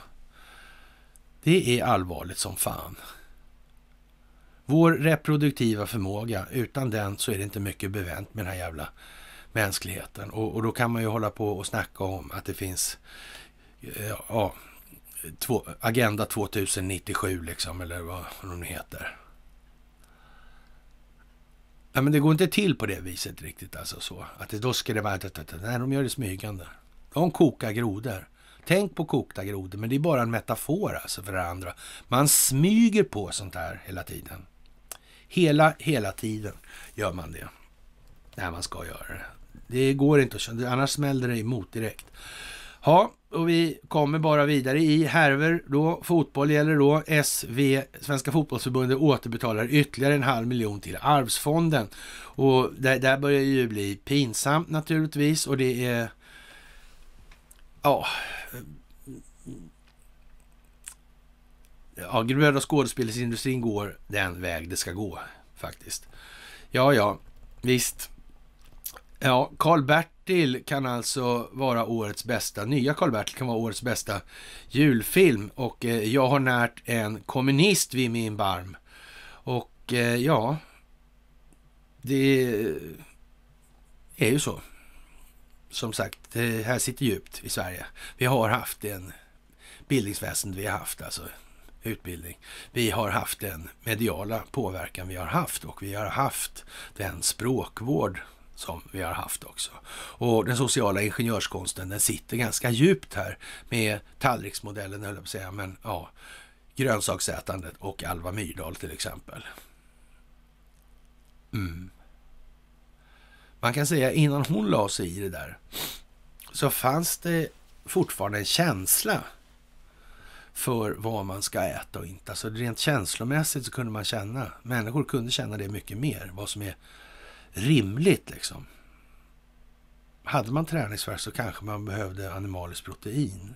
Det är allvarligt som fan. Vår reproduktiva förmåga, utan den så är det inte mycket bevänt med den här jävla mänskligheten. Och, och då kan man ju hålla på och snacka om att det finns ja, två, Agenda 2097 liksom, eller vad de nu heter. Ja, men det går inte till på det viset riktigt alltså så. Att det, då ska det vara... Nej, de gör det smygande. De kokar grodor. Tänk på kokta grodor, men det är bara en metafor alltså för det andra. Man smyger på sånt här hela tiden. Hela, hela tiden gör man det. När man ska göra det. Det går inte att... Annars smäller det emot direkt. Ja, och vi kommer bara vidare i härver då. Fotboll gäller då. SV, Svenska fotbollsförbundet, återbetalar ytterligare en halv miljon till Arvsfonden. Och det där börjar ju bli pinsamt naturligtvis och det är... Ja... Ja, gröd och skådespelsindustrin går den väg det ska gå faktiskt. Ja, ja, visst. Ja, Karl-Bert Bertil kan alltså vara årets bästa, nya Karl-Bertil kan vara årets bästa julfilm och eh, jag har närt en kommunist vid min barm. Och eh, ja, det är ju så. Som sagt, det eh, här sitter djupt i Sverige. Vi har haft en bildningsväsende, vi har haft alltså utbildning. Vi har haft den mediala påverkan vi har haft och vi har haft den språkvård som vi har haft också. Och den sociala ingenjörskonsten den sitter ganska djupt här med tallriksmodellen, höll jag på att säga, men ja, grönsaksätandet och Alva Myrdal till exempel. Mm. Man kan säga innan hon la sig i det där så fanns det fortfarande en känsla för vad man ska äta och inte. Alltså rent känslomässigt så kunde man känna, människor kunde känna det mycket mer, vad som är rimligt liksom. Hade man träningsvärk så kanske man behövde animaliskt protein.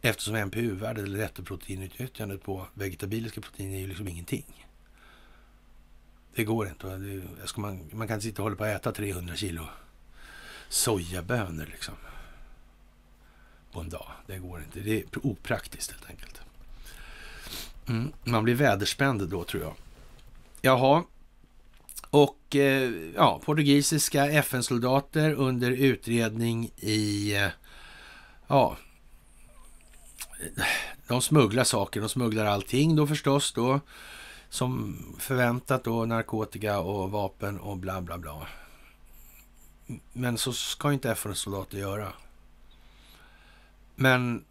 Eftersom npu värdet eller nettoproteinutnyttjandet på vegetabiliska protein är ju liksom ingenting. Det går inte. Det ska man, man kan inte sitta och hålla på att äta 300 kilo sojabönor liksom. På en dag. Det går inte. Det är opraktiskt helt enkelt. Mm, man blir väderspänd då tror jag. Jaha, och eh, ja, portugisiska FN-soldater under utredning i... Eh, ja... De smugglar saker, de smugglar allting då förstås då. Som förväntat då, narkotika och vapen och bla bla bla. Men så ska inte FN-soldater göra. Men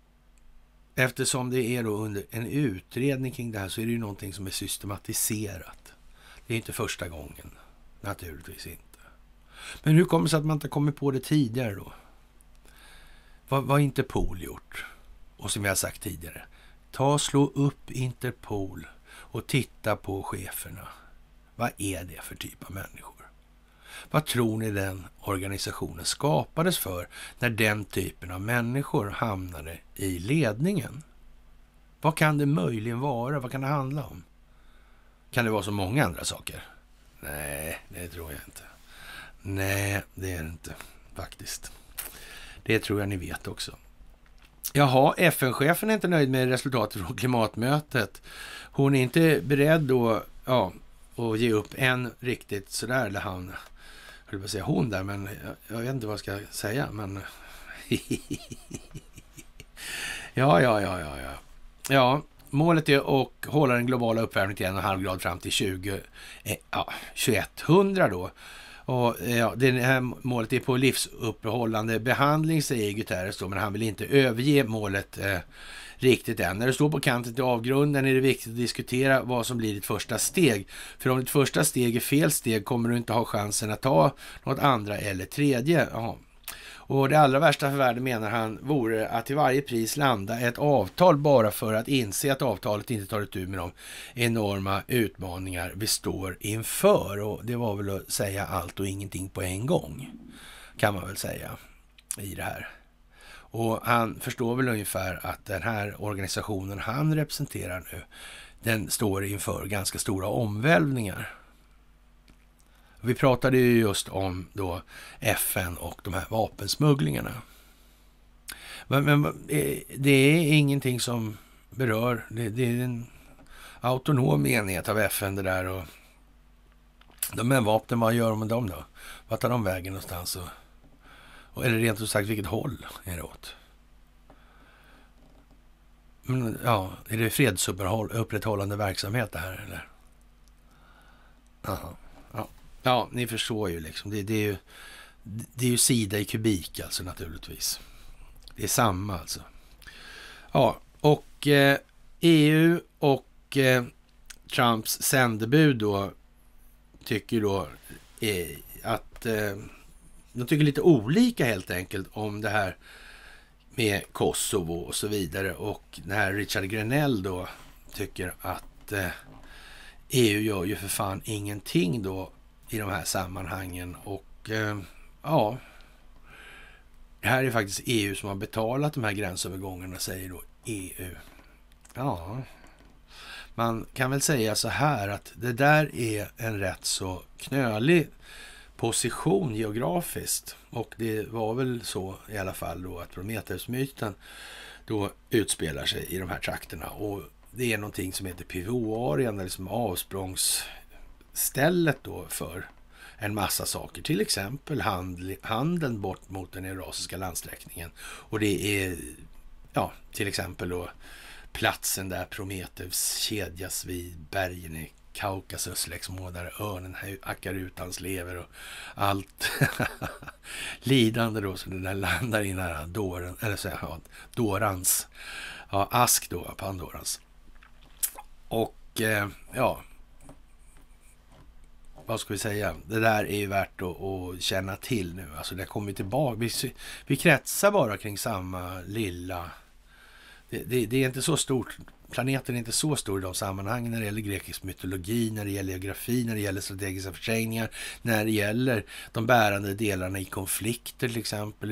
eftersom det är då under en utredning kring det här så är det ju någonting som är systematiserat. Det är inte första gången, naturligtvis inte. Men hur kommer det sig att man inte kommit på det tidigare då? Vad har Interpol gjort? Och som jag har sagt tidigare, ta slå upp Interpol och titta på cheferna. Vad är det för typ av människor? Vad tror ni den organisationen skapades för när den typen av människor hamnade i ledningen? Vad kan det möjligen vara? Vad kan det handla om? Kan det vara så många andra saker? Nej, det tror jag inte. Nej, det är det inte faktiskt. Det tror jag ni vet också. Jaha, FN-chefen är inte nöjd med resultatet från klimatmötet. Hon är inte beredd då, ja, att ge upp en riktigt sådär, eller han, höll på att säga hon där, men jag, jag vet inte vad jag ska säga, men... ja, ja, ja, ja, ja. Ja, målet är att hålla den globala uppvärmningen till 1,5 grad fram till 20, eh, ja, 2100 då. Och, eh, ja, det här målet är på livsuppehållande behandling, säger Guterres då, men han vill inte överge målet eh, riktigt än. När du står på kanten till avgrunden är det viktigt att diskutera vad som blir ditt första steg. För om ditt första steg är fel steg kommer du inte ha chansen att ta något andra eller tredje. Ja, och det allra värsta för världen menar han vore att till varje pris landa ett avtal bara för att inse att avtalet inte tar itu med de enorma utmaningar vi står inför. Och det var väl att säga allt och ingenting på en gång, kan man väl säga i det här. Och han förstår väl ungefär att den här organisationen han representerar nu, den står inför ganska stora omvälvningar. Vi pratade ju just om då FN och de här vapensmugglingarna. Men, men det är ingenting som berör. Det, det, är en autonom enhet av FN det där. Och de här vapnen, vad gör de med dem då? Vart tar de vägen någonstans? Och, och, eller rent ut sagt, vilket håll är det åt? Men, ja, är det fredsupprätthållande verksamhet det här eller? Aha. Ja, ni förstår ju liksom. Det, det, är ju, det är ju sida i kubik alltså naturligtvis. Det är samma alltså. Ja, och eh, EU och eh, Trumps sändebud då tycker då eh, att eh, de tycker lite olika helt enkelt om det här med Kosovo och så vidare. Och när Richard Grenell då tycker att EU eh, e gör ju för fan ingenting då i de här sammanhangen. Och eh, ja, det här är faktiskt EU som har betalat de här gränsövergångarna, säger då EU. Ja, man kan väl säga så här att det där är en rätt så knölig position geografiskt. Och det var väl så i alla fall då att Prometheusmyten då utspelar sig i de här trakterna. Och det är någonting som heter pivoarien, eller som avsprångs stället då för en massa saker, till exempel handel, handeln bort mot den eurasiska landsträckningen. Och det är, ja, till exempel då platsen där Prometheus kedjas vid bergen i Kaukasus, liksom, och där örnen hackar ut hans lever och allt lidande då som den där landar i nära dåren, eller så, ja, dårans, ja, ask då, Pandorans. Och eh, ja, vad ska vi säga, det där är ju värt att, att känna till nu. Alltså det kommer tillbaka. Vi, vi kretsar bara kring samma lilla... Det, det, det, är inte så stort. Planeten är inte så stor i de sammanhangen när det gäller grekisk mytologi, när det gäller geografi, när det gäller strategiska försäljningar, när det gäller de bärande delarna i konflikter till exempel,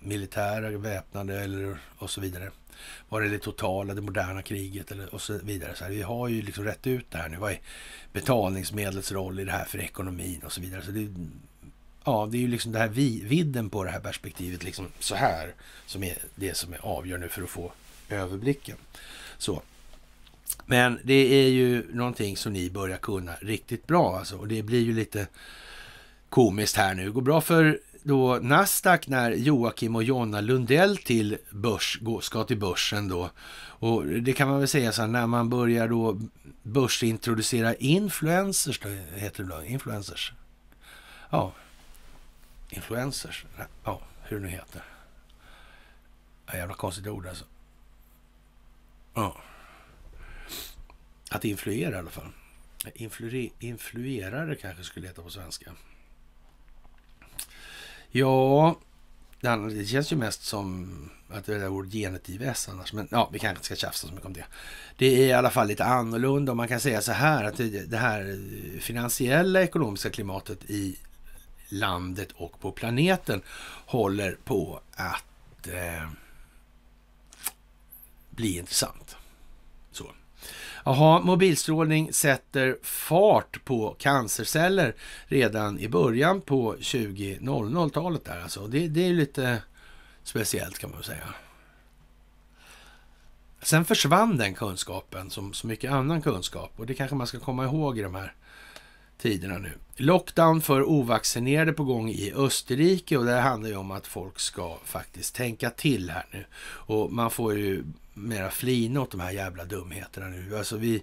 militära, väpnade eller och så vidare var det det totala, det moderna kriget eller, och så vidare. Så här, vi har ju liksom rätt ut det här nu. Vad är betalningsmedlets roll i det här för ekonomin och så vidare. Så det, ja, det är ju liksom det här vi, vidden på det här perspektivet, liksom så här, som är det som är avgörande för att få överblicken. Så. Men det är ju någonting som ni börjar kunna riktigt bra alltså. Och det blir ju lite komiskt här nu. går bra för då Nasdaq när Joakim och Jonna Lundell till börs, ska till börsen då. Och det kan man väl säga så här, när man börjar då börsintroducera influencers, det heter det då, influencers? Ja, influencers, ja, hur det nu heter. Ja, jävla konstigt ord alltså. Ja. Att influera i alla fall. Influerare kanske skulle heta på svenska. Ja, det känns ju mest som att det där ordet genitiv S annars. Men ja, vi kanske inte ska tjafsa så mycket om det. Det är i alla fall lite annorlunda och man kan säga så här att det här finansiella ekonomiska klimatet i landet och på planeten håller på att eh, bli intressant. Så. Jaha, mobilstrålning sätter fart på cancerceller redan i början på 2000-talet där alltså. Det, det är lite speciellt kan man säga. Sen försvann den kunskapen som så mycket annan kunskap och det kanske man ska komma ihåg i de här tiderna nu. Lockdown för ovaccinerade på gång i Österrike och det handlar ju om att folk ska faktiskt tänka till här nu. Och man får ju mera flina åt de här jävla dumheterna nu. Alltså vi,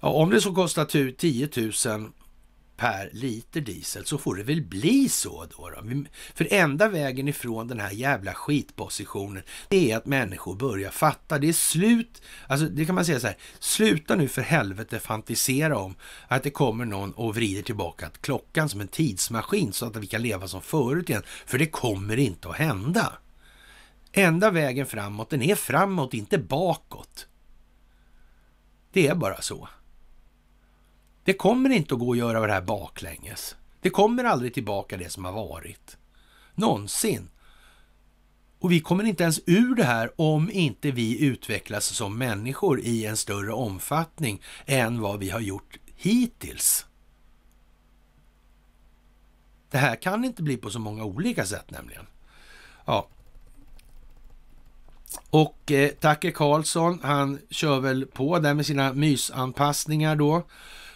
ja, om det så kostar 10 000 per liter diesel så får det väl bli så då. då. För enda vägen ifrån den här jävla skitpositionen det är att människor börjar fatta. Det är slut, alltså det kan man säga så här, sluta nu för helvete fantisera om att det kommer någon och vrider tillbaka klockan som en tidsmaskin så att vi kan leva som förut igen. För det kommer inte att hända. Enda vägen framåt, den är framåt, inte bakåt. Det är bara så. Det kommer inte att gå att göra det här baklänges. Det kommer aldrig tillbaka det som har varit. Någonsin. Och vi kommer inte ens ur det här om inte vi utvecklas som människor i en större omfattning än vad vi har gjort hittills. Det här kan inte bli på så många olika sätt nämligen. Ja, och eh, Tucker Carlson, han kör väl på där med sina mysanpassningar då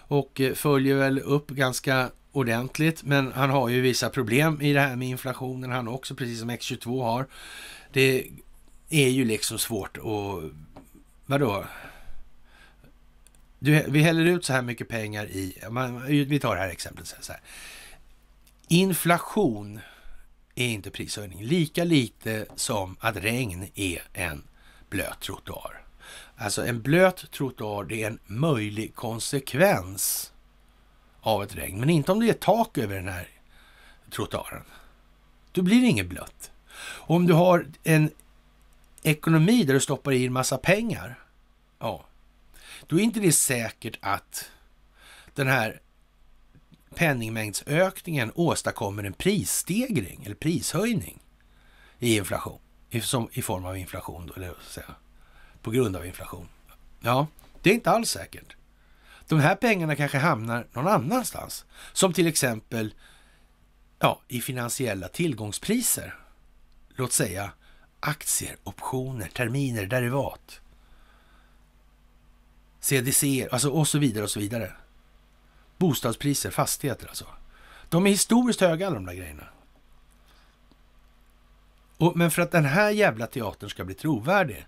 och eh, följer väl upp ganska ordentligt. Men han har ju vissa problem i det här med inflationen han också, precis som X22 har. Det är ju liksom svårt att... Vadå? Du, vi häller ut så här mycket pengar i... Man, vi tar det här exemplet. Så här. Inflation är inte prishöjning. Lika lite som att regn är en blöt trottoar. Alltså en blöt trottoar, det är en möjlig konsekvens av ett regn. Men inte om det är tak över den här trottoaren. Då blir det inget blött. Och om du har en ekonomi där du stoppar i en massa pengar, ja, då är inte det säkert att den här penningmängdsökningen åstadkommer en prisstegring eller prishöjning i inflation, i, som, i form av inflation, då, eller säga, på grund av inflation. Ja, det är inte alls säkert. De här pengarna kanske hamnar någon annanstans, som till exempel ja, i finansiella tillgångspriser. Låt säga aktier, optioner, terminer, derivat. CDC, alltså och så vidare och så vidare. Bostadspriser, fastigheter alltså. De är historiskt höga alla de där grejerna. Och, men för att den här jävla teatern ska bli trovärdig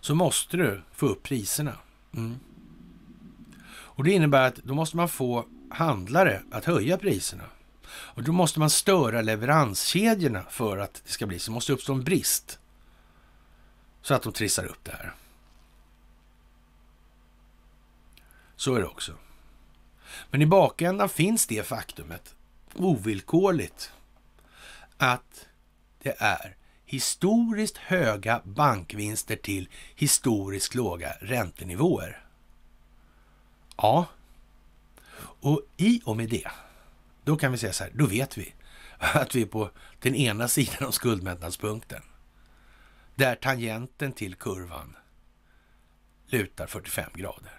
så måste du få upp priserna. Mm. Och det innebär att då måste man få handlare att höja priserna. Och då måste man störa leveranskedjorna för att det ska bli så. Det måste uppstå en brist. Så att de trissar upp det här. Så är det också. Men i bakändan finns det faktumet ovillkorligt att det är historiskt höga bankvinster till historiskt låga räntenivåer. Ja, och i och med det, då kan vi säga så här, då vet vi att vi är på den ena sidan av skuldmättnadspunkten. Där tangenten till kurvan lutar 45 grader.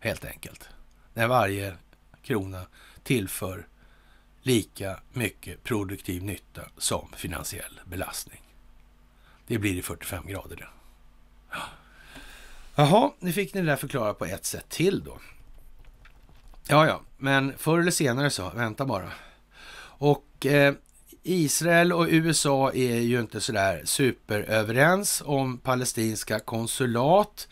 Helt enkelt när varje krona tillför lika mycket produktiv nytta som finansiell belastning. Det blir i 45 grader det. Jaha, nu fick ni det där förklarat på ett sätt till då. Ja, ja, men förr eller senare så, vänta bara. Och eh, Israel och USA är ju inte sådär superöverens om palestinska konsulat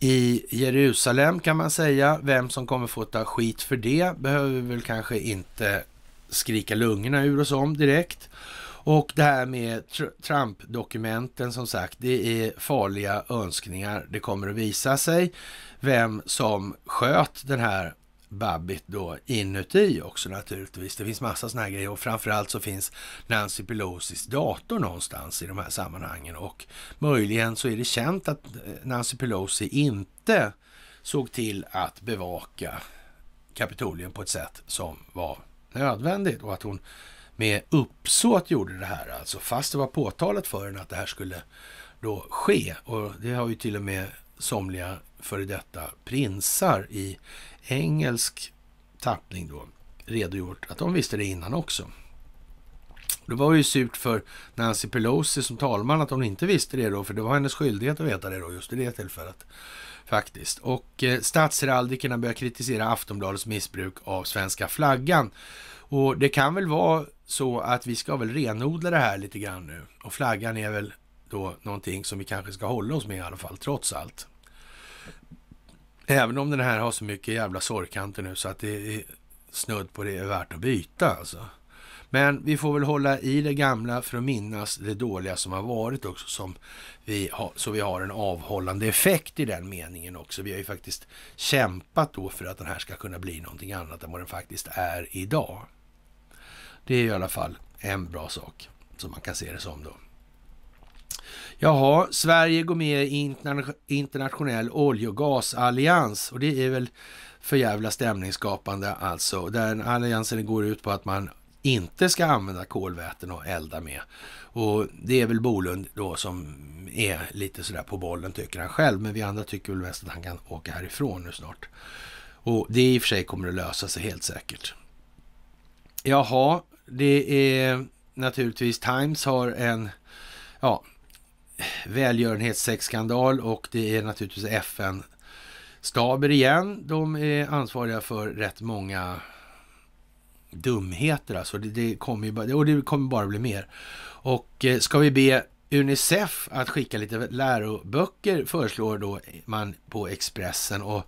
i Jerusalem kan man säga. Vem som kommer få ta skit för det behöver vi väl kanske inte skrika lungorna ur oss om direkt. Och det här med Trump-dokumenten som sagt, det är farliga önskningar. Det kommer att visa sig vem som sköt den här Babbit då inuti också naturligtvis. Det finns massa sådana här grejer och framförallt så finns Nancy Pelosis dator någonstans i de här sammanhangen och möjligen så är det känt att eh, Nancy Pelosi inte såg till att bevaka Kapitolium på ett sätt som var nödvändigt och att hon med uppsåt gjorde det här alltså fast det var påtalat för henne att det här skulle då ske och det har ju till och med somliga före detta prinsar i engelsk tappning då redogjort att de visste det innan också. Det var ju surt för Nancy Pelosi som talman att hon inte visste det då, för det var hennes skyldighet att veta det då, just i det tillfället. Faktiskt. Och eh, statsheraldikerna börjar kritisera Aftonbladets missbruk av svenska flaggan. Och det kan väl vara så att vi ska väl renodla det här lite grann nu. Och flaggan är väl då någonting som vi kanske ska hålla oss med i alla fall, trots allt. Även om den här har så mycket jävla sorgkanter nu så att det är snudd på det är värt att byta alltså. Men vi får väl hålla i det gamla för att minnas det dåliga som har varit också, som vi ha, så vi har en avhållande effekt i den meningen också. Vi har ju faktiskt kämpat då för att den här ska kunna bli någonting annat än vad den faktiskt är idag. Det är i alla fall en bra sak som man kan se det som då. Jaha, Sverige går med i interna internationell olje och gasallians och det är väl för jävla stämningsskapande alltså. Den alliansen går ut på att man inte ska använda kolväten och elda med. Och det är väl Bolund då som är lite sådär på bollen tycker han själv, men vi andra tycker väl mest att han kan åka härifrån nu snart. Och det i och för sig kommer att lösa sig helt säkert. Jaha, det är naturligtvis Times har en ja, välgörenhetssexskandal och det är naturligtvis FN staber igen. De är ansvariga för rätt många dumheter alltså. Det, det kommer ju bara, och det kommer bara bli mer. Och eh, ska vi be Unicef att skicka lite läroböcker föreslår då man på Expressen. Och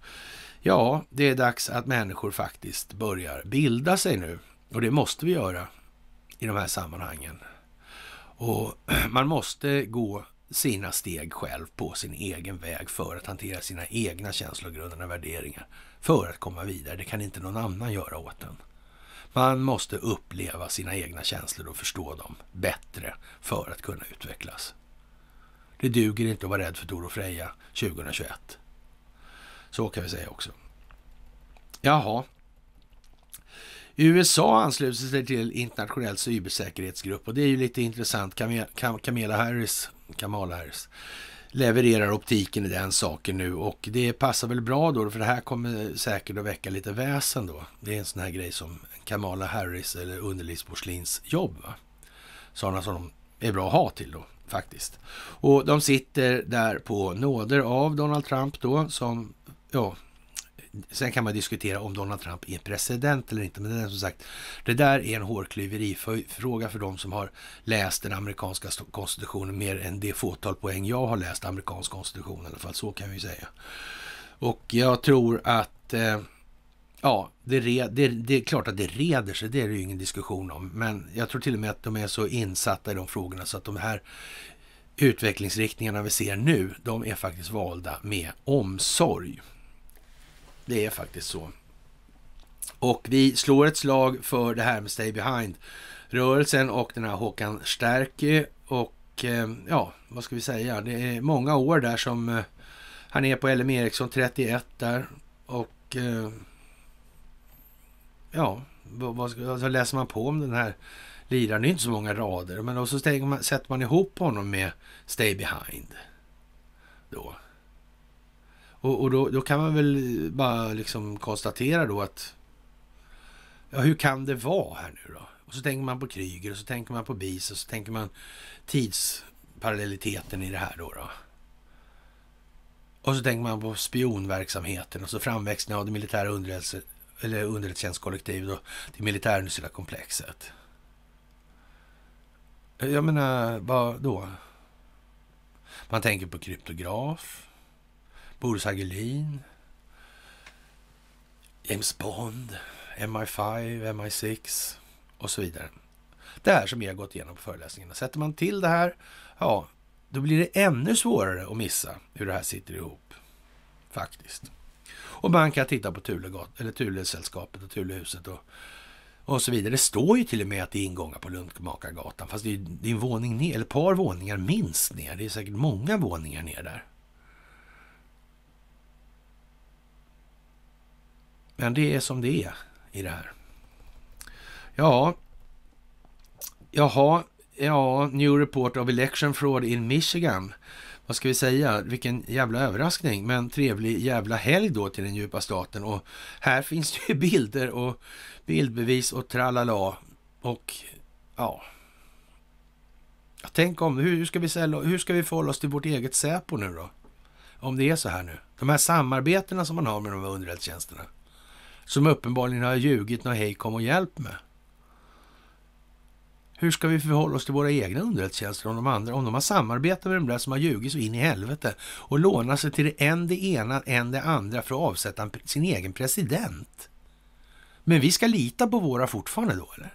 ja, det är dags att människor faktiskt börjar bilda sig nu. Och det måste vi göra i de här sammanhangen. Och man måste gå sina steg själv på sin egen väg för att hantera sina egna känslogrunderna och värderingar för att komma vidare. Det kan inte någon annan göra åt en. Man måste uppleva sina egna känslor och förstå dem bättre för att kunna utvecklas. Det duger inte att vara rädd för Tor och Freja 2021. Så kan vi säga också. Jaha, USA ansluter sig till internationell cybersäkerhetsgrupp och det är ju lite intressant. Kamala Harris, Kamala Harris levererar optiken i den saken nu och det passar väl bra då för det här kommer säkert att väcka lite väsen då. Det är en sån här grej som Kamala Harris eller underlivsporslins jobb. Va? Sådana som de är bra att ha till då faktiskt. Och de sitter där på nåder av Donald Trump då som ja, Sen kan man diskutera om Donald Trump är president eller inte, men det är som sagt, det där är en hårklyverifråga för de som har läst den amerikanska konstitutionen mer än det fåtal poäng jag har läst amerikansk konstitution i alla fall, så kan vi säga. Och jag tror att, eh, ja, det, re, det, det, är klart att det reder sig, det är det ju ingen diskussion om, men jag tror till och med att de är så insatta i de frågorna så att de här utvecklingsriktningarna vi ser nu, de är faktiskt valda med omsorg. Det är faktiskt så. Och vi slår ett slag för det här med Stay Behind-rörelsen och den här Håkan Stärke. Och eh, ja, vad ska vi säga? Det är många år där som eh, han är på LM Ericsson, 31 där. Och eh, ja, vad ska, alltså läser man på om den här liraren, det är inte så många rader. Men då så man, sätter man ihop honom med Stay Behind. Då. Och, och då, då, kan man väl bara liksom konstatera då att ja, hur kan det vara här nu då? Och så tänker man på Kryger och så tänker man på BIS och så tänker man tidsparallelliteten i det här då. då. Och så tänker man på spionverksamheten och så framväxten av det militära underrättelse, eller underrättelsetjänstkollektivet och det militärindustriella komplexet. Jag menar, vad då? Man tänker på kryptograf. Boris Hagelin, James Bond, MI5, MI6 och så vidare. Det här som vi har gått igenom på föreläsningarna. Sätter man till det här, ja, då blir det ännu svårare att missa hur det här sitter ihop. Faktiskt. Och man kan titta på Tulegat, Tulesällskapet och Tulehuset och, och så vidare. Det står ju till och med att det är ingångar på Lundmakargatan, fast det är, det är en våning ner, eller ett par våningar minst ner. Det är säkert många våningar ner där. Men det är som det är i det här. Ja, jaha, ja, New Report of Election Fraud in Michigan. Vad ska vi säga? Vilken jävla överraskning, men trevlig jävla helg då till den djupa staten. Och här finns det ju bilder och bildbevis och tralala. Och ja, tänk om. Hur ska vi, sälja, hur ska vi förhålla oss till vårt eget Säpo nu då? Om det är så här nu. De här samarbetena som man har med de här underrättelsetjänsterna som uppenbarligen har ljugit när hej kom och hjälp med. Hur ska vi förhålla oss till våra egna underrättelsetjänster om de andra, om de har samarbetat med de där som har ljugit så in i helvete och lånat sig till det en det ena, en det andra för att avsätta sin egen president? Men vi ska lita på våra fortfarande då, eller?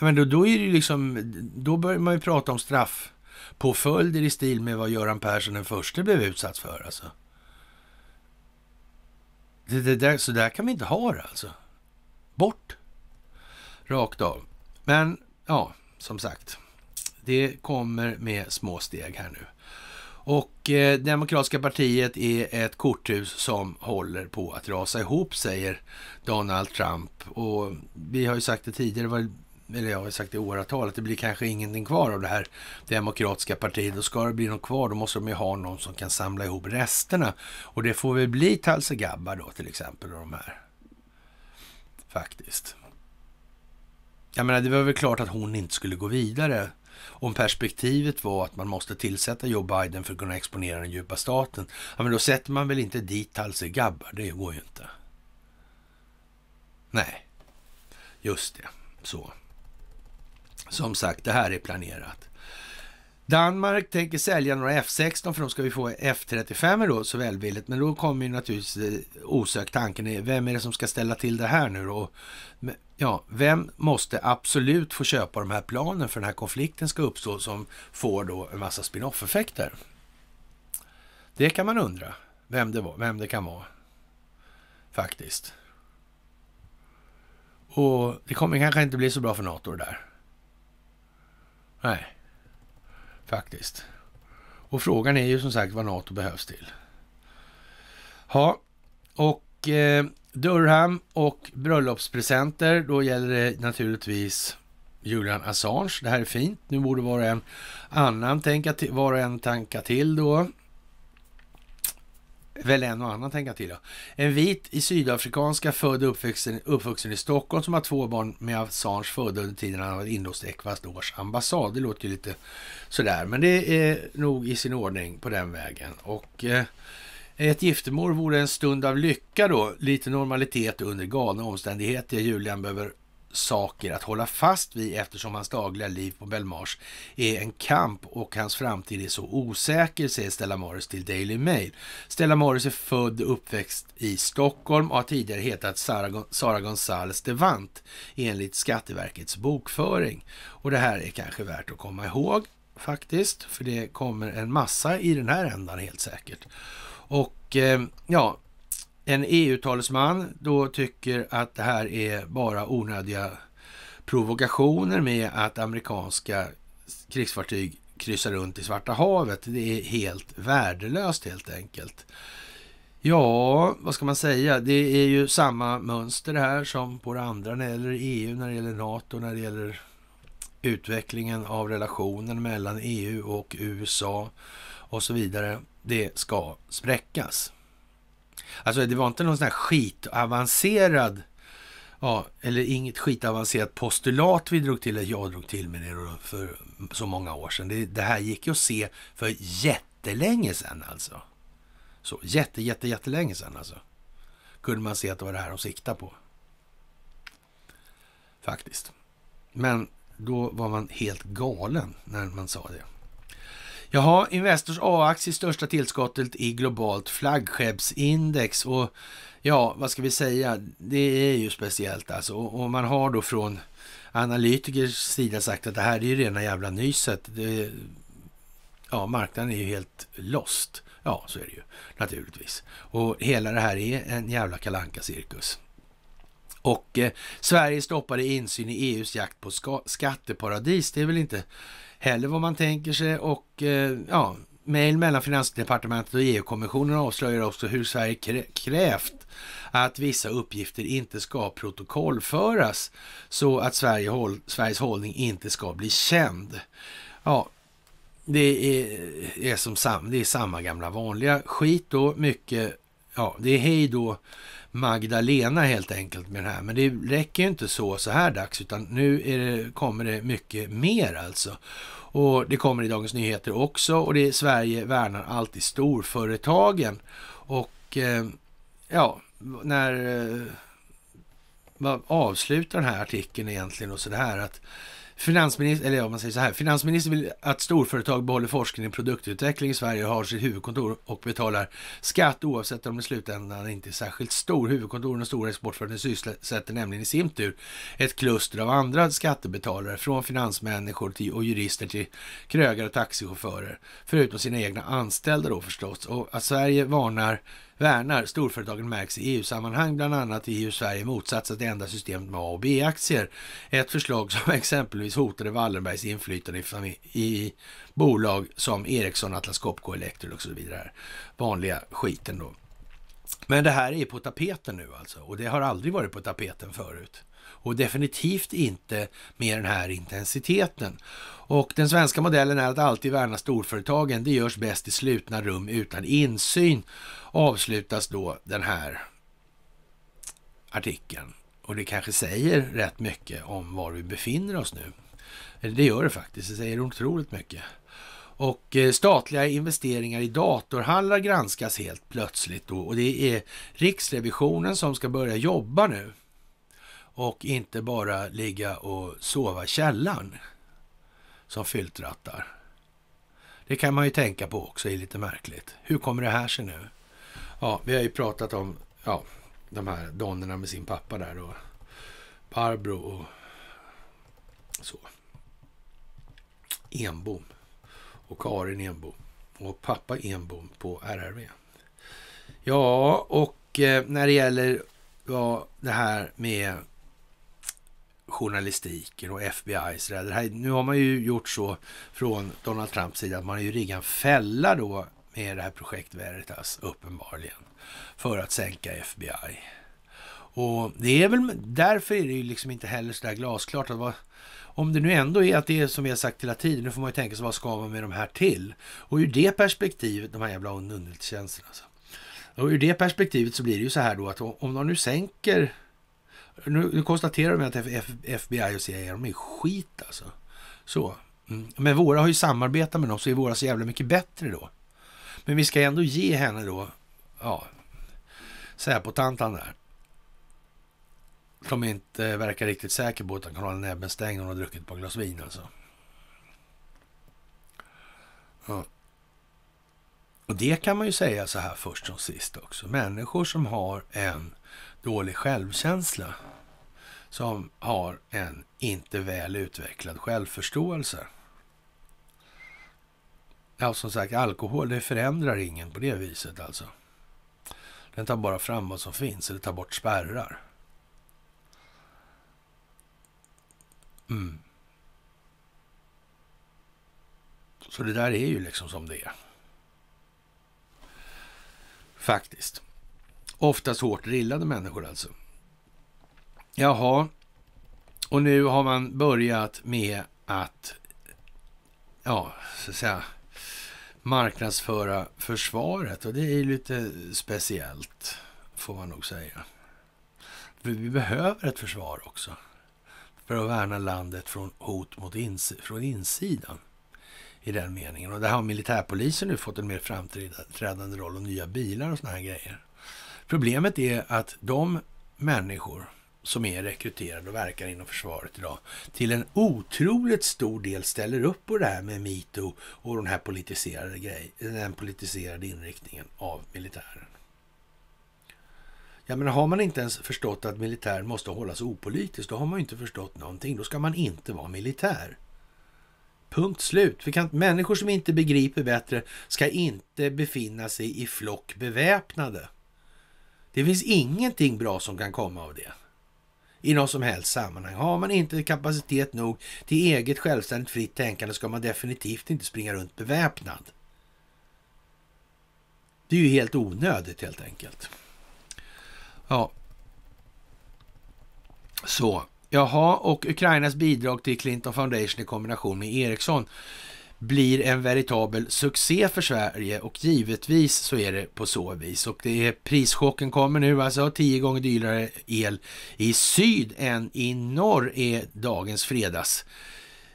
Men då, då är det liksom, då börjar man ju prata om straff påföljder i stil med vad Göran Persson den första blev utsatt för alltså. Det, det där, så där kan vi inte ha det alltså. Bort. Rakt av. Men ja, som sagt. Det kommer med små steg här nu. Och eh, Demokratiska partiet är ett korthus som håller på att rasa ihop, säger Donald Trump. Och vi har ju sagt det tidigare, det var eller jag har sagt i åratal, att det blir kanske ingenting kvar av det här demokratiska partiet. Och ska det bli något kvar, då måste de ju ha någon som kan samla ihop resterna. Och det får väl bli Talse Gabba då till exempel, och de här. Faktiskt. Jag menar, det var väl klart att hon inte skulle gå vidare om perspektivet var att man måste tillsätta Joe Biden för att kunna exponera den djupa staten. Ja, men då sätter man väl inte dit Talse Gabba, det går ju inte. Nej, just det. Så. Som sagt, det här är planerat. Danmark tänker sälja några F16 för de ska ju få F35 då så välvilligt. Men då kommer ju naturligtvis eh, osökt tanken, vem är det som ska ställa till det här nu då? Ja, vem måste absolut få köpa de här planen för den här konflikten ska uppstå som får då en massa spin-off-effekter? Det kan man undra vem det, var, vem det kan vara faktiskt. Och det kommer kanske inte bli så bra för NATO det där. Nej, faktiskt. Och frågan är ju som sagt vad NATO behövs till. Ja, och eh, Durham och bröllopspresenter. Då gäller det naturligtvis Julian Assange. Det här är fint. Nu borde vara en annan tänka till, vara en tanka till då väl en och annan tänka till. Då. En vit i sydafrikanska född och uppvuxen, uppvuxen i Stockholm som har två barn med Assange födda under tiden han var inlåst i Ecuadors ambassad. Det låter ju lite sådär, men det är nog i sin ordning på den vägen. Och eh, ett giftermål vore en stund av lycka då, lite normalitet under galna omständigheter. Julian behöver saker att hålla fast vid eftersom hans dagliga liv på Belmars är en kamp och hans framtid är så osäker, säger Stella Morris till Daily Mail. Stella Morris är född och uppväxt i Stockholm och har tidigare hetat Sara, Sara Gonzales Devant enligt Skatteverkets bokföring. Och det här är kanske värt att komma ihåg faktiskt, för det kommer en massa i den här ändan helt säkert. Och eh, ja, en EU-talesman då tycker att det här är bara onödiga provokationer med att amerikanska krigsfartyg kryssar runt i Svarta havet. Det är helt värdelöst helt enkelt. Ja, vad ska man säga? Det är ju samma mönster här som på det andra när det gäller EU, när det gäller NATO, när det gäller utvecklingen av relationen mellan EU och USA och så vidare. Det ska spräckas. Alltså det var inte någon sån här skitavancerad, ja, eller inget skitavancerat postulat vi drog till, eller jag drog till med det för så många år sedan. Det, det här gick ju att se för jättelänge sedan alltså. Så jätte, jätte, jättelänge sedan alltså. Kunde man se att det var det här de siktade på. Faktiskt. Men då var man helt galen när man sa det. Jaha, Investors A-aktie största tillskottet i globalt flaggskeppsindex och ja, vad ska vi säga? Det är ju speciellt alltså och man har då från analytikers sida sagt att det här är ju rena jävla nyset. Det, ja, marknaden är ju helt lost. Ja, så är det ju naturligtvis. Och hela det här är en jävla kalanka cirkus Och eh, Sverige stoppade insyn i EUs jakt på ska- skatteparadis. Det är väl inte heller vad man tänker sig och eh, ja, mejl mellan Finansdepartementet och EU-kommissionen avslöjar också hur Sverige krävt att vissa uppgifter inte ska protokollföras så att Sverige håll Sveriges hållning inte ska bli känd. Ja, det är, är som sam det är samma gamla vanliga skit då, mycket, ja, det är hej då Magdalena helt enkelt med det här. Men det räcker ju inte så, så här dags, utan nu det, kommer det mycket mer alltså. Och det kommer i Dagens Nyheter också och det är Sverige värnar alltid storföretagen. Och eh, ja, när... Eh, vad avslutar den här artikeln egentligen och så det här att Finansminister, eller ja, man säger så här. Finansministern vill att storföretag behåller forskning och produktutveckling i Sverige och har sitt huvudkontor och betalar skatt oavsett om i slutändan inte är särskilt stor. Huvudkontoren och stora exportföretagen sysselsätter nämligen i sin tur ett kluster av andra skattebetalare från finansmänniskor till, och jurister till krögare och taxichaufförer. Förutom sina egna anställda då förstås. Och att Sverige varnar värnar storföretagen märks i EU-sammanhang, bland annat i eu Sverige motsatsen till det enda systemet med A och B-aktier. Ett förslag som exempelvis hotade Wallenbergs inflytande i, i bolag som Ericsson, Atlas Copco, Electrolux och så vidare. Vanliga skiten då. Men det här är på tapeten nu alltså och det har aldrig varit på tapeten förut och definitivt inte med den här intensiteten. Och den svenska modellen är att alltid värna storföretagen. Det görs bäst i slutna rum utan insyn, avslutas då den här artikeln. Och det kanske säger rätt mycket om var vi befinner oss nu. Det gör det faktiskt, det säger otroligt mycket. Och eh, statliga investeringar i datorhallar granskas helt plötsligt då. Och det är Riksrevisionen som ska börja jobba nu och inte bara ligga och sova i källaren som fyltrattar. Det kan man ju tänka på också, är lite märkligt. Hur kommer det här sig nu? Ja, vi har ju pratat om ja, de här donnerna med sin pappa där och Barbro och så. Enbom och Karin Enbom och pappa Enbom på RRV. Ja, och eh, när det gäller ja, det här med journalistiken och FBI. Så Det här, nu har man ju gjort så från Donald Trumps sida att man har ju riggat en fälla då med det här projekt Veritas alltså, uppenbarligen för att sänka FBI. Och det är väl därför är det ju liksom inte heller så där glasklart att vad, om det nu ändå är att det är som vi har sagt hela tiden, nu får man ju tänka sig vad ska man med de här till? Och ur det perspektivet, de här jävla underrättelsetjänsterna alltså. Och ur det perspektivet så blir det ju så här då att om de nu sänker nu, nu konstaterar de att FBI och CIA, de är skit alltså. Så. Mm. Men våra har ju samarbetat med dem, så är våra så jävla mycket bättre då. Men vi ska ändå ge henne då, ja, Säpo-tantan där. Som inte verkar riktigt säker på att han kan hålla näbben stängd och har druckit ett par glas vin alltså. Ja. Och det kan man ju säga så här först som sist också. Människor som har en dålig självkänsla som har en inte väl utvecklad självförståelse. Ja, som sagt, alkohol det förändrar ingen på det viset alltså. Den tar bara fram vad som finns, eller tar bort spärrar. Mm. Så det där är ju liksom som det är. Faktiskt. Oftast hårt drillade människor alltså. Jaha, och nu har man börjat med att, ja, så att säga, marknadsföra försvaret och det är ju lite speciellt, får man nog säga. För vi behöver ett försvar också för att värna landet från hot mot ins från insidan i den meningen. Och där har militärpolisen nu fått en mer framträdande roll och nya bilar och såna här grejer. Problemet är att de människor som är rekryterade och verkar inom försvaret idag till en otroligt stor del ställer upp på det här med metoo och den här politiserade, grej, den politiserade inriktningen av militären. Ja, men har man inte ens förstått att militären måste hållas opolitisk, då har man inte förstått någonting. Då ska man inte vara militär. Punkt slut. Vi kan, människor som inte begriper bättre ska inte befinna sig i flock beväpnade. Det finns ingenting bra som kan komma av det i något som helst sammanhang. Har man inte kapacitet nog till eget självständigt fritt tänkande ska man definitivt inte springa runt beväpnad. Det är ju helt onödigt helt enkelt. Ja. Så. Jaha, och Ukrainas bidrag till Clinton Foundation i kombination med Ericsson blir en veritabel succé för Sverige och givetvis så är det på så vis. Och det är prischocken kommer nu, alltså tio gånger dyrare el i syd än i norr är dagens fredags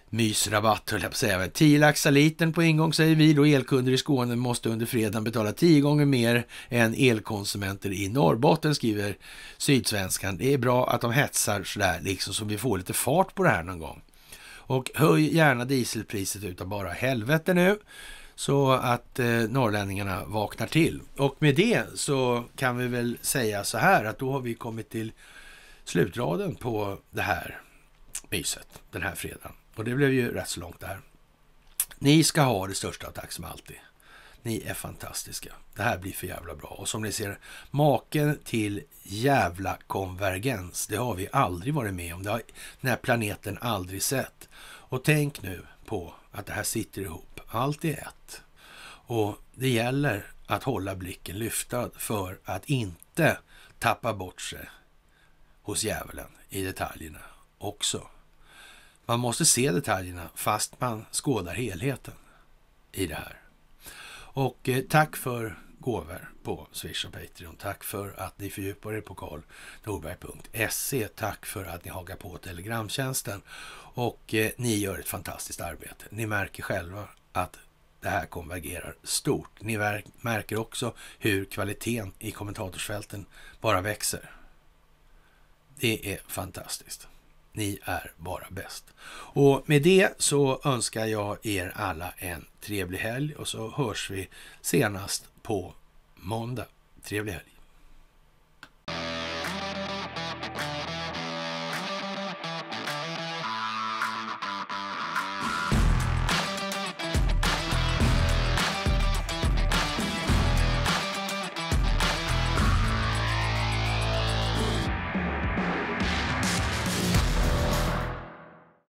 mysrabatt höll jag på att säga. 10 laxar litern på ingång säger vi då elkunder i Skåne måste under fredagen betala 10 gånger mer än elkonsumenter i Norrbotten skriver Sydsvenskan. Det är bra att de hetsar sådär liksom så vi får lite fart på det här någon gång. Och höj gärna dieselpriset utav bara helvete nu så att eh, norrlänningarna vaknar till. Och med det så kan vi väl säga så här att då har vi kommit till slutraden på det här myset den här fredagen. Och det blev ju rätt så långt där. Ni ska ha det största, av tack som alltid. Ni är fantastiska. Det här blir för jävla bra. Och som ni ser, maken till jävla konvergens. Det har vi aldrig varit med om. Det har den här planeten aldrig sett. Och tänk nu på att det här sitter ihop. Allt i ett. Och det gäller att hålla blicken lyftad för att inte tappa bort sig hos djävulen i detaljerna också. Man måste se detaljerna fast man skådar helheten i det här. Och eh, tack för gåvor på Swish och Patreon. Tack för att ni fördjupar er på karlnorberg.se. Tack för att ni hakar på Telegramtjänsten. Och eh, ni gör ett fantastiskt arbete. Ni märker själva att det här konvergerar stort. Ni märker också hur kvaliteten i kommentatorsfälten bara växer. Det är fantastiskt. Ni är bara bäst. Och med det så önskar jag er alla en trevlig helg och så hörs vi senast på måndag. Trevlig helg!